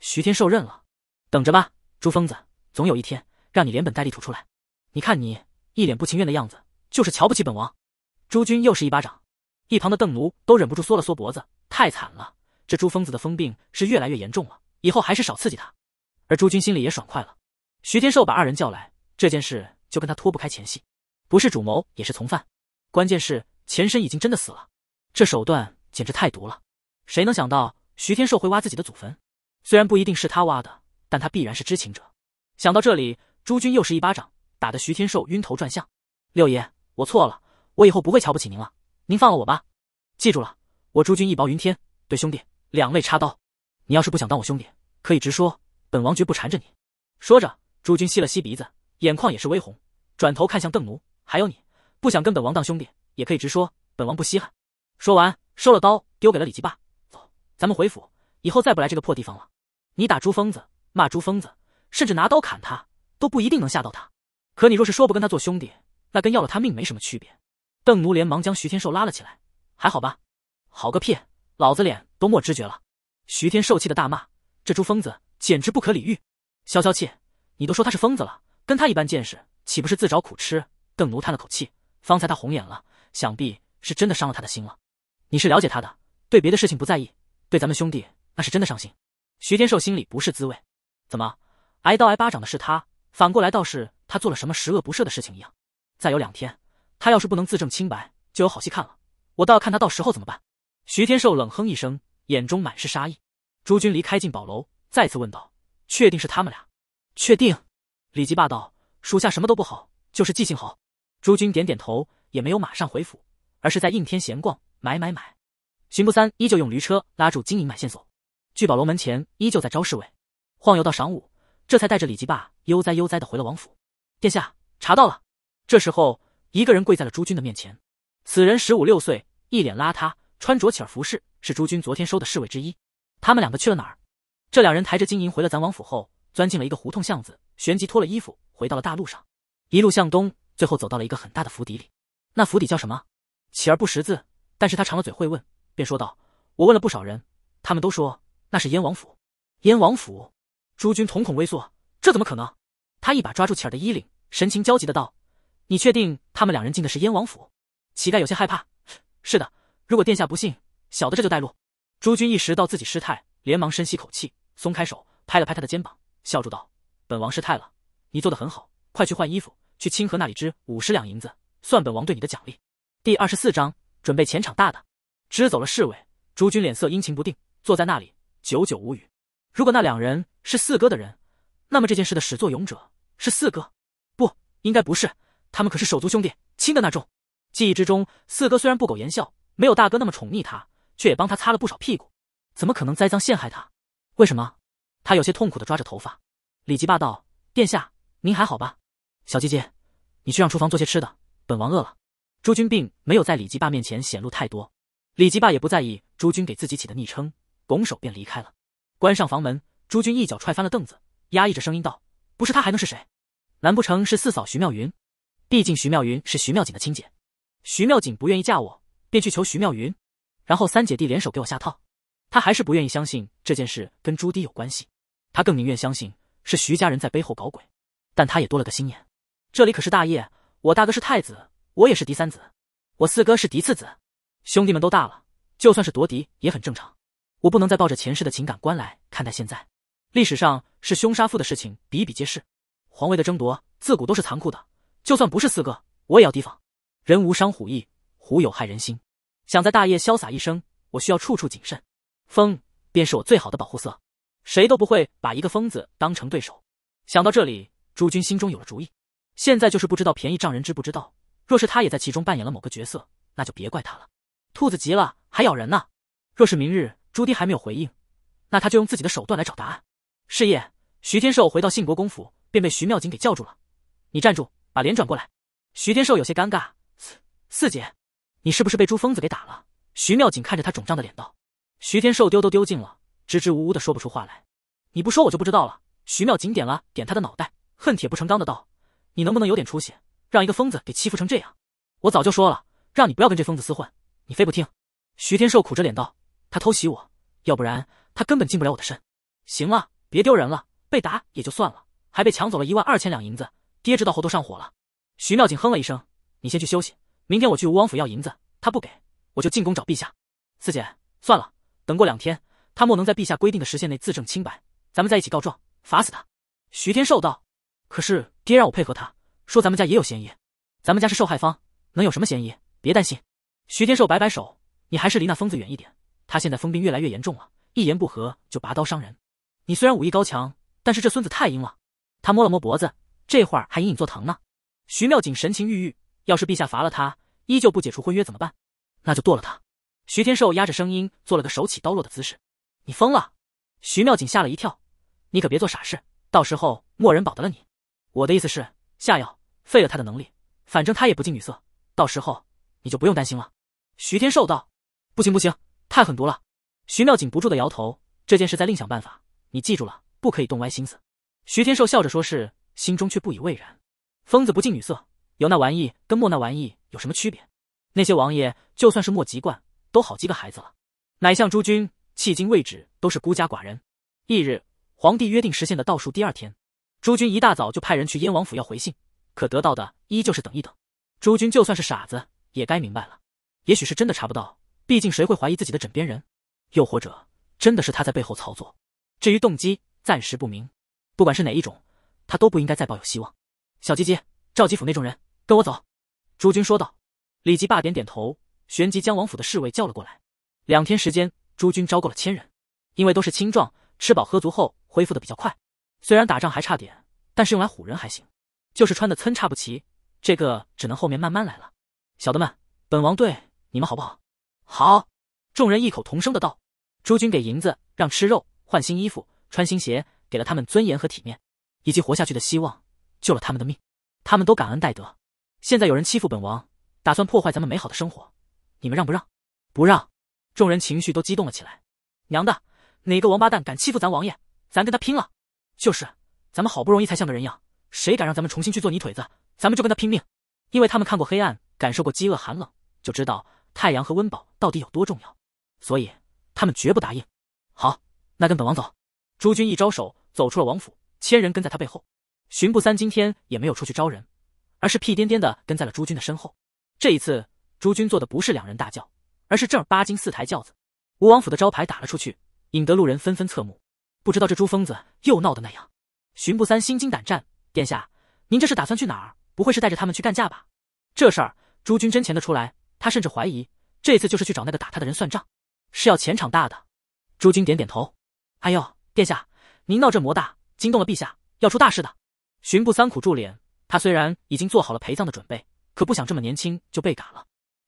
徐天寿认了，等着吧，朱疯子，总有一天让你连本带利吐出来。你看你一脸不情愿的样子，就是瞧不起本王。朱军又是一巴掌，一旁的邓奴都忍不住缩了缩脖子，太惨了，这朱疯子的疯病是越来越严重了，以后还是少刺激他。而朱军心里也爽快了，徐天寿把二人叫来，这件事就跟他脱不开前戏，不是主谋也是从犯，关键是。前身已经真的死了，这手段简直太毒了！谁能想到徐天寿会挖自己的祖坟？虽然不一定是他挖的，但他必然是知情者。想到这里，朱军又是一巴掌，打得徐天寿晕头转向。六爷，我错了，我以后不会瞧不起您了，您放了我吧！记住了，我朱军义薄云天，对兄弟两肋插刀。你要是不想当我兄弟，可以直说，本王绝不缠着你。说着，朱军吸了吸鼻子，眼眶也是微红，转头看向邓奴，还有你，不想跟本王当兄弟？也可以直说，本王不稀罕。说完，收了刀，丢给了李吉霸。走，咱们回府，以后再不来这个破地方了。你打朱疯子，骂朱疯子，甚至拿刀砍他，都不一定能吓到他。可你若是说不跟他做兄弟，那跟要了他命没什么区别。邓奴连忙将徐天寿拉了起来，还好吧？好个屁！老子脸都没知觉了。徐天寿气的大骂：“这朱疯子简直不可理喻！”消消气，你都说他是疯子了，跟他一般见识，岂不是自找苦吃？邓奴叹了口气，方才他红眼了。想必是真的伤了他的心了。你是了解他的，对别的事情不在意，对咱们兄弟那是真的上心。徐天寿心里不是滋味，怎么挨刀挨巴掌的是他，反过来倒是他做了什么十恶不赦的事情一样？再有两天，他要是不能自证清白，就有好戏看了。我倒要看他到时候怎么办。徐天寿冷哼一声，眼中满是杀意。朱军离开进宝楼，再次问道：“确定是他们俩？”“确定。”李吉霸道，“属下什么都不好，就是记性好。”朱军点点头。也没有马上回府，而是在应天闲逛买买买。巡捕三依旧用驴车拉住金银买线索，聚宝楼门前依旧在招侍卫。晃悠到晌午，这才带着李吉霸悠哉悠哉的回了王府。殿下查到了。这时候，一个人跪在了朱军的面前。此人十五六岁，一脸邋遢，穿着乞儿服饰，是朱军昨天收的侍卫之一。他们两个去了哪儿？这两人抬着金银回了咱王府后，钻进了一个胡同巷子，旋即脱了衣服，回到了大路上，一路向东，最后走到了一个很大的府邸里。那府邸叫什么？启儿不识字，但是他长了嘴会问，便说道：“我问了不少人，他们都说那是燕王府。”燕王府，诸君瞳孔微缩，这怎么可能？他一把抓住启儿的衣领，神情焦急的道：“你确定他们两人进的是燕王府？”乞丐有些害怕：“是的，如果殿下不信，小的这就带路。”诸君意识到自己失态，连忙深吸口气，松开手，拍了拍他的肩膀，笑住道：“本王失态了，你做的很好，快去换衣服，去清河那里支五十两银子。”算本王对你的奖励。第二十四章准备前场大的。支走了侍卫，朱军脸色阴晴不定，坐在那里久久无语。如果那两人是四哥的人，那么这件事的始作俑者是四哥。不，应该不是，他们可是手足兄弟，亲的那种。记忆之中，四哥虽然不苟言笑，没有大哥那么宠溺他，却也帮他擦了不少屁股，怎么可能栽赃陷害他？为什么？他有些痛苦的抓着头发。李吉霸道，殿下，您还好吧？小鸡鸡，你去让厨房做些吃的。本王饿了，朱军并没有在李吉霸面前显露太多，李吉霸也不在意朱军给自己起的昵称，拱手便离开了，关上房门，朱军一脚踹翻了凳子，压抑着声音道：“不是他还能是谁？难不成是四嫂徐妙云？毕竟徐妙云是徐妙锦的亲姐，徐妙锦不愿意嫁我，便去求徐妙云，然后三姐弟联手给我下套，他还是不愿意相信这件事跟朱棣有关系，他更宁愿相信是徐家人在背后搞鬼，但他也多了个心眼，这里可是大业。”我大哥是太子，我也是嫡三子，我四哥是嫡次子，兄弟们都大了，就算是夺嫡也很正常。我不能再抱着前世的情感观来看待现在。历史上是凶杀父的事情比比皆是，皇位的争夺自古都是残酷的。就算不是四哥，我也要提防。人无伤虎意，虎有害人心。想在大业潇洒一生，我需要处处谨慎。疯便是我最好的保护色，谁都不会把一个疯子当成对手。想到这里，诸君心中有了主意。现在就是不知道便宜丈人知不知道，若是他也在其中扮演了某个角色，那就别怪他了。兔子急了还咬人呢。若是明日朱棣还没有回应，那他就用自己的手段来找答案。是夜，徐天寿回到信国公府，便被徐妙锦给叫住了。你站住，把脸转过来。徐天寿有些尴尬，四四姐，你是不是被朱疯子给打了？徐妙锦看着他肿胀的脸道。徐天寿丢都丢尽了，支支吾吾的说不出话来。你不说我就不知道了。徐妙锦点了点他的脑袋，恨铁不成钢的道。你能不能有点出息，让一个疯子给欺负成这样？我早就说了，让你不要跟这疯子厮混，你非不听。徐天寿苦着脸道：“他偷袭我，要不然他根本近不了我的身。”行了，别丢人了，被打也就算了，还被抢走了一万二千两银子。爹知道后都上火了。徐妙锦哼了一声：“你先去休息，明天我去吴王府要银子，他不给我就进宫找陛下。”四姐，算了，等过两天，他莫能在陛下规定的时限内自证清白，咱们再一起告状，罚死他。”徐天寿道。可是爹让我配合他，说咱们家也有嫌疑，咱们家是受害方，能有什么嫌疑？别担心，徐天寿摆摆手，你还是离那疯子远一点。他现在疯病越来越严重了，一言不合就拔刀伤人。你虽然武艺高强，但是这孙子太阴了。他摸了摸脖子，这会儿还隐隐作疼呢。徐妙锦神情郁郁，要是陛下罚了他，依旧不解除婚约怎么办？那就剁了他。徐天寿压着声音做了个手起刀落的姿势。你疯了？徐妙锦吓了一跳，你可别做傻事，到时候没人保得了你。我的意思是下药废了他的能力，反正他也不近女色，到时候你就不用担心了。徐天寿道：“不行不行，太狠毒了。”徐妙锦不住的摇头：“这件事再另想办法，你记住了，不可以动歪心思。”徐天寿笑着说是，心中却不以为然。疯子不近女色，有那玩意跟没那玩意有什么区别？那些王爷就算是莫籍贯，都好几个孩子了，哪像诸君，迄今为止都是孤家寡人。翌日，皇帝约定实现的倒数第二天。朱军一大早就派人去燕王府要回信，可得到的依旧是等一等。朱军就算是傻子也该明白了，也许是真的查不到，毕竟谁会怀疑自己的枕边人？又或者真的是他在背后操作？至于动机，暂时不明。不管是哪一种，他都不应该再抱有希望。小吉吉，赵吉府那种人，跟我走。”朱军说道。李吉霸点点头，旋即将王府的侍卫叫了过来。两天时间，朱军招够了千人，因为都是青壮，吃饱喝足后恢复的比较快。虽然打仗还差点，但是用来唬人还行，就是穿的参差不齐，这个只能后面慢慢来了。小的们，本王对你们好不好？好！众人异口同声的道。诸军给银子，让吃肉，换新衣服，穿新鞋，给了他们尊严和体面，以及活下去的希望，救了他们的命，他们都感恩戴德。现在有人欺负本王，打算破坏咱们美好的生活，你们让不让？不让！众人情绪都激动了起来。娘的，哪个王八蛋敢欺负咱王爷，咱跟他拼了！就是，咱们好不容易才像个人样，谁敢让咱们重新去做泥腿子，咱们就跟他拼命！因为他们看过黑暗，感受过饥饿、寒冷，就知道太阳和温饱到底有多重要，所以他们绝不答应。好，那跟本王走。诸军一招手，走出了王府，千人跟在他背后。巡捕三今天也没有出去招人，而是屁颠颠的跟在了诸军的身后。这一次，诸军坐的不是两人大轿，而是正儿八经四抬轿子。吴王府的招牌打了出去，引得路人纷纷侧目。不知道这朱疯子又闹的那样，巡捕三心惊胆战。殿下，您这是打算去哪儿？不会是带着他们去干架吧？这事儿朱军真钱得出来？他甚至怀疑这次就是去找那个打他的人算账，是要前场大的。朱军点点头。哎呦，殿下，您闹这魔大，惊动了陛下，要出大事的。巡捕三苦住脸，他虽然已经做好了陪葬的准备，可不想这么年轻就被赶了。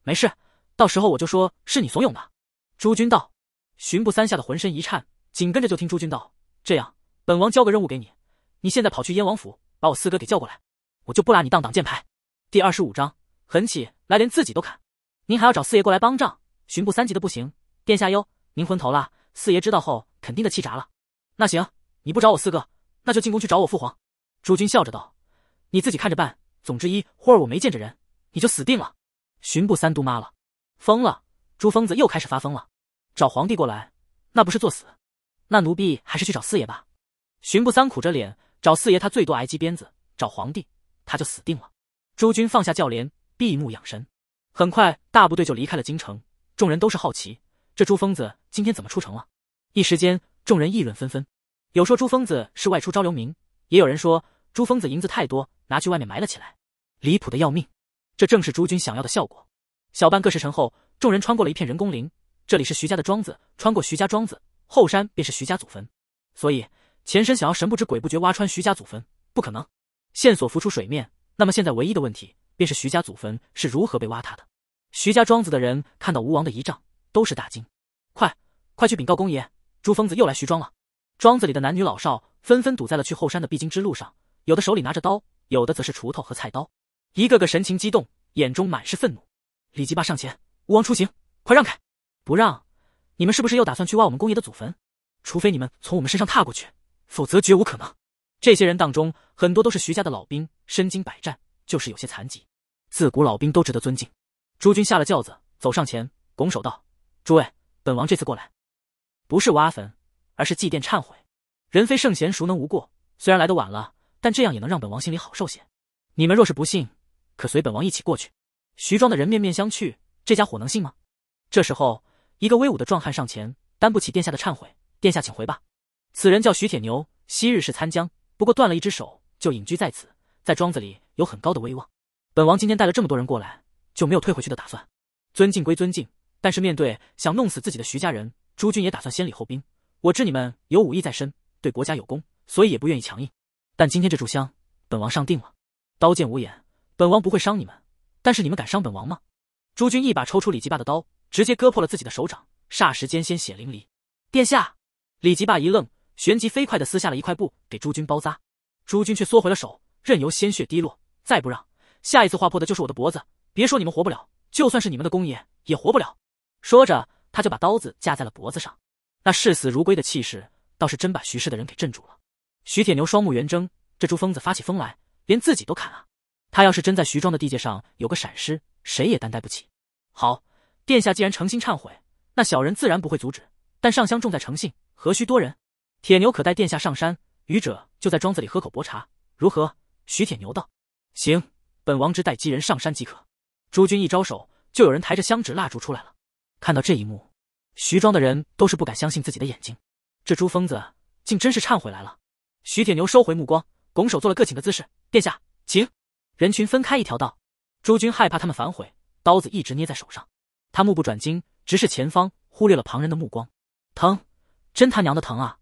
没事，到时候我就说是你怂恿的。朱军道。巡捕三吓得浑身一颤。紧跟着就听朱军道：“这样，本王交个任务给你，你现在跑去燕王府，把我四哥给叫过来，我就不拉你当挡箭牌。”第二十五章，狠起来连自己都砍。您还要找四爷过来帮账，巡部三级的不行。殿下哟，您昏头了，四爷知道后肯定的气炸了。那行，你不找我四哥，那就进宫去找我父皇。朱军笑着道：“你自己看着办，总之一会儿我没见着人，你就死定了。”巡部三都妈了，疯了，朱疯子又开始发疯了，找皇帝过来，那不是作死。那奴婢还是去找四爷吧。巡捕三苦着脸，找四爷他最多挨几鞭子，找皇帝他就死定了。朱军放下轿帘，闭目养神。很快，大部队就离开了京城。众人都是好奇，这朱疯子今天怎么出城了？一时间，众人议论纷纷。有说朱疯子是外出招流民，也有人说朱疯子银子太多，拿去外面埋了起来，离谱的要命。这正是朱军想要的效果。小半个时辰后，众人穿过了一片人工林，这里是徐家的庄子。穿过徐家庄子。后山便是徐家祖坟，所以前身想要神不知鬼不觉挖穿徐家祖坟不可能。线索浮出水面，那么现在唯一的问题便是徐家祖坟是如何被挖塌的。徐家庄子的人看到吴王的仪仗，都是大惊，快快去禀告公爷，朱疯子又来徐庄了。庄子里的男女老少纷纷堵在了去后山的必经之路上，有的手里拿着刀，有的则是锄头和菜刀，一个个神情激动，眼中满是愤怒。李吉霸上前，吴王出行，快让开，不让。你们是不是又打算去挖我们公爷的祖坟？除非你们从我们身上踏过去，否则绝无可能。这些人当中，很多都是徐家的老兵，身经百战，就是有些残疾。自古老兵都值得尊敬。朱军下了轿子，走上前，拱手道：“诸位，本王这次过来，不是挖坟，而是祭奠、忏悔。人非圣贤，孰能无过？虽然来的晚了，但这样也能让本王心里好受些。你们若是不信，可随本王一起过去。”徐庄的人面面相觑，这家伙能信吗？这时候。一个威武的壮汉上前，担不起殿下的忏悔，殿下请回吧。此人叫徐铁牛，昔日是参将，不过断了一只手，就隐居在此，在庄子里有很高的威望。本王今天带了这么多人过来，就没有退回去的打算。尊敬归尊敬，但是面对想弄死自己的徐家人，诸军也打算先礼后兵。我知你们有武艺在身，对国家有功，所以也不愿意强硬。但今天这炷香，本王上定了。刀剑无眼，本王不会伤你们，但是你们敢伤本王吗？诸军一把抽出李吉霸的刀。直接割破了自己的手掌，霎时间鲜血淋漓。殿下，李吉霸一愣，旋即飞快地撕下了一块布给朱军包扎。朱军却缩回了手，任由鲜血滴落。再不让，下一次划破的就是我的脖子。别说你们活不了，就算是你们的公爷也活不了。说着，他就把刀子架在了脖子上。那视死如归的气势，倒是真把徐氏的人给镇住了。徐铁牛双目圆睁，这朱疯子发起疯来，连自己都砍啊！他要是真在徐庄的地界上有个闪失，谁也担待不起。好。殿下既然诚心忏悔，那小人自然不会阻止。但上香重在诚信，何须多人？铁牛可带殿下上山，愚者就在庄子里喝口薄茶，如何？徐铁牛道：“行，本王只带几人上山即可。”诸军一招手，就有人抬着香纸蜡烛出来了。看到这一幕，徐庄的人都是不敢相信自己的眼睛，这朱疯子竟真是忏悔来了。徐铁牛收回目光，拱手做了个请的姿势：“殿下，请。”人群分开一条道，诸军害怕他们反悔，刀子一直捏在手上。他目不转睛，直视前方，忽略了旁人的目光。疼，真他娘的疼啊！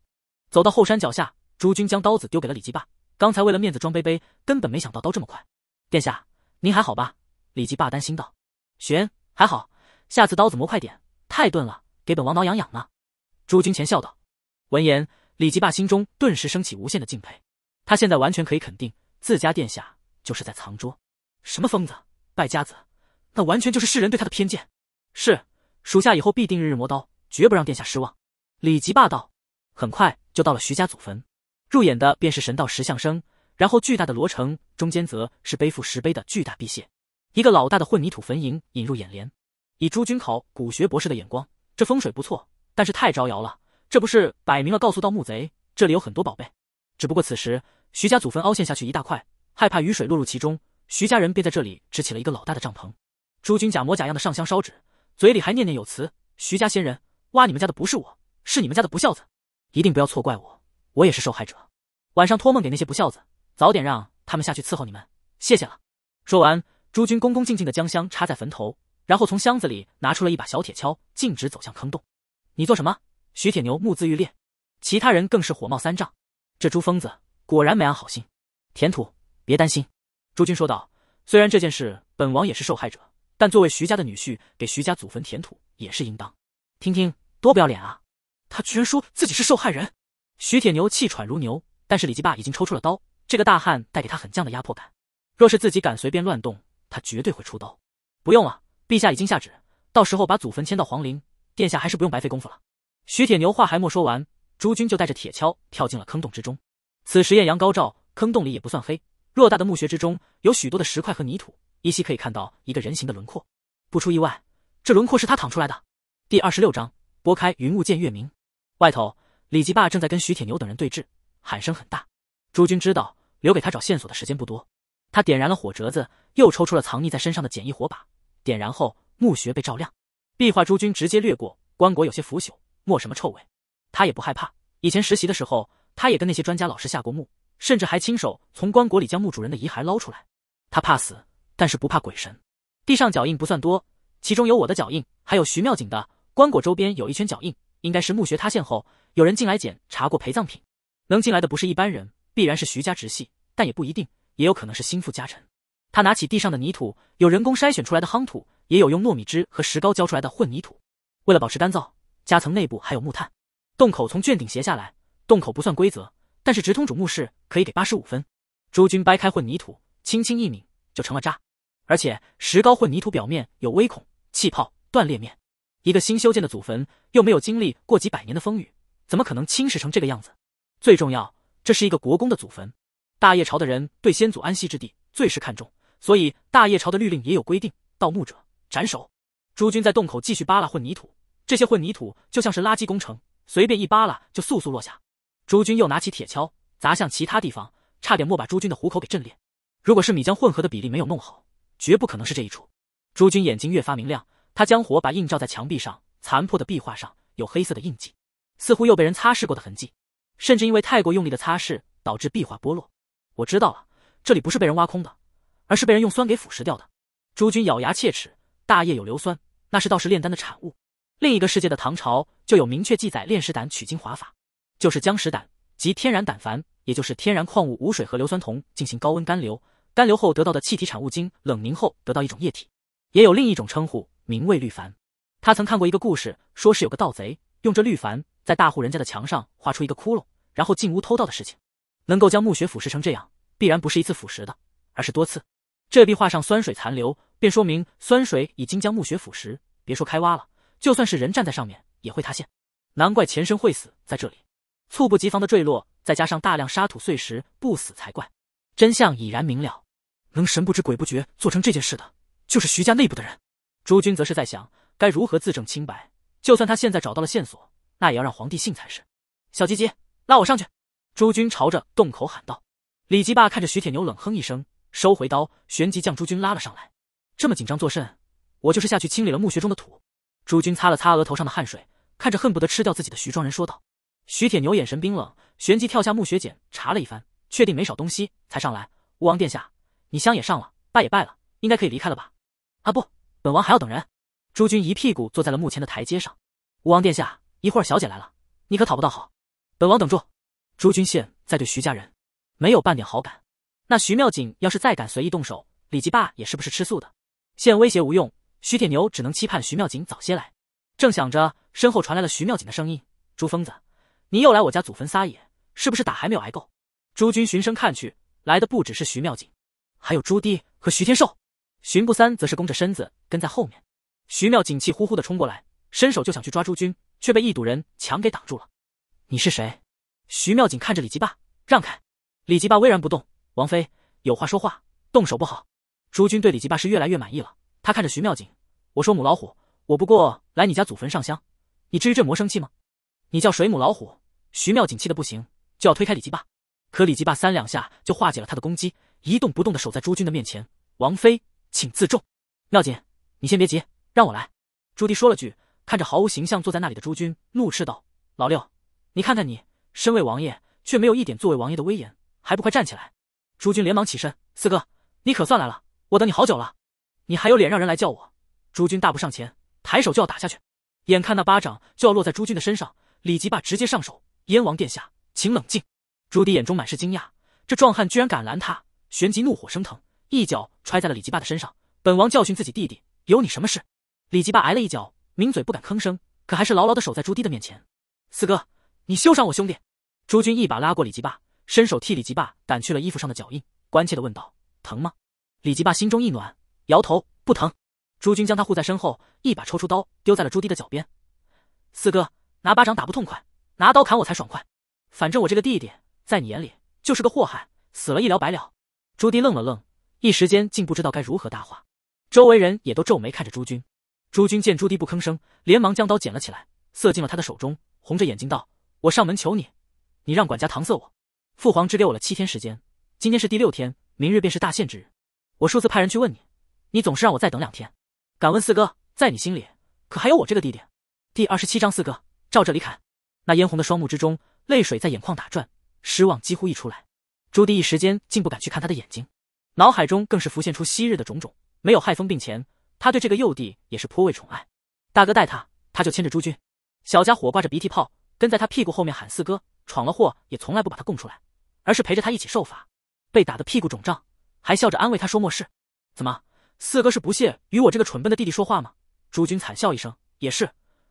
走到后山脚下，朱军将刀子丢给了李吉霸。刚才为了面子装杯杯，根本没想到刀这么快。殿下，您还好吧？李吉霸担心道。玄还好，下次刀子磨快点，太钝了，给本王挠痒痒呢。朱军前笑道。闻言，李吉霸心中顿时升起无限的敬佩。他现在完全可以肯定，自家殿下就是在藏拙。什么疯子、败家子，那完全就是世人对他的偏见。是，属下以后必定日日磨刀，绝不让殿下失望。李吉霸道，很快就到了徐家祖坟，入眼的便是神道石像生，然后巨大的罗城中间则是背负石碑的巨大赑屃，一个老大的混凝土坟茔引入眼帘。以朱军考古学博士的眼光，这风水不错，但是太招摇了，这不是摆明了告诉盗墓贼这里有很多宝贝。只不过此时徐家祖坟凹陷下去一大块，害怕雨水落入其中，徐家人便在这里支起了一个老大的帐篷，朱军假模假样的上香烧纸。嘴里还念念有词：“徐家先人，挖你们家的不是我，是你们家的不孝子，一定不要错怪我，我也是受害者。”晚上托梦给那些不孝子，早点让他们下去伺候你们，谢谢了。说完，朱军恭恭敬敬的将香插在坟头，然后从箱子里拿出了一把小铁锹，径直走向坑洞。“你做什么？”徐铁牛目眦欲裂，其他人更是火冒三丈。这朱疯子果然没安好心。田土，别担心。”朱军说道，“虽然这件事，本王也是受害者。”但作为徐家的女婿，给徐家祖坟填土也是应当。听听，多不要脸啊！他居然说自己是受害人！徐铁牛气喘如牛，但是李吉霸已经抽出了刀，这个大汉带给他很犟的压迫感。若是自己敢随便乱动，他绝对会出刀。不用了，陛下已经下旨，到时候把祖坟迁到皇陵，殿下还是不用白费功夫了。徐铁牛话还没说完，朱军就带着铁锹跳进了坑洞之中。此时艳阳高照，坑洞里也不算黑。偌大的墓穴之中，有许多的石块和泥土。依稀可以看到一个人形的轮廓，不出意外，这轮廓是他躺出来的。第二十六章，拨开云雾见月明。外头，李吉霸正在跟徐铁牛等人对峙，喊声很大。朱军知道，留给他找线索的时间不多，他点燃了火折子，又抽出了藏匿在身上的简易火把，点燃后，墓穴被照亮。壁画，朱军直接掠过，棺椁有些腐朽，没什么臭味，他也不害怕。以前实习的时候，他也跟那些专家老师下过墓，甚至还亲手从棺椁里将墓主人的遗骸捞出来。他怕死。但是不怕鬼神，地上脚印不算多，其中有我的脚印，还有徐妙锦的。棺椁周边有一圈脚印，应该是墓穴塌陷后有人进来检查过陪葬品。能进来的不是一般人，必然是徐家直系，但也不一定，也有可能是心腹家臣。他拿起地上的泥土，有人工筛选出来的夯土，也有用糯米汁和石膏浇出来的混凝土。为了保持干燥，夹层内部还有木炭。洞口从卷顶斜下来，洞口不算规则，但是直通主墓室，可以给八十五分。诸君掰开混凝土，轻轻一拧就成了渣。而且石膏混凝土表面有微孔、气泡、断裂面。一个新修建的祖坟，又没有经历过几百年的风雨，怎么可能侵蚀成这个样子？最重要，这是一个国公的祖坟。大叶朝的人对先祖安息之地最是看重，所以大叶朝的律令也有规定：盗墓者斩首。诸军在洞口继续扒拉混凝土，这些混凝土就像是垃圾工程，随便一扒拉就速速落下。诸军又拿起铁锹砸向其他地方，差点莫把诸军的虎口给震裂。如果是米浆混合的比例没有弄好。绝不可能是这一处。朱军眼睛越发明亮，他将火把映照在墙壁上，残破的壁画上有黑色的印记，似乎又被人擦拭过的痕迹，甚至因为太过用力的擦拭，导致壁画剥落。我知道了，这里不是被人挖空的，而是被人用酸给腐蚀掉的。朱军咬牙切齿，大业有硫酸，那是道士炼丹的产物。另一个世界的唐朝就有明确记载，炼石胆取精华法，就是将石胆及天然胆矾，也就是天然矿物无水合硫酸铜，进行高温干馏。干流后得到的气体产物经冷凝后得到一种液体，也有另一种称呼，名为绿矾。他曾看过一个故事，说是有个盗贼用这绿矾在大户人家的墙上画出一个窟窿，然后进屋偷盗的事情。能够将墓穴腐蚀成这样，必然不是一次腐蚀的，而是多次。这壁画上酸水残留，便说明酸水已经将墓穴腐蚀。别说开挖了，就算是人站在上面也会塌陷。难怪前身会死在这里，猝不及防的坠落，再加上大量沙土碎石，不死才怪。真相已然明了。能神不知鬼不觉做成这件事的，就是徐家内部的人。朱军则是在想该如何自证清白。就算他现在找到了线索，那也要让皇帝信才是。小鸡鸡，拉我上去！朱军朝着洞口喊道。李吉霸看着徐铁牛，冷哼一声，收回刀，旋即将朱军拉了上来。这么紧张作甚？我就是下去清理了墓穴中的土。朱军擦了擦额头上的汗水，看着恨不得吃掉自己的徐庄人说道。徐铁牛眼神冰冷，旋即跳下墓穴检查了一番，确定没少东西，才上来。吴王殿下。你香也上了，败也败了，应该可以离开了吧？啊不，本王还要等人。朱军一屁股坐在了墓前的台阶上。吴王殿下，一会儿小姐来了，你可讨不到好。本王等住。朱军现在对徐家人没有半点好感，那徐妙锦要是再敢随意动手，李吉霸也是不是吃素的？现威胁无用，徐铁牛只能期盼徐妙锦早些来。正想着，身后传来了徐妙锦的声音：“朱疯子，你又来我家祖坟撒野，是不是打还没有挨够？”朱军循声看去，来的不只是徐妙锦。还有朱棣和徐天寿，巡捕三则是弓着身子跟在后面。徐妙锦气呼呼的冲过来，伸手就想去抓朱军，却被一堵人墙给挡住了。你是谁？徐妙锦看着李吉霸，让开！李吉霸巍然不动。王妃有话说话，动手不好。朱军对李吉霸是越来越满意了。他看着徐妙锦，我说母老虎，我不过来你家祖坟上香，你至于这魔生气吗？你叫水母老虎？徐妙锦气的不行，就要推开李吉霸，可李吉霸三两下就化解了他的攻击。一动不动的守在朱军的面前，王妃请自重。妙锦，你先别急，让我来。朱棣说了句，看着毫无形象坐在那里的朱军，怒斥道：“老六，你看看你，身为王爷，却没有一点作为王爷的威严，还不快站起来！”朱军连忙起身。四哥，你可算来了，我等你好久了。你还有脸让人来叫我？朱军大步上前，抬手就要打下去。眼看那巴掌就要落在朱军的身上，李吉霸直接上手。燕王殿下，请冷静。朱棣眼中满是惊讶，这壮汉居然敢拦他。旋即怒火升腾，一脚踹在了李吉霸的身上。本王教训自己弟弟，有你什么事？李吉霸挨了一脚，抿嘴不敢吭声，可还是牢牢的守在朱棣的面前。四哥，你休伤我兄弟！朱军一把拉过李吉霸，伸手替李吉霸掸去了衣服上的脚印，关切的问道：“疼吗？”李吉霸心中一暖，摇头：“不疼。”朱军将他护在身后，一把抽出刀，丢在了朱棣的脚边。四哥，拿巴掌打不痛快，拿刀砍我才爽快。反正我这个弟弟，在你眼里就是个祸害，死了一了百了。朱棣愣了愣，一时间竟不知道该如何搭话，周围人也都皱眉看着朱军。朱军见朱棣不吭声，连忙将刀捡了起来，塞进了他的手中，红着眼睛道：“我上门求你，你让管家搪塞我。父皇只给我了七天时间，今天是第六天，明日便是大限之日。我数次派人去问你，你总是让我再等两天。敢问四哥，在你心里可还有我这个弟弟？”第二十七章四哥照这里砍。那嫣红的双目之中，泪水在眼眶打转，失望几乎溢出来。朱棣一时间竟不敢去看他的眼睛，脑海中更是浮现出昔日的种种。没有害疯病前，他对这个幼弟也是颇为宠爱。大哥带他，他就牵着朱军，小家伙挂着鼻涕泡，跟在他屁股后面喊四哥，闯了祸也从来不把他供出来，而是陪着他一起受罚，被打得屁股肿胀，还笑着安慰他说没事。怎么，四哥是不屑与我这个蠢笨的弟弟说话吗？朱军惨笑一声，也是。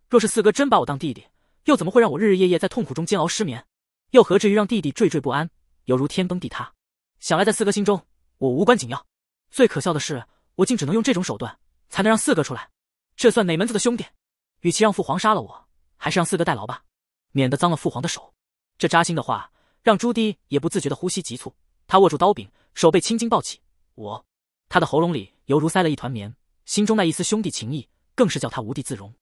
若是四哥真把我当弟弟，又怎么会让我日日夜夜在痛苦中煎熬失眠，又何至于让弟弟惴惴不安？犹如天崩地塌，想来在四哥心中我无关紧要。最可笑的是，我竟只能用这种手段才能让四哥出来，这算哪门子的兄弟？与其让父皇杀了我，还是让四哥代劳吧，免得脏了父皇的手。这扎心的话让朱棣也不自觉的呼吸急促，他握住刀柄，手背青筋暴起。我，他的喉咙里犹如塞了一团棉，心中那一丝兄弟情谊更是叫他无地自容。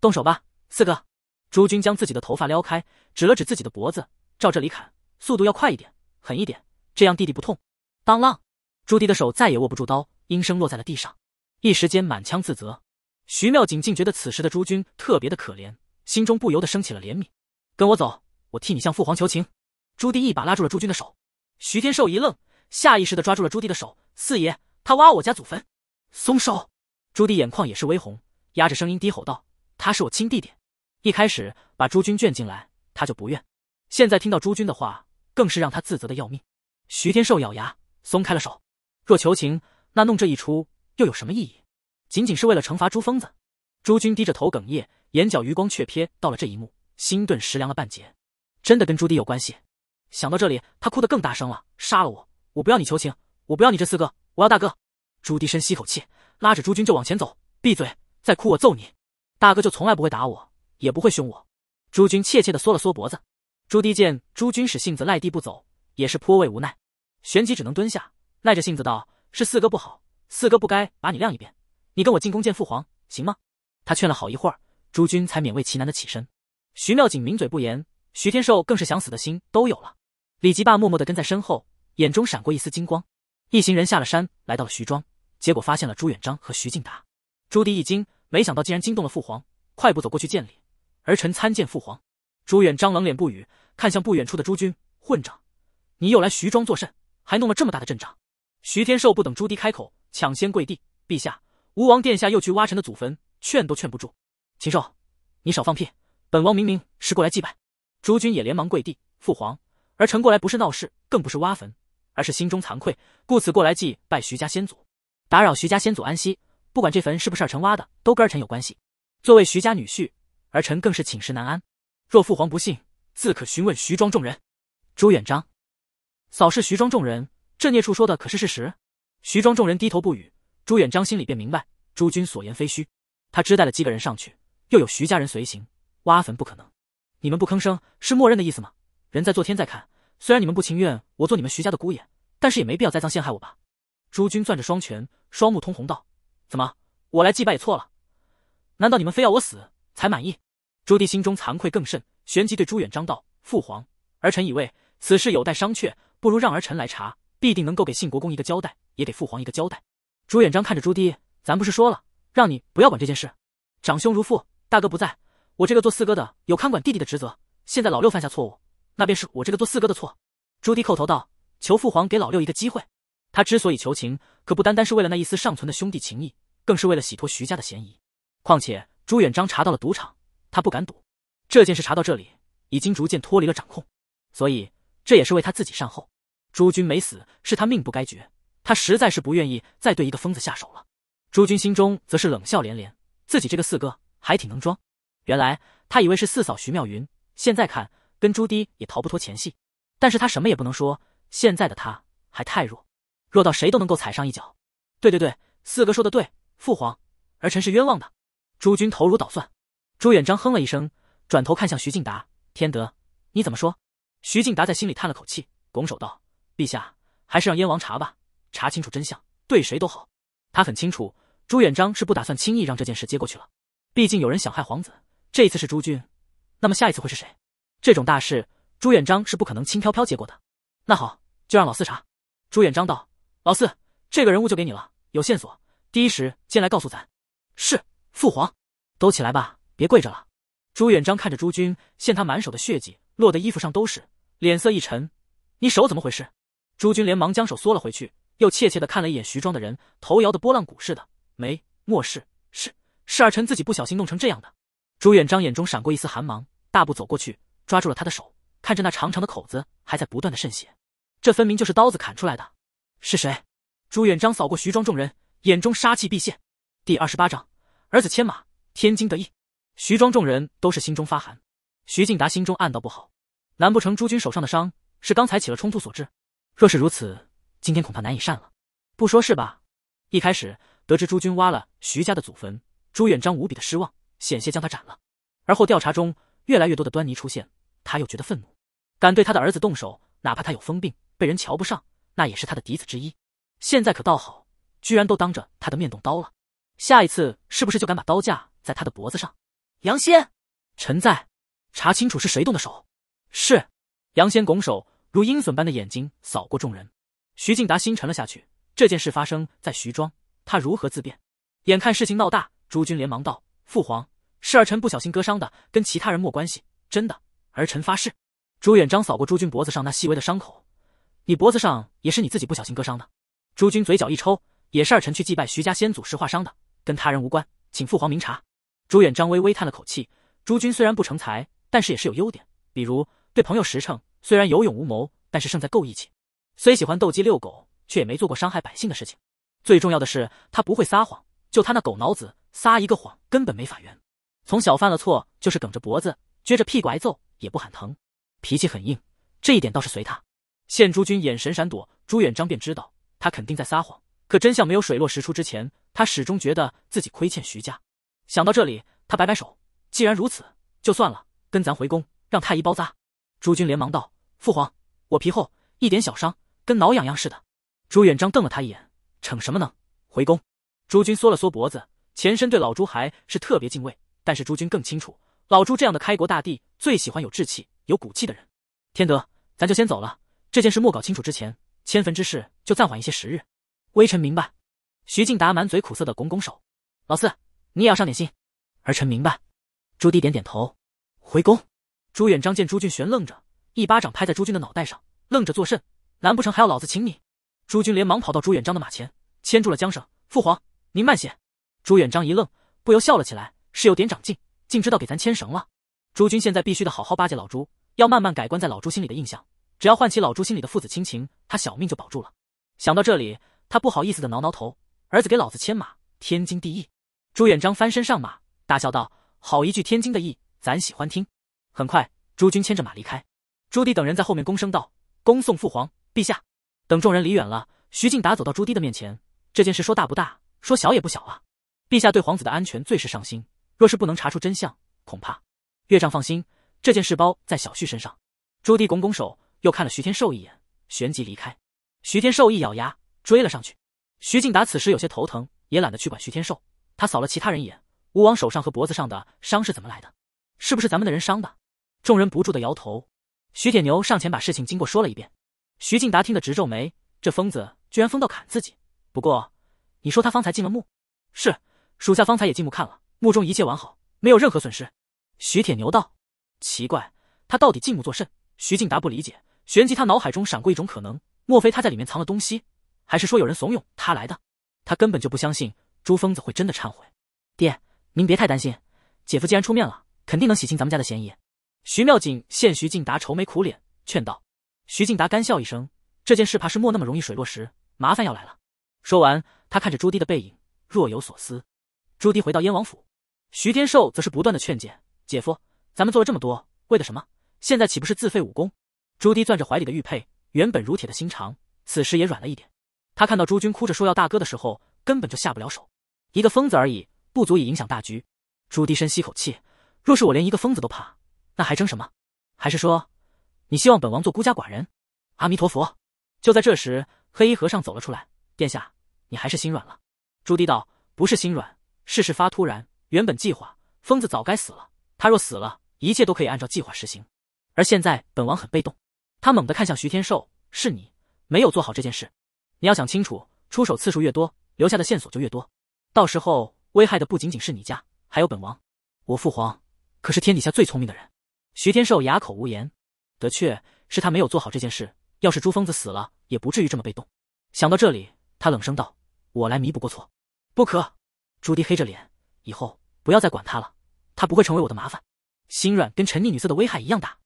动手吧，四哥。朱军将自己的头发撩开，指了指自己的脖子，照这里砍，速度要快一点。狠一点，这样弟弟不痛。当啷，朱棣的手再也握不住刀，应声落在了地上。一时间满腔自责。徐妙锦竟觉得此时的朱军特别的可怜，心中不由得升起了怜悯。跟我走，我替你向父皇求情。朱棣一把拉住了朱军的手。徐天寿一愣，下意识的抓住了朱棣的手。四爷，他挖我家祖坟！松手！朱棣眼眶也是微红，压着声音低吼道：“他是我亲弟弟，一开始把朱军卷进来，他就不愿。现在听到朱军的话。”更是让他自责的要命。徐天寿咬牙松开了手，若求情，那弄这一出又有什么意义？仅仅是为了惩罚朱疯子？朱军低着头哽咽，眼角余光却瞥到了这一幕，心顿时凉了半截。真的跟朱棣有关系？想到这里，他哭得更大声了：“杀了我，我不要你求情，我不要你这四个，我要大哥！”朱棣深吸口气，拉着朱军就往前走：“闭嘴，再哭我揍你！大哥就从来不会打我，也不会凶我。”朱军怯怯的缩了缩脖子。朱棣见朱军使性子赖地不走，也是颇为无奈，旋即只能蹲下，耐着性子道：“是四哥不好，四哥不该把你晾一边，你跟我进宫见父皇，行吗？”他劝了好一会儿，朱军才勉为其难的起身。徐妙锦抿嘴不言，徐天寿更是想死的心都有了。李吉霸默默的跟在身后，眼中闪过一丝金光。一行人下了山，来到了徐庄，结果发现了朱元璋和徐敬达。朱棣一惊，没想到竟然惊动了父皇，快步走过去见礼：“儿臣参见父皇。”朱元璋冷脸不语。看向不远处的朱军，混账，你又来徐庄作甚？还弄了这么大的阵仗！徐天寿不等朱棣开口，抢先跪地：“陛下，吴王殿下又去挖臣的祖坟，劝都劝不住。”禽兽，你少放屁！本王明明是过来祭拜。朱军也连忙跪地：“父皇，儿臣过来不是闹事，更不是挖坟，而是心中惭愧，故此过来祭拜徐家先祖，打扰徐家先祖安息。不管这坟是不是儿臣挖的，都跟儿臣有关系。作为徐家女婿，儿臣更是寝食难安。若父皇不信。”自可询问徐庄众人。朱元璋扫视徐庄众人，这孽畜说的可是事实？徐庄众人低头不语。朱元璋心里便明白，朱君所言非虚。他只带了几个人上去，又有徐家人随行，挖坟不可能。你们不吭声，是默认的意思吗？人在做，天在看。虽然你们不情愿我做你们徐家的姑爷，但是也没必要栽赃陷害我吧？朱军攥着双拳，双目通红道：“怎么，我来祭拜也错了？难道你们非要我死才满意？”朱棣心中惭愧更甚。旋即对朱元璋道：“父皇，儿臣以为此事有待商榷，不如让儿臣来查，必定能够给信国公一个交代，也给父皇一个交代。”朱元璋看着朱棣：“咱不是说了，让你不要管这件事。长兄如父，大哥不在，我这个做四哥的有看管弟弟的职责。现在老六犯下错误，那便是我这个做四哥的错。”朱棣叩头道：“求父皇给老六一个机会。他之所以求情，可不单单是为了那一丝尚存的兄弟情谊，更是为了洗脱徐家的嫌疑。况且朱元璋查到了赌场，他不敢赌。”这件事查到这里，已经逐渐脱离了掌控，所以这也是为他自己善后。朱军没死，是他命不该绝，他实在是不愿意再对一个疯子下手了。朱军心中则是冷笑连连，自己这个四哥还挺能装。原来他以为是四嫂徐妙云，现在看跟朱棣也逃不脱前戏，但是他什么也不能说，现在的他还太弱，弱到谁都能够踩上一脚。对对对，四哥说的对，父皇，儿臣是冤枉的。朱军头如捣蒜，朱元璋哼了一声。转头看向徐敬达，天德，你怎么说？徐敬达在心里叹了口气，拱手道：“陛下，还是让燕王查吧，查清楚真相对谁都好。”他很清楚，朱元璋是不打算轻易让这件事接过去了。毕竟有人想害皇子，这一次是朱军，那么下一次会是谁？这种大事，朱元璋是不可能轻飘飘接过的。那好，就让老四查。朱元璋道：“老四，这个人物就给你了，有线索第一时间来告诉咱。”是父皇，都起来吧，别跪着了。朱元璋看着朱军，见他满手的血迹，落得衣服上都是，脸色一沉：“你手怎么回事？”朱军连忙将手缩了回去，又怯怯的看了一眼徐庄的人，头摇的拨浪鼓似的：“没，莫事，是是儿臣自己不小心弄成这样的。”朱元璋眼中闪过一丝寒芒，大步走过去，抓住了他的手，看着那长长的口子，还在不断的渗血，这分明就是刀子砍出来的。是谁？朱元璋扫过徐庄众人，眼中杀气毕现。第二十八章，儿子牵马，天经得意。徐庄众人都是心中发寒，徐敬达心中暗道不好，难不成朱军手上的伤是刚才起了冲突所致？若是如此，今天恐怕难以善了。不说是吧？一开始得知朱军挖了徐家的祖坟，朱元璋无比的失望，险些将他斩了。而后调查中，越来越多的端倪出现，他又觉得愤怒，敢对他的儿子动手，哪怕他有疯病，被人瞧不上，那也是他的嫡子之一。现在可倒好，居然都当着他的面动刀了，下一次是不是就敢把刀架在他的脖子上？杨仙，臣在，查清楚是谁动的手。是杨仙拱手，如鹰隼般的眼睛扫过众人。徐敬达心沉了下去，这件事发生在徐庄，他如何自辩？眼看事情闹大，朱军连忙道：“父皇，是儿臣不小心割伤的，跟其他人没关系，真的，儿臣发誓。”朱元璋扫过朱军脖子上那细微的伤口，你脖子上也是你自己不小心割伤的。朱军嘴角一抽，也是儿臣去祭拜徐家先祖时划伤的，跟他人无关，请父皇明察。朱元璋微微叹了口气：“朱军虽然不成才，但是也是有优点，比如对朋友实诚。虽然有勇无谋，但是胜在够义气。虽喜欢斗鸡遛狗，却也没做过伤害百姓的事情。最重要的是，他不会撒谎。就他那狗脑子，撒一个谎根本没法圆。从小犯了错，就是梗着脖子、撅着屁股挨揍，也不喊疼。脾气很硬，这一点倒是随他。现朱军眼神闪躲，朱元璋便知道他肯定在撒谎。可真相没有水落石出之前，他始终觉得自己亏欠徐家。”想到这里，他摆摆手，既然如此，就算了，跟咱回宫，让太医包扎。朱军连忙道：“父皇，我皮厚，一点小伤跟挠痒痒似的。”朱元璋瞪了他一眼：“逞什么呢？回宫。”朱军缩了缩脖子，前身对老朱还是特别敬畏，但是朱军更清楚，老朱这样的开国大帝最喜欢有志气、有骨气的人。天德，咱就先走了。这件事莫搞清楚之前，迁坟之事就暂缓一些时日。微臣明白。徐敬达满嘴苦涩的拱拱手：“老四。”你也要上点心，儿臣明白。朱棣点点头，回宫。朱元璋见朱俊玄愣着，一巴掌拍在朱俊的脑袋上，愣着作甚？难不成还要老子请你？朱俊连忙跑到朱元璋的马前，牵住了缰绳。父皇，您慢些。朱元璋一愣，不由笑了起来，是有点长进，竟知道给咱牵绳了。朱军现在必须得好好巴结老朱，要慢慢改观在老朱心里的印象。只要唤起老朱心里的父子亲情，他小命就保住了。想到这里，他不好意思的挠挠头，儿子给老子牵马，天经地义。朱元璋翻身上马，大笑道：“好一句天津的意，咱喜欢听。”很快，朱军牵着马离开，朱棣等人在后面恭声道：“恭送父皇陛下。”等众人离远了，徐敬达走到朱棣的面前：“这件事说大不大，说小也不小啊。陛下对皇子的安全最是上心，若是不能查出真相，恐怕……”岳丈放心，这件事包在小婿身上。朱棣拱拱手，又看了徐天寿一眼，旋即离开。徐天寿一咬牙，追了上去。徐敬达此时有些头疼，也懒得去管徐天寿。他扫了其他人一眼，吴王手上和脖子上的伤是怎么来的？是不是咱们的人伤的？众人不住的摇头。徐铁牛上前把事情经过说了一遍。徐敬达听得直皱眉，这疯子居然疯到砍自己。不过，你说他方才进了墓？是属下方才也进墓看了，墓中一切完好，没有任何损失。徐铁牛道：“奇怪，他到底进墓作甚？”徐敬达不理解。旋即他脑海中闪过一种可能，莫非他在里面藏了东西？还是说有人怂恿他来的？他根本就不相信。朱疯子会真的忏悔？爹，您别太担心。姐夫既然出面了，肯定能洗清咱们家的嫌疑。徐妙锦见徐敬达愁眉苦脸，劝道：“徐敬达干笑一声，这件事怕是没那么容易水落石，麻烦要来了。”说完，他看着朱棣的背影，若有所思。朱棣回到燕王府，徐天寿则是不断的劝谏：“姐夫，咱们做了这么多，为的什么？现在岂不是自废武功？”朱棣攥着怀里的玉佩，原本如铁的心肠，此时也软了一点。他看到朱军哭着说要大哥的时候，根本就下不了手。一个疯子而已，不足以影响大局。朱棣深吸口气，若是我连一个疯子都怕，那还争什么？还是说，你希望本王做孤家寡人？阿弥陀佛！就在这时，黑衣和尚走了出来。殿下，你还是心软了。朱棣道：“不是心软，事事发突然，原本计划，疯子早该死了。他若死了，一切都可以按照计划实行。而现在，本王很被动。”他猛地看向徐天寿：“是你没有做好这件事。你要想清楚，出手次数越多，留下的线索就越多。”到时候危害的不仅仅是你家，还有本王，我父皇，可是天底下最聪明的人。徐天寿哑口无言，的确是他没有做好这件事。要是朱疯子死了，也不至于这么被动。想到这里，他冷声道：“我来弥补过错。”不可！朱棣黑着脸，以后不要再管他了，他不会成为我的麻烦。心软跟沉溺女色的危害一样大。”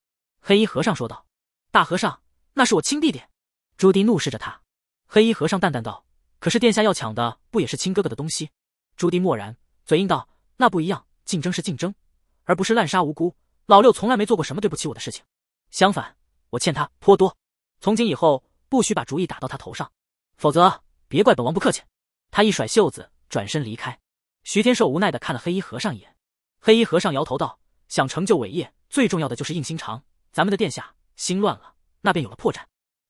黑衣和尚说道。“大和尚，那是我亲弟弟。”朱棣怒视着他。黑衣和尚淡淡道：“可是殿下要抢的不也是亲哥哥的东西？”朱棣默然，嘴硬道：“那不一样，竞争是竞争，而不是滥杀无辜。老六从来没做过什么对不起我的事情，相反，我欠他颇多。从今以后，不许把主意打到他头上，否则别怪本王不客气。”他一甩袖子，转身离开。徐天寿无奈的看了黑衣和尚一眼，黑衣和尚摇头道：“想成就伟业，最重要的就是硬心肠。咱们的殿下心乱了，那便有了破绽。”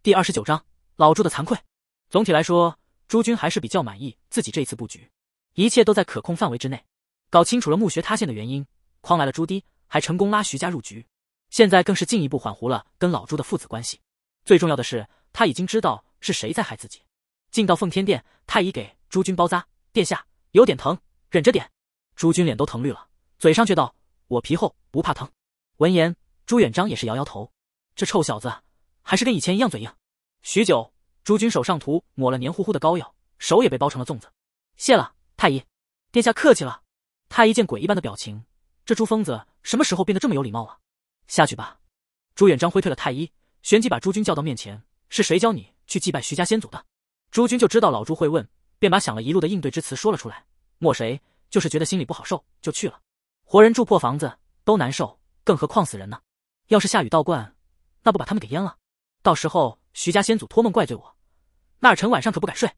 第二十九章老朱的惭愧。总体来说，朱军还是比较满意自己这一次布局。一切都在可控范围之内，搞清楚了墓穴塌陷的原因，诓来了朱棣，还成功拉徐家入局，现在更是进一步缓和了跟老朱的父子关系。最重要的是，他已经知道是谁在害自己。进到奉天殿，太医给朱军包扎，殿下有点疼，忍着点。朱军脸都疼绿了，嘴上却道：“我皮厚，不怕疼。”闻言，朱元璋也是摇摇头，这臭小子还是跟以前一样嘴硬。许久，朱军手上涂抹了黏糊糊的膏药，手也被包成了粽子。谢了。太医，殿下客气了。太医见鬼一般的表情，这朱疯子什么时候变得这么有礼貌了？下去吧。朱元璋挥退了太医，旋即把朱军叫到面前：“是谁教你去祭拜徐家先祖的？”朱军就知道老朱会问，便把想了一路的应对之词说了出来：“莫谁，就是觉得心里不好受，就去了。活人住破房子都难受，更何况死人呢？要是下雨倒灌，那不把他们给淹了？到时候徐家先祖托梦怪罪我，那儿臣晚上可不敢睡。”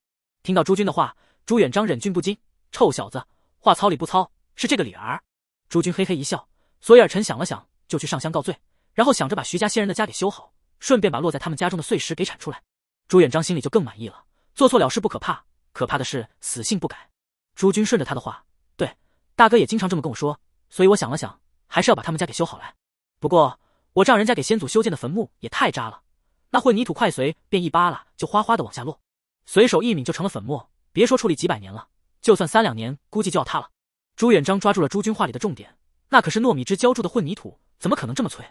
听到朱军的话，朱元璋忍俊不禁。臭小子，话糙理不糙，是这个理儿。朱军嘿嘿一笑，所以尔臣想了想，就去上香告罪，然后想着把徐家先人的家给修好，顺便把落在他们家中的碎石给铲出来。朱元璋心里就更满意了。做错了事不可怕，可怕的是死性不改。朱军顺着他的话，对大哥也经常这么跟我说，所以我想了想，还是要把他们家给修好来。不过我丈人家给先祖修建的坟墓也太渣了，那混泥土快随便一扒拉就哗哗的往下落，随手一抿就成了粉末，别说处理几百年了。就算三两年，估计就要塌了。朱元璋抓住了朱军话里的重点，那可是糯米汁浇筑的混凝土，怎么可能这么脆？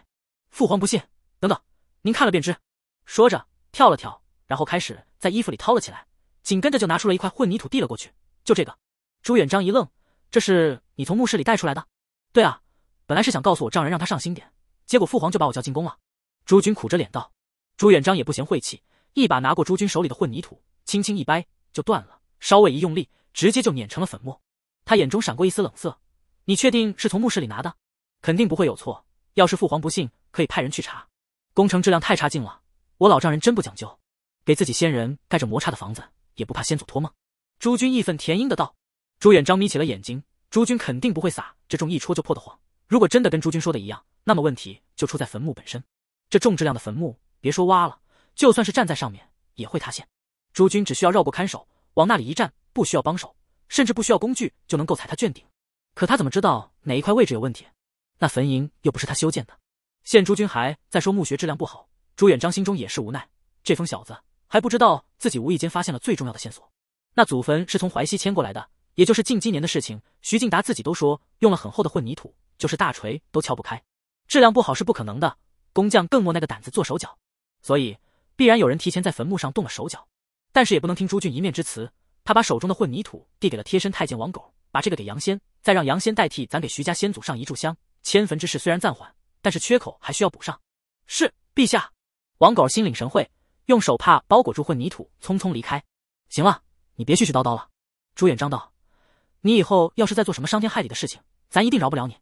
父皇不信，等等，您看了便知。说着跳了跳，然后开始在衣服里掏了起来，紧跟着就拿出了一块混凝土递了过去。就这个。朱元璋一愣：“这是你从墓室里带出来的？”“对啊，本来是想告诉我丈人让他上心点，结果父皇就把我叫进宫了。”朱军苦着脸道。朱元璋也不嫌晦气，一把拿过朱军手里的混凝土，轻轻一掰就断了，稍微一用力。直接就碾成了粉末，他眼中闪过一丝冷色。你确定是从墓室里拿的？肯定不会有错。要是父皇不信，可以派人去查。工程质量太差劲了，我老丈人真不讲究，给自己先人盖着磨差的房子，也不怕先祖托梦。朱军义愤填膺的道。朱远章眯起了眼睛。朱军肯定不会撒这种一戳就破的谎。如果真的跟朱军说的一样，那么问题就出在坟墓本身。这重质量的坟墓，别说挖了，就算是站在上面也会塌陷。朱军只需要绕过看守，往那里一站。不需要帮手，甚至不需要工具就能够踩他圈顶。可他怎么知道哪一块位置有问题？那坟茔又不是他修建的。现朱军还在说墓穴质量不好，朱元璋心中也是无奈。这疯小子还不知道自己无意间发现了最重要的线索。那祖坟是从淮西迁过来的，也就是近几年的事情。徐敬达自己都说用了很厚的混凝土，就是大锤都敲不开，质量不好是不可能的。工匠更莫那个胆子做手脚，所以必然有人提前在坟墓上动了手脚。但是也不能听朱俊一面之词。他把手中的混泥土递给了贴身太监王狗，把这个给杨仙，再让杨仙代替咱给徐家先祖上一炷香。迁坟之事虽然暂缓，但是缺口还需要补上。是，陛下。王狗心领神会，用手帕包裹住混泥土，匆匆离开。行了，你别絮絮叨叨了。朱元璋道：“你以后要是再做什么伤天害理的事情，咱一定饶不了你。”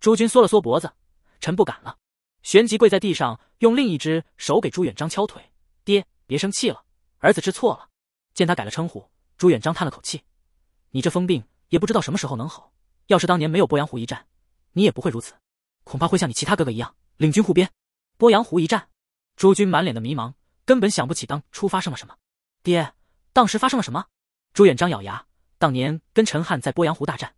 朱军缩了缩脖子，臣不敢了。旋即跪在地上，用另一只手给朱元璋敲腿：“爹，别生气了，儿子知错了。”见他改了称呼。朱元璋叹了口气：“你这疯病也不知道什么时候能好。要是当年没有鄱阳湖一战，你也不会如此，恐怕会像你其他哥哥一样领军护边。”鄱阳湖一战，朱军满脸的迷茫，根本想不起当初发生了什么。爹，当时发生了什么？朱元璋咬牙：“当年跟陈汉在鄱阳湖大战，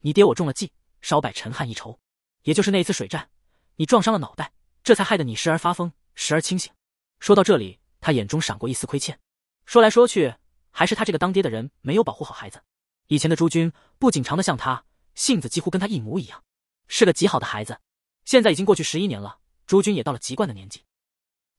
你爹我中了计，稍败陈汉一筹。也就是那一次水战，你撞伤了脑袋，这才害得你时而发疯，时而清醒。”说到这里，他眼中闪过一丝亏欠。说来说去。还是他这个当爹的人没有保护好孩子。以前的朱军不仅长得像他，性子几乎跟他一模一样，是个极好的孩子。现在已经过去十一年了，朱军也到了及惯的年纪。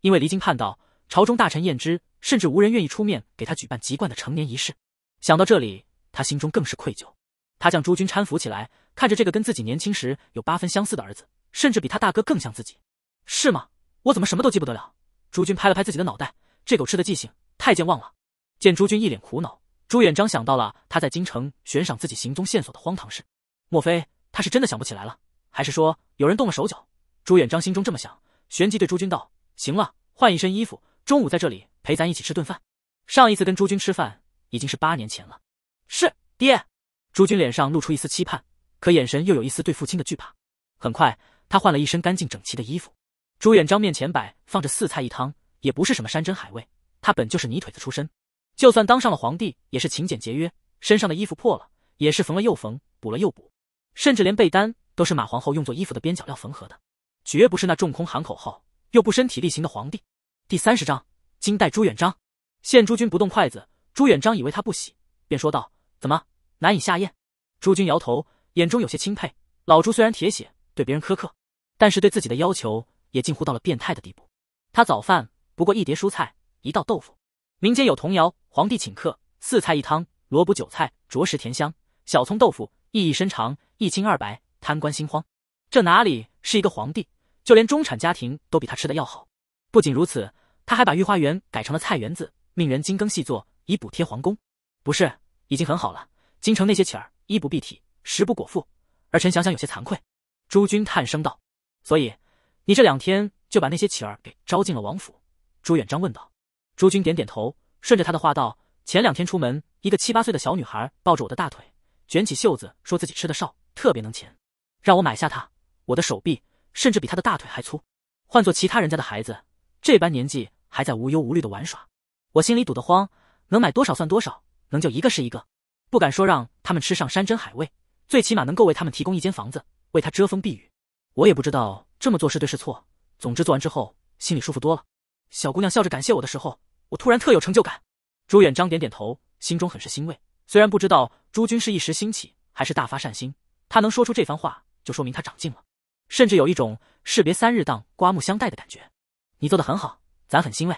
因为离经叛道，朝中大臣晏之，甚至无人愿意出面给他举办籍贯的成年仪式。想到这里，他心中更是愧疚。他将朱军搀扶起来，看着这个跟自己年轻时有八分相似的儿子，甚至比他大哥更像自己，是吗？我怎么什么都记不得了？朱军拍了拍自己的脑袋，这狗吃的记性太健忘了。见朱军一脸苦恼，朱元璋想到了他在京城悬赏自己行踪线索的荒唐事，莫非他是真的想不起来了？还是说有人动了手脚？朱元璋心中这么想，旋即对朱军道：“行了，换一身衣服，中午在这里陪咱一起吃顿饭。上一次跟朱军吃饭已经是八年前了。”是爹。朱军脸上露出一丝期盼，可眼神又有一丝对父亲的惧怕。很快，他换了一身干净整齐的衣服。朱元璋面前摆放着四菜一汤，也不是什么山珍海味，他本就是泥腿子出身。就算当上了皇帝，也是勤俭节约，身上的衣服破了也是缝了又缝，补了又补，甚至连被单都是马皇后用做衣服的边角料缝合的，绝不是那重空喊口号又不身体力行的皇帝。第三十章：金代朱元璋。见朱军不动筷子，朱元璋以为他不喜，便说道：“怎么难以下咽？”朱军摇头，眼中有些钦佩。老朱虽然铁血，对别人苛刻，但是对自己的要求也近乎到了变态的地步。他早饭不过一碟蔬菜，一道豆腐。民间有童谣：“皇帝请客，四菜一汤，萝卜韭菜，着实甜香；小葱豆腐，意义深长；一清二白，贪官心慌。”这哪里是一个皇帝？就连中产家庭都比他吃的要好。不仅如此，他还把御花园改成了菜园子，命人精耕细作，以补贴皇宫。不是，已经很好了。京城那些乞儿，衣不蔽体，食不果腹。儿臣想想有些惭愧。朱军叹声道：“所以，你这两天就把那些乞儿给招进了王府。”朱元璋问道。朱军点点头，顺着他的话道：“前两天出门，一个七八岁的小女孩抱着我的大腿，卷起袖子，说自己吃的少，特别能钱，让我买下她。我的手臂甚至比她的大腿还粗。换做其他人家的孩子，这般年纪还在无忧无虑的玩耍，我心里堵得慌。能买多少算多少，能救一个是一个，不敢说让他们吃上山珍海味，最起码能够为他们提供一间房子，为他遮风避雨。我也不知道这么做是对是错，总之做完之后心里舒服多了。小姑娘笑着感谢我的时候。”我突然特有成就感。朱元璋点点头，心中很是欣慰。虽然不知道朱军是一时兴起还是大发善心，他能说出这番话，就说明他长进了。甚至有一种士别三日当刮目相待的感觉。你做的很好，咱很欣慰。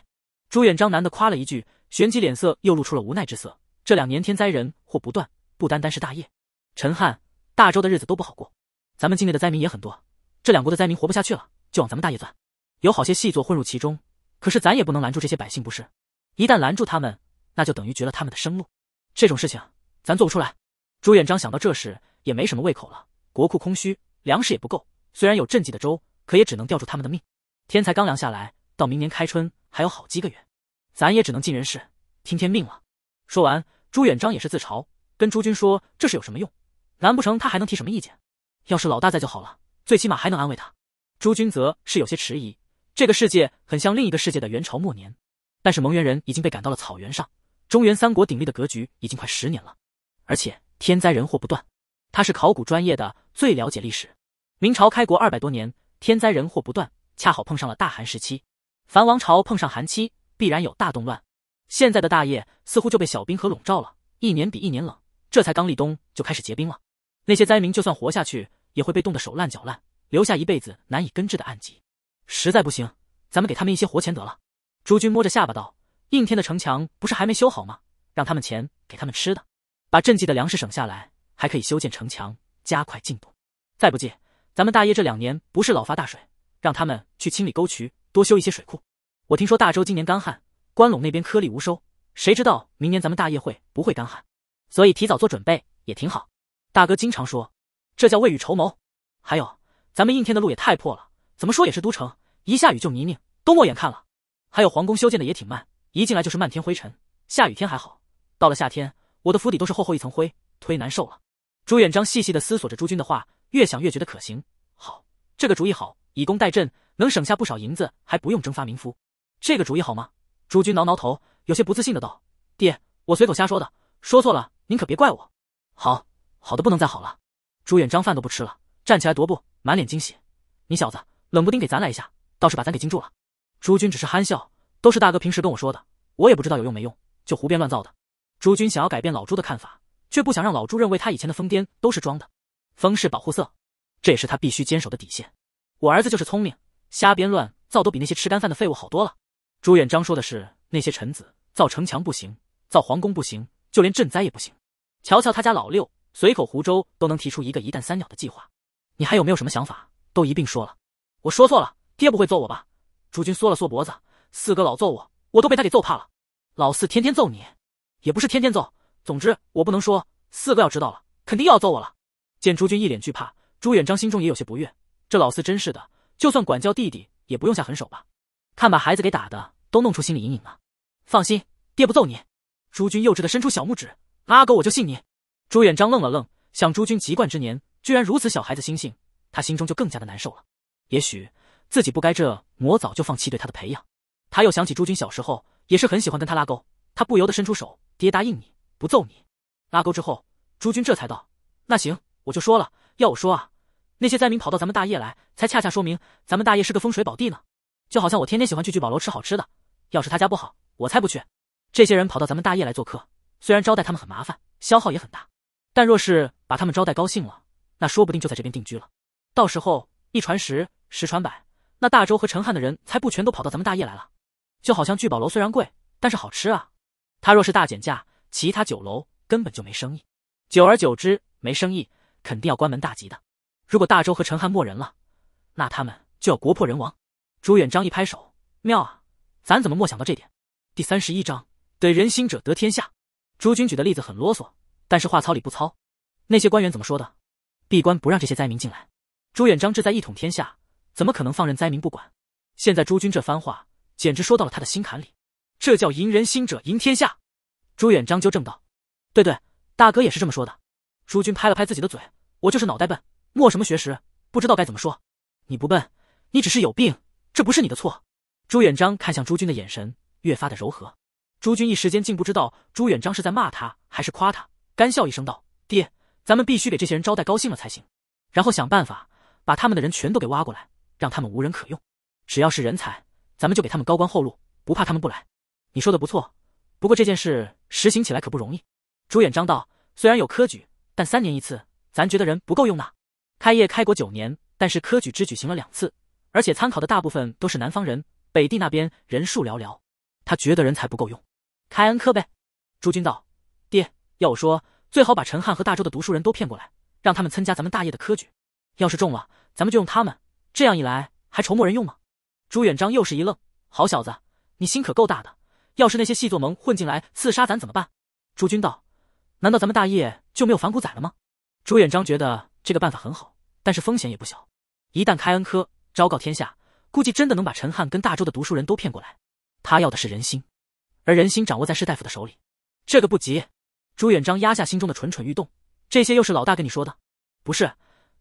朱元璋难得夸了一句。旋即脸色又露出了无奈之色。这两年天灾人祸不断，不单单是大业、陈汉、大周的日子都不好过，咱们境内的灾民也很多。这两国的灾民活不下去了，就往咱们大业钻。有好些细作混入其中，可是咱也不能拦住这些百姓，不是？一旦拦住他们，那就等于绝了他们的生路。这种事情，咱做不出来。朱元璋想到这时，也没什么胃口了。国库空虚，粮食也不够。虽然有赈济的粥，可也只能吊住他们的命。天才刚凉下来，到明年开春还有好几个月，咱也只能尽人事，听天命了。说完，朱元璋也是自嘲，跟朱军说：“这事有什么用？难不成他还能提什么意见？要是老大在就好了，最起码还能安慰他。”朱军则是有些迟疑。这个世界很像另一个世界的元朝末年。但是蒙元人已经被赶到了草原上，中原三国鼎立的格局已经快十年了，而且天灾人祸不断。他是考古专业的，最了解历史。明朝开国二百多年，天灾人祸不断，恰好碰上了大寒时期。凡王朝碰上寒期，必然有大动乱。现在的大业似乎就被小冰河笼罩了，一年比一年冷，这才刚立冬就开始结冰了。那些灾民就算活下去，也会被冻得手烂脚烂，留下一辈子难以根治的暗疾。实在不行，咱们给他们一些活钱得了。朱军摸着下巴道：“应天的城墙不是还没修好吗？让他们钱给他们吃的，把赈济的粮食省下来，还可以修建城墙，加快进度。再不济，咱们大业这两年不是老发大水，让他们去清理沟渠，多修一些水库。我听说大周今年干旱，关陇那边颗粒无收，谁知道明年咱们大业会不会干旱？所以提早做准备也挺好。大哥经常说，这叫未雨绸缪。还有，咱们应天的路也太破了，怎么说也是都城，一下雨就泥泞，都莫眼看了。”还有皇宫修建的也挺慢，一进来就是漫天灰尘，下雨天还好，到了夏天，我的府邸都是厚厚一层灰，忒难受了。朱元璋细细的思索着朱军的话，越想越觉得可行。好，这个主意好，以工代赈，能省下不少银子，还不用征发民夫。这个主意好吗？朱军挠挠头，有些不自信的道：“爹，我随口瞎说的，说错了您可别怪我。”好，好的不能再好了。朱元璋饭都不吃了，站起来踱步，满脸惊喜：“你小子冷不丁给咱来一下，倒是把咱给惊住了。”朱军只是憨笑，都是大哥平时跟我说的，我也不知道有用没用，就胡编乱造的。朱军想要改变老朱的看法，却不想让老朱认为他以前的疯癫都是装的，风是保护色，这也是他必须坚守的底线。我儿子就是聪明，瞎编乱造都比那些吃干饭的废物好多了。朱元璋说的是那些臣子造城墙不行，造皇宫不行，就连赈灾也不行。瞧瞧他家老六，随口胡诌都能提出一个一弹三鸟的计划。你还有没有什么想法，都一并说了。我说错了，爹不会揍我吧？朱军缩了缩脖子，四哥老揍我，我都被他给揍怕了。老四天天揍你，也不是天天揍，总之我不能说。四哥要知道了，肯定又要揍我了。见朱军一脸惧怕，朱元璋心中也有些不悦。这老四真是的，就算管教弟弟，也不用下狠手吧？看把孩子给打的，都弄出心理阴影了。放心，爹不揍你。朱军幼稚的伸出小拇指，阿狗我就信你。朱元璋愣了愣，想朱军籍贯之年，居然如此小孩子心性，他心中就更加的难受了。也许。自己不该这么早就放弃对他的培养。他又想起朱军小时候也是很喜欢跟他拉钩，他不由得伸出手：“爹答应你不揍你。”拉钩之后，朱军这才道：“那行，我就说了，要我说啊，那些灾民跑到咱们大业来，才恰恰说明咱们大业是个风水宝地呢。就好像我天天喜欢去聚宝楼吃好吃的，要是他家不好，我才不去。这些人跑到咱们大业来做客，虽然招待他们很麻烦，消耗也很大，但若是把他们招待高兴了，那说不定就在这边定居了。到时候一传十，十传百。”那大周和陈汉的人才不全都跑到咱们大业来了？就好像聚宝楼虽然贵，但是好吃啊。他若是大减价，其他酒楼根本就没生意，久而久之没生意，肯定要关门大吉的。如果大周和陈汉没人了，那他们就要国破人亡。朱元璋一拍手，妙啊！咱怎么没想到这点？第三十一章得人心者得天下。朱军举的例子很啰嗦，但是话糙理不糙。那些官员怎么说的？闭关不让这些灾民进来。朱元璋志在一统天下。怎么可能放任灾民不管？现在朱军这番话简直说到了他的心坎里，这叫赢人心者赢天下。朱元璋纠正道：“对对，大哥也是这么说的。”朱军拍了拍自己的嘴：“我就是脑袋笨，莫什么学识，不知道该怎么说。”你不笨，你只是有病，这不是你的错。朱元璋看向朱军的眼神越发的柔和。朱军一时间竟不知道朱元璋是在骂他还是夸他，干笑一声道：“爹，咱们必须给这些人招待高兴了才行，然后想办法把他们的人全都给挖过来。”让他们无人可用，只要是人才，咱们就给他们高官厚禄，不怕他们不来。你说的不错，不过这件事实行起来可不容易。朱远章道：“虽然有科举，但三年一次，咱觉得人不够用呐。开业开国九年，但是科举只举行了两次，而且参考的大部分都是南方人，北地那边人数寥寥。他觉得人才不够用，开恩科呗。”朱军道：“爹，要我说，最好把陈汉和大周的读书人都骗过来，让他们参加咱们大业的科举。要是中了，咱们就用他们。”这样一来，还愁没人用吗？朱元璋又是一愣：“好小子，你心可够大的！要是那些细作盟混进来刺杀咱怎么办？”朱军道：“难道咱们大业就没有反骨仔了吗？”朱元璋觉得这个办法很好，但是风险也不小。一旦开恩科，昭告天下，估计真的能把陈汉跟大周的读书人都骗过来。他要的是人心，而人心掌握在士大夫的手里。这个不急。朱元璋压下心中的蠢蠢欲动。这些又是老大跟你说的？不是，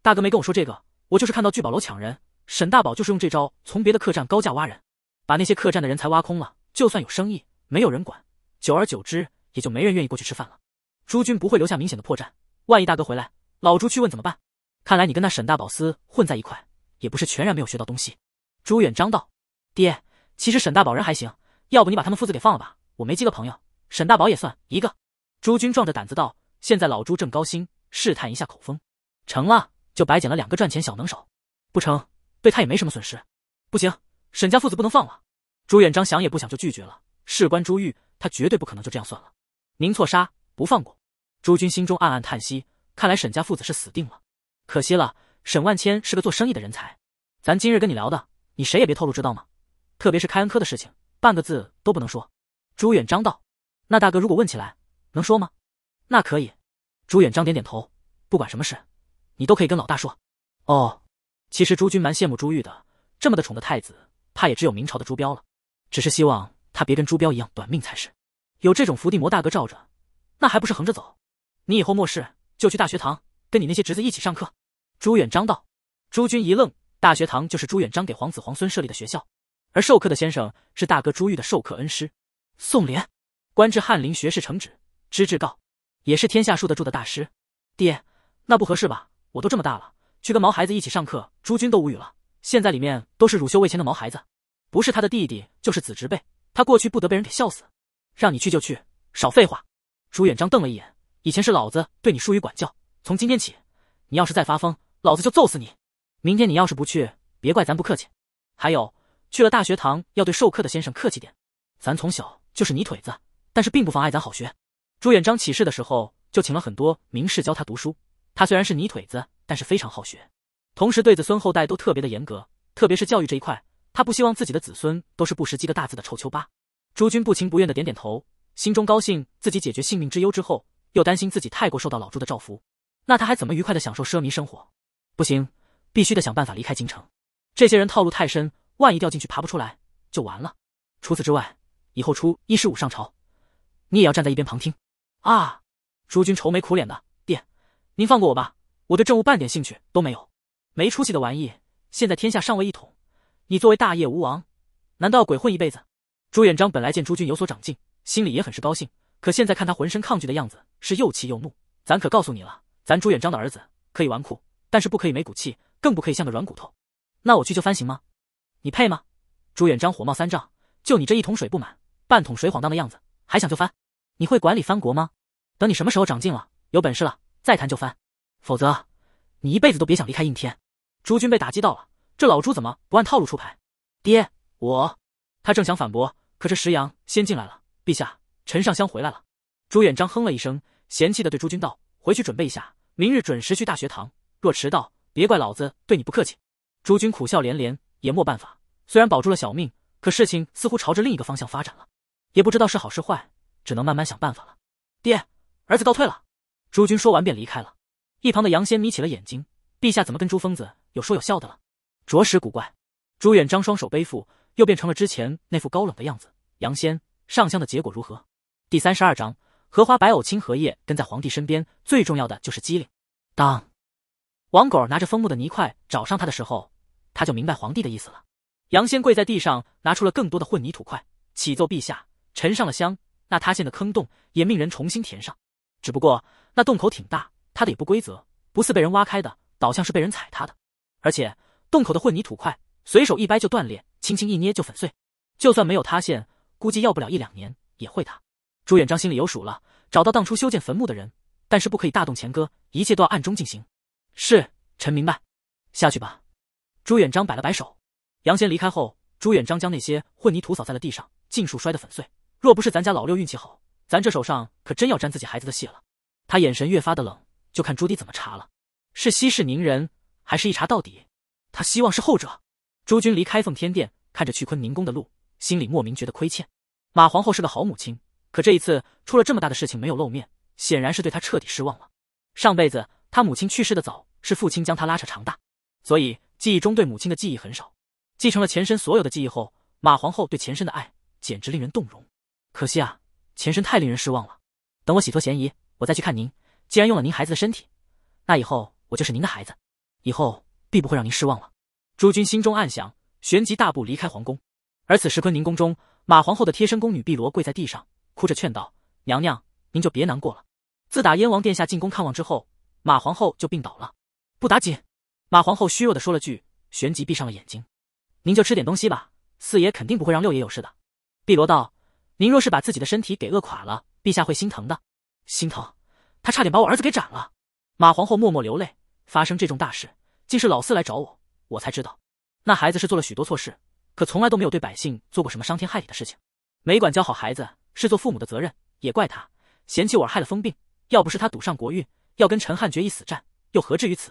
大哥没跟我说这个。我就是看到聚宝楼抢人，沈大宝就是用这招从别的客栈高价挖人，把那些客栈的人才挖空了。就算有生意，没有人管，久而久之，也就没人愿意过去吃饭了。朱军不会留下明显的破绽，万一大哥回来，老朱去问怎么办？看来你跟那沈大宝厮混在一块，也不是全然没有学到东西。朱元璋道：“爹，其实沈大宝人还行，要不你把他们父子给放了吧？我没几个朋友，沈大宝也算一个。”朱军壮着胆子道：“现在老朱正高兴，试探一下口风，成了。”就白捡了两个赚钱小能手，不成，对他也没什么损失。不行，沈家父子不能放了。朱元璋想也不想就拒绝了。事关朱玉，他绝对不可能就这样算了。宁错杀，不放过。朱军心中暗暗叹息，看来沈家父子是死定了。可惜了，沈万千是个做生意的人才。咱今日跟你聊的，你谁也别透露知道吗？特别是开恩科的事情，半个字都不能说。朱元璋道：“那大哥如果问起来，能说吗？”“那可以。”朱元璋点点头：“不管什么事。”你都可以跟老大说，哦，其实朱军蛮羡慕朱玉的，这么的宠的太子，怕也只有明朝的朱标了。只是希望他别跟朱标一样短命才是。有这种伏地魔大哥罩着，那还不是横着走？你以后末事就去大学堂，跟你那些侄子一起上课。朱元璋道。朱军一愣，大学堂就是朱元璋给皇子皇孙设立的学校，而授课的先生是大哥朱玉的授课恩师宋濂，官至翰林学士承旨知至告，也是天下数得住的大师。爹，那不合适吧？我都这么大了，去跟毛孩子一起上课，朱军都无语了。现在里面都是乳臭未前的毛孩子，不是他的弟弟就是子侄辈，他过去不得被人给笑死。让你去就去，少废话。朱元璋瞪了一眼，以前是老子对你疏于管教，从今天起，你要是再发疯，老子就揍死你。明天你要是不去，别怪咱不客气。还有，去了大学堂要对授课的先生客气点。咱从小就是泥腿子，但是并不妨碍咱好学。朱元璋起事的时候就请了很多名士教他读书。他虽然是泥腿子，但是非常好学，同时对子孙后代都特别的严格，特别是教育这一块，他不希望自己的子孙都是不识几个大字的臭丘八。诸君不情不愿的点点头，心中高兴自己解决性命之忧之后，又担心自己太过受到老朱的照拂，那他还怎么愉快的享受奢靡生活？不行，必须得想办法离开京城，这些人套路太深，万一掉进去爬不出来就完了。除此之外，以后出一十五上朝，你也要站在一边旁听。啊！诸君愁眉苦脸的。您放过我吧，我对政务半点兴趣都没有，没出息的玩意！现在天下尚未一统，你作为大业吴王，难道要鬼混一辈子？朱元璋本来见朱军有所长进，心里也很是高兴，可现在看他浑身抗拒的样子，是又气又怒。咱可告诉你了，咱朱元璋的儿子可以纨绔，但是不可以没骨气，更不可以像个软骨头。那我去就翻行吗？你配吗？朱元璋火冒三丈，就你这一桶水不满，半桶水晃荡的样子，还想就翻？你会管理藩国吗？等你什么时候长进了，有本事了！再谈就翻，否则你一辈子都别想离开应天。朱军被打击到了，这老朱怎么不按套路出牌？爹，我……他正想反驳，可是石阳先进来了。陛下，陈尚香回来了。朱元璋哼了一声，嫌弃的对朱军道：“回去准备一下，明日准时去大学堂，若迟到，别怪老子对你不客气。”朱军苦笑连连，也没办法。虽然保住了小命，可事情似乎朝着另一个方向发展了，也不知道是好是坏，只能慢慢想办法了。爹，儿子告退了。朱军说完便离开了，一旁的杨仙眯起了眼睛，陛下怎么跟朱疯子有说有笑的了？着实古怪。朱元璋双手背负，又变成了之前那副高冷的样子。杨仙上香的结果如何？第三十二章荷花白藕青荷叶。跟在皇帝身边最重要的就是机灵。当王狗拿着枫木的泥块找上他的时候，他就明白皇帝的意思了。杨仙跪在地上，拿出了更多的混泥土块，启奏陛下：臣上了香，那塌陷的坑洞也命人重新填上。只不过。那洞口挺大，它的也不规则，不似被人挖开的，倒像是被人踩塌的。而且洞口的混凝土块，随手一掰就断裂，轻轻一捏就粉碎。就算没有塌陷，估计要不了一两年也会塌。朱元璋心里有数了，找到当初修建坟墓的人，但是不可以大动干戈，一切都要暗中进行。是臣明白，下去吧。朱元璋摆了摆手。杨贤离开后，朱元璋将那些混凝土扫在了地上，尽数摔得粉碎。若不是咱家老六运气好，咱这手上可真要沾自己孩子的血了。他眼神越发的冷，就看朱棣怎么查了，是息事宁人，还是一查到底？他希望是后者。朱军离开奉天殿，看着去坤宁宫的路，心里莫名觉得亏欠。马皇后是个好母亲，可这一次出了这么大的事情，没有露面，显然是对他彻底失望了。上辈子他母亲去世的早，是父亲将他拉扯长大，所以记忆中对母亲的记忆很少。继承了前身所有的记忆后，马皇后对前身的爱简直令人动容。可惜啊，前身太令人失望了。等我洗脱嫌疑。我再去看您，既然用了您孩子的身体，那以后我就是您的孩子，以后必不会让您失望了。诸君心中暗想，旋即大步离开皇宫。而此时坤宁宫中，马皇后的贴身宫女碧罗跪在地上，哭着劝道：“娘娘，您就别难过了。自打燕王殿下进宫看望之后，马皇后就病倒了。不打紧。”马皇后虚弱的说了句，旋即闭上了眼睛。“您就吃点东西吧，四爷肯定不会让六爷有事的。”碧罗道：“您若是把自己的身体给饿垮了，陛下会心疼的。”心疼，他差点把我儿子给斩了。马皇后默默流泪。发生这种大事，竟是老四来找我，我才知道，那孩子是做了许多错事，可从来都没有对百姓做过什么伤天害理的事情。没管教好孩子是做父母的责任，也怪他嫌弃我害了疯病。要不是他赌上国运，要跟陈汉决一死战，又何至于此？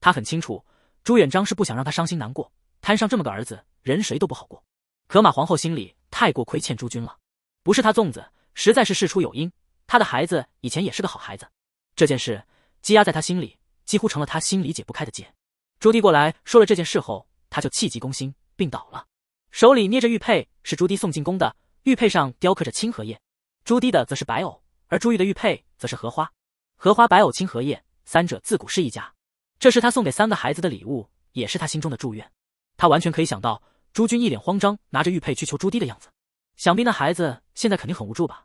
他很清楚，朱元璋是不想让他伤心难过，摊上这么个儿子，人谁都不好过。可马皇后心里太过亏欠朱军了，不是他粽子，实在是事出有因。他的孩子以前也是个好孩子，这件事积压在他心里，几乎成了他心里解不开的结。朱棣过来说了这件事后，他就气急攻心，病倒了，手里捏着玉佩，是朱棣送进宫的。玉佩上雕刻着青荷叶，朱棣的则是白藕，而朱玉的玉佩则是荷花，荷花、白藕、青荷叶三者自古是一家。这是他送给三个孩子的礼物，也是他心中的祝愿。他完全可以想到朱军一脸慌张，拿着玉佩去求朱棣的样子，想必那孩子现在肯定很无助吧。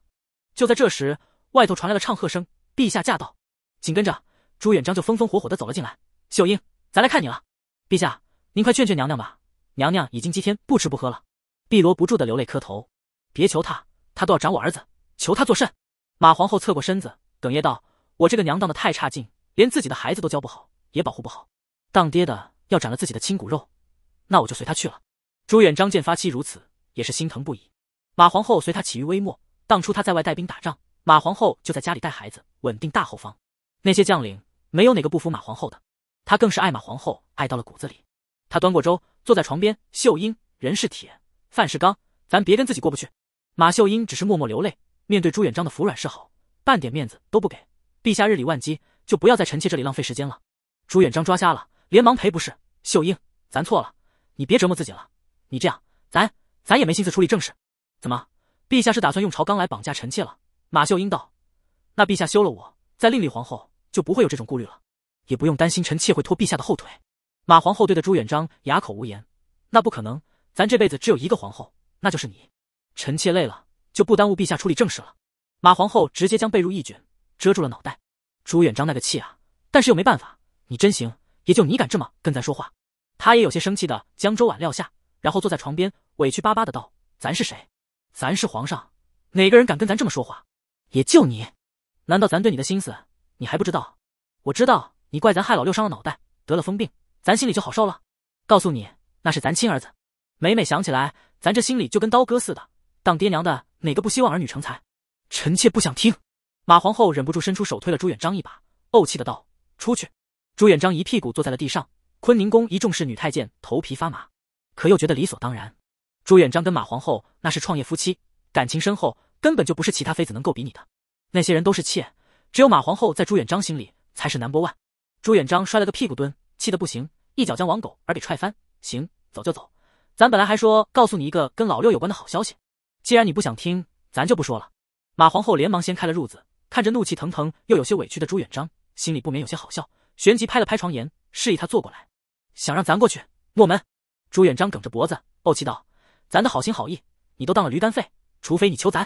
就在这时。外头传来了唱和声，陛下驾到！紧跟着朱元璋就风风火火的走了进来。秀英，咱来看你了。陛下，您快劝劝娘娘吧，娘娘已经几天不吃不喝了。碧罗不住的流泪磕头，别求他，他都要斩我儿子，求他作甚？马皇后侧过身子，哽咽道：“我这个娘当的太差劲，连自己的孩子都教不好，也保护不好。当爹的要斩了自己的亲骨肉，那我就随他去了。”朱元璋见发妻如此，也是心疼不已。马皇后随他起于微末，当初他在外带兵打仗。马皇后就在家里带孩子，稳定大后方。那些将领没有哪个不服马皇后的，他更是爱马皇后爱到了骨子里。他端过粥，坐在床边。秀英，人是铁，饭是钢，咱别跟自己过不去。马秀英只是默默流泪。面对朱元璋的服软示好，半点面子都不给。陛下日理万机，就不要在臣妾这里浪费时间了。朱元璋抓瞎了，连忙赔不是。秀英，咱错了，你别折磨自己了。你这样，咱咱也没心思处理正事。怎么，陛下是打算用朝纲来绑架臣妾了？马秀英道：“那陛下休了我，再另立皇后，就不会有这种顾虑了，也不用担心臣妾会拖陛下的后腿。”马皇后对的朱元璋哑口无言。那不可能，咱这辈子只有一个皇后，那就是你。臣妾累了，就不耽误陛下处理正事了。马皇后直接将被褥一卷，遮住了脑袋。朱元璋那个气啊！但是又没办法，你真行，也就你敢这么跟咱说话。他也有些生气的将粥碗撂下，然后坐在床边，委屈巴巴的道：“咱是谁？咱是皇上，哪个人敢跟咱这么说话？”也就你，难道咱对你的心思你还不知道？我知道你怪咱害老六伤了脑袋，得了疯病，咱心里就好受了。告诉你，那是咱亲儿子，每每想起来，咱这心里就跟刀割似的。当爹娘的哪个不希望儿女成才？臣妾不想听。马皇后忍不住伸出手推了朱元璋一把，怄气的道：“出去。”朱元璋一屁股坐在了地上。坤宁宫一众侍女太监头皮发麻，可又觉得理所当然。朱元璋跟马皇后那是创业夫妻，感情深厚。根本就不是其他妃子能够比拟的，那些人都是妾，只有马皇后在朱元璋心里才是 number one。朱元璋摔了个屁股蹲，气得不行，一脚将王狗儿给踹翻。行，走就走，咱本来还说告诉你一个跟老六有关的好消息，既然你不想听，咱就不说了。马皇后连忙掀开了褥子，看着怒气腾腾又有些委屈的朱元璋，心里不免有些好笑，旋即拍了拍床沿，示意他坐过来。想让咱过去？莫门！朱元璋梗着脖子，怄气道：“咱的好心好意，你都当了驴肝肺，除非你求咱。”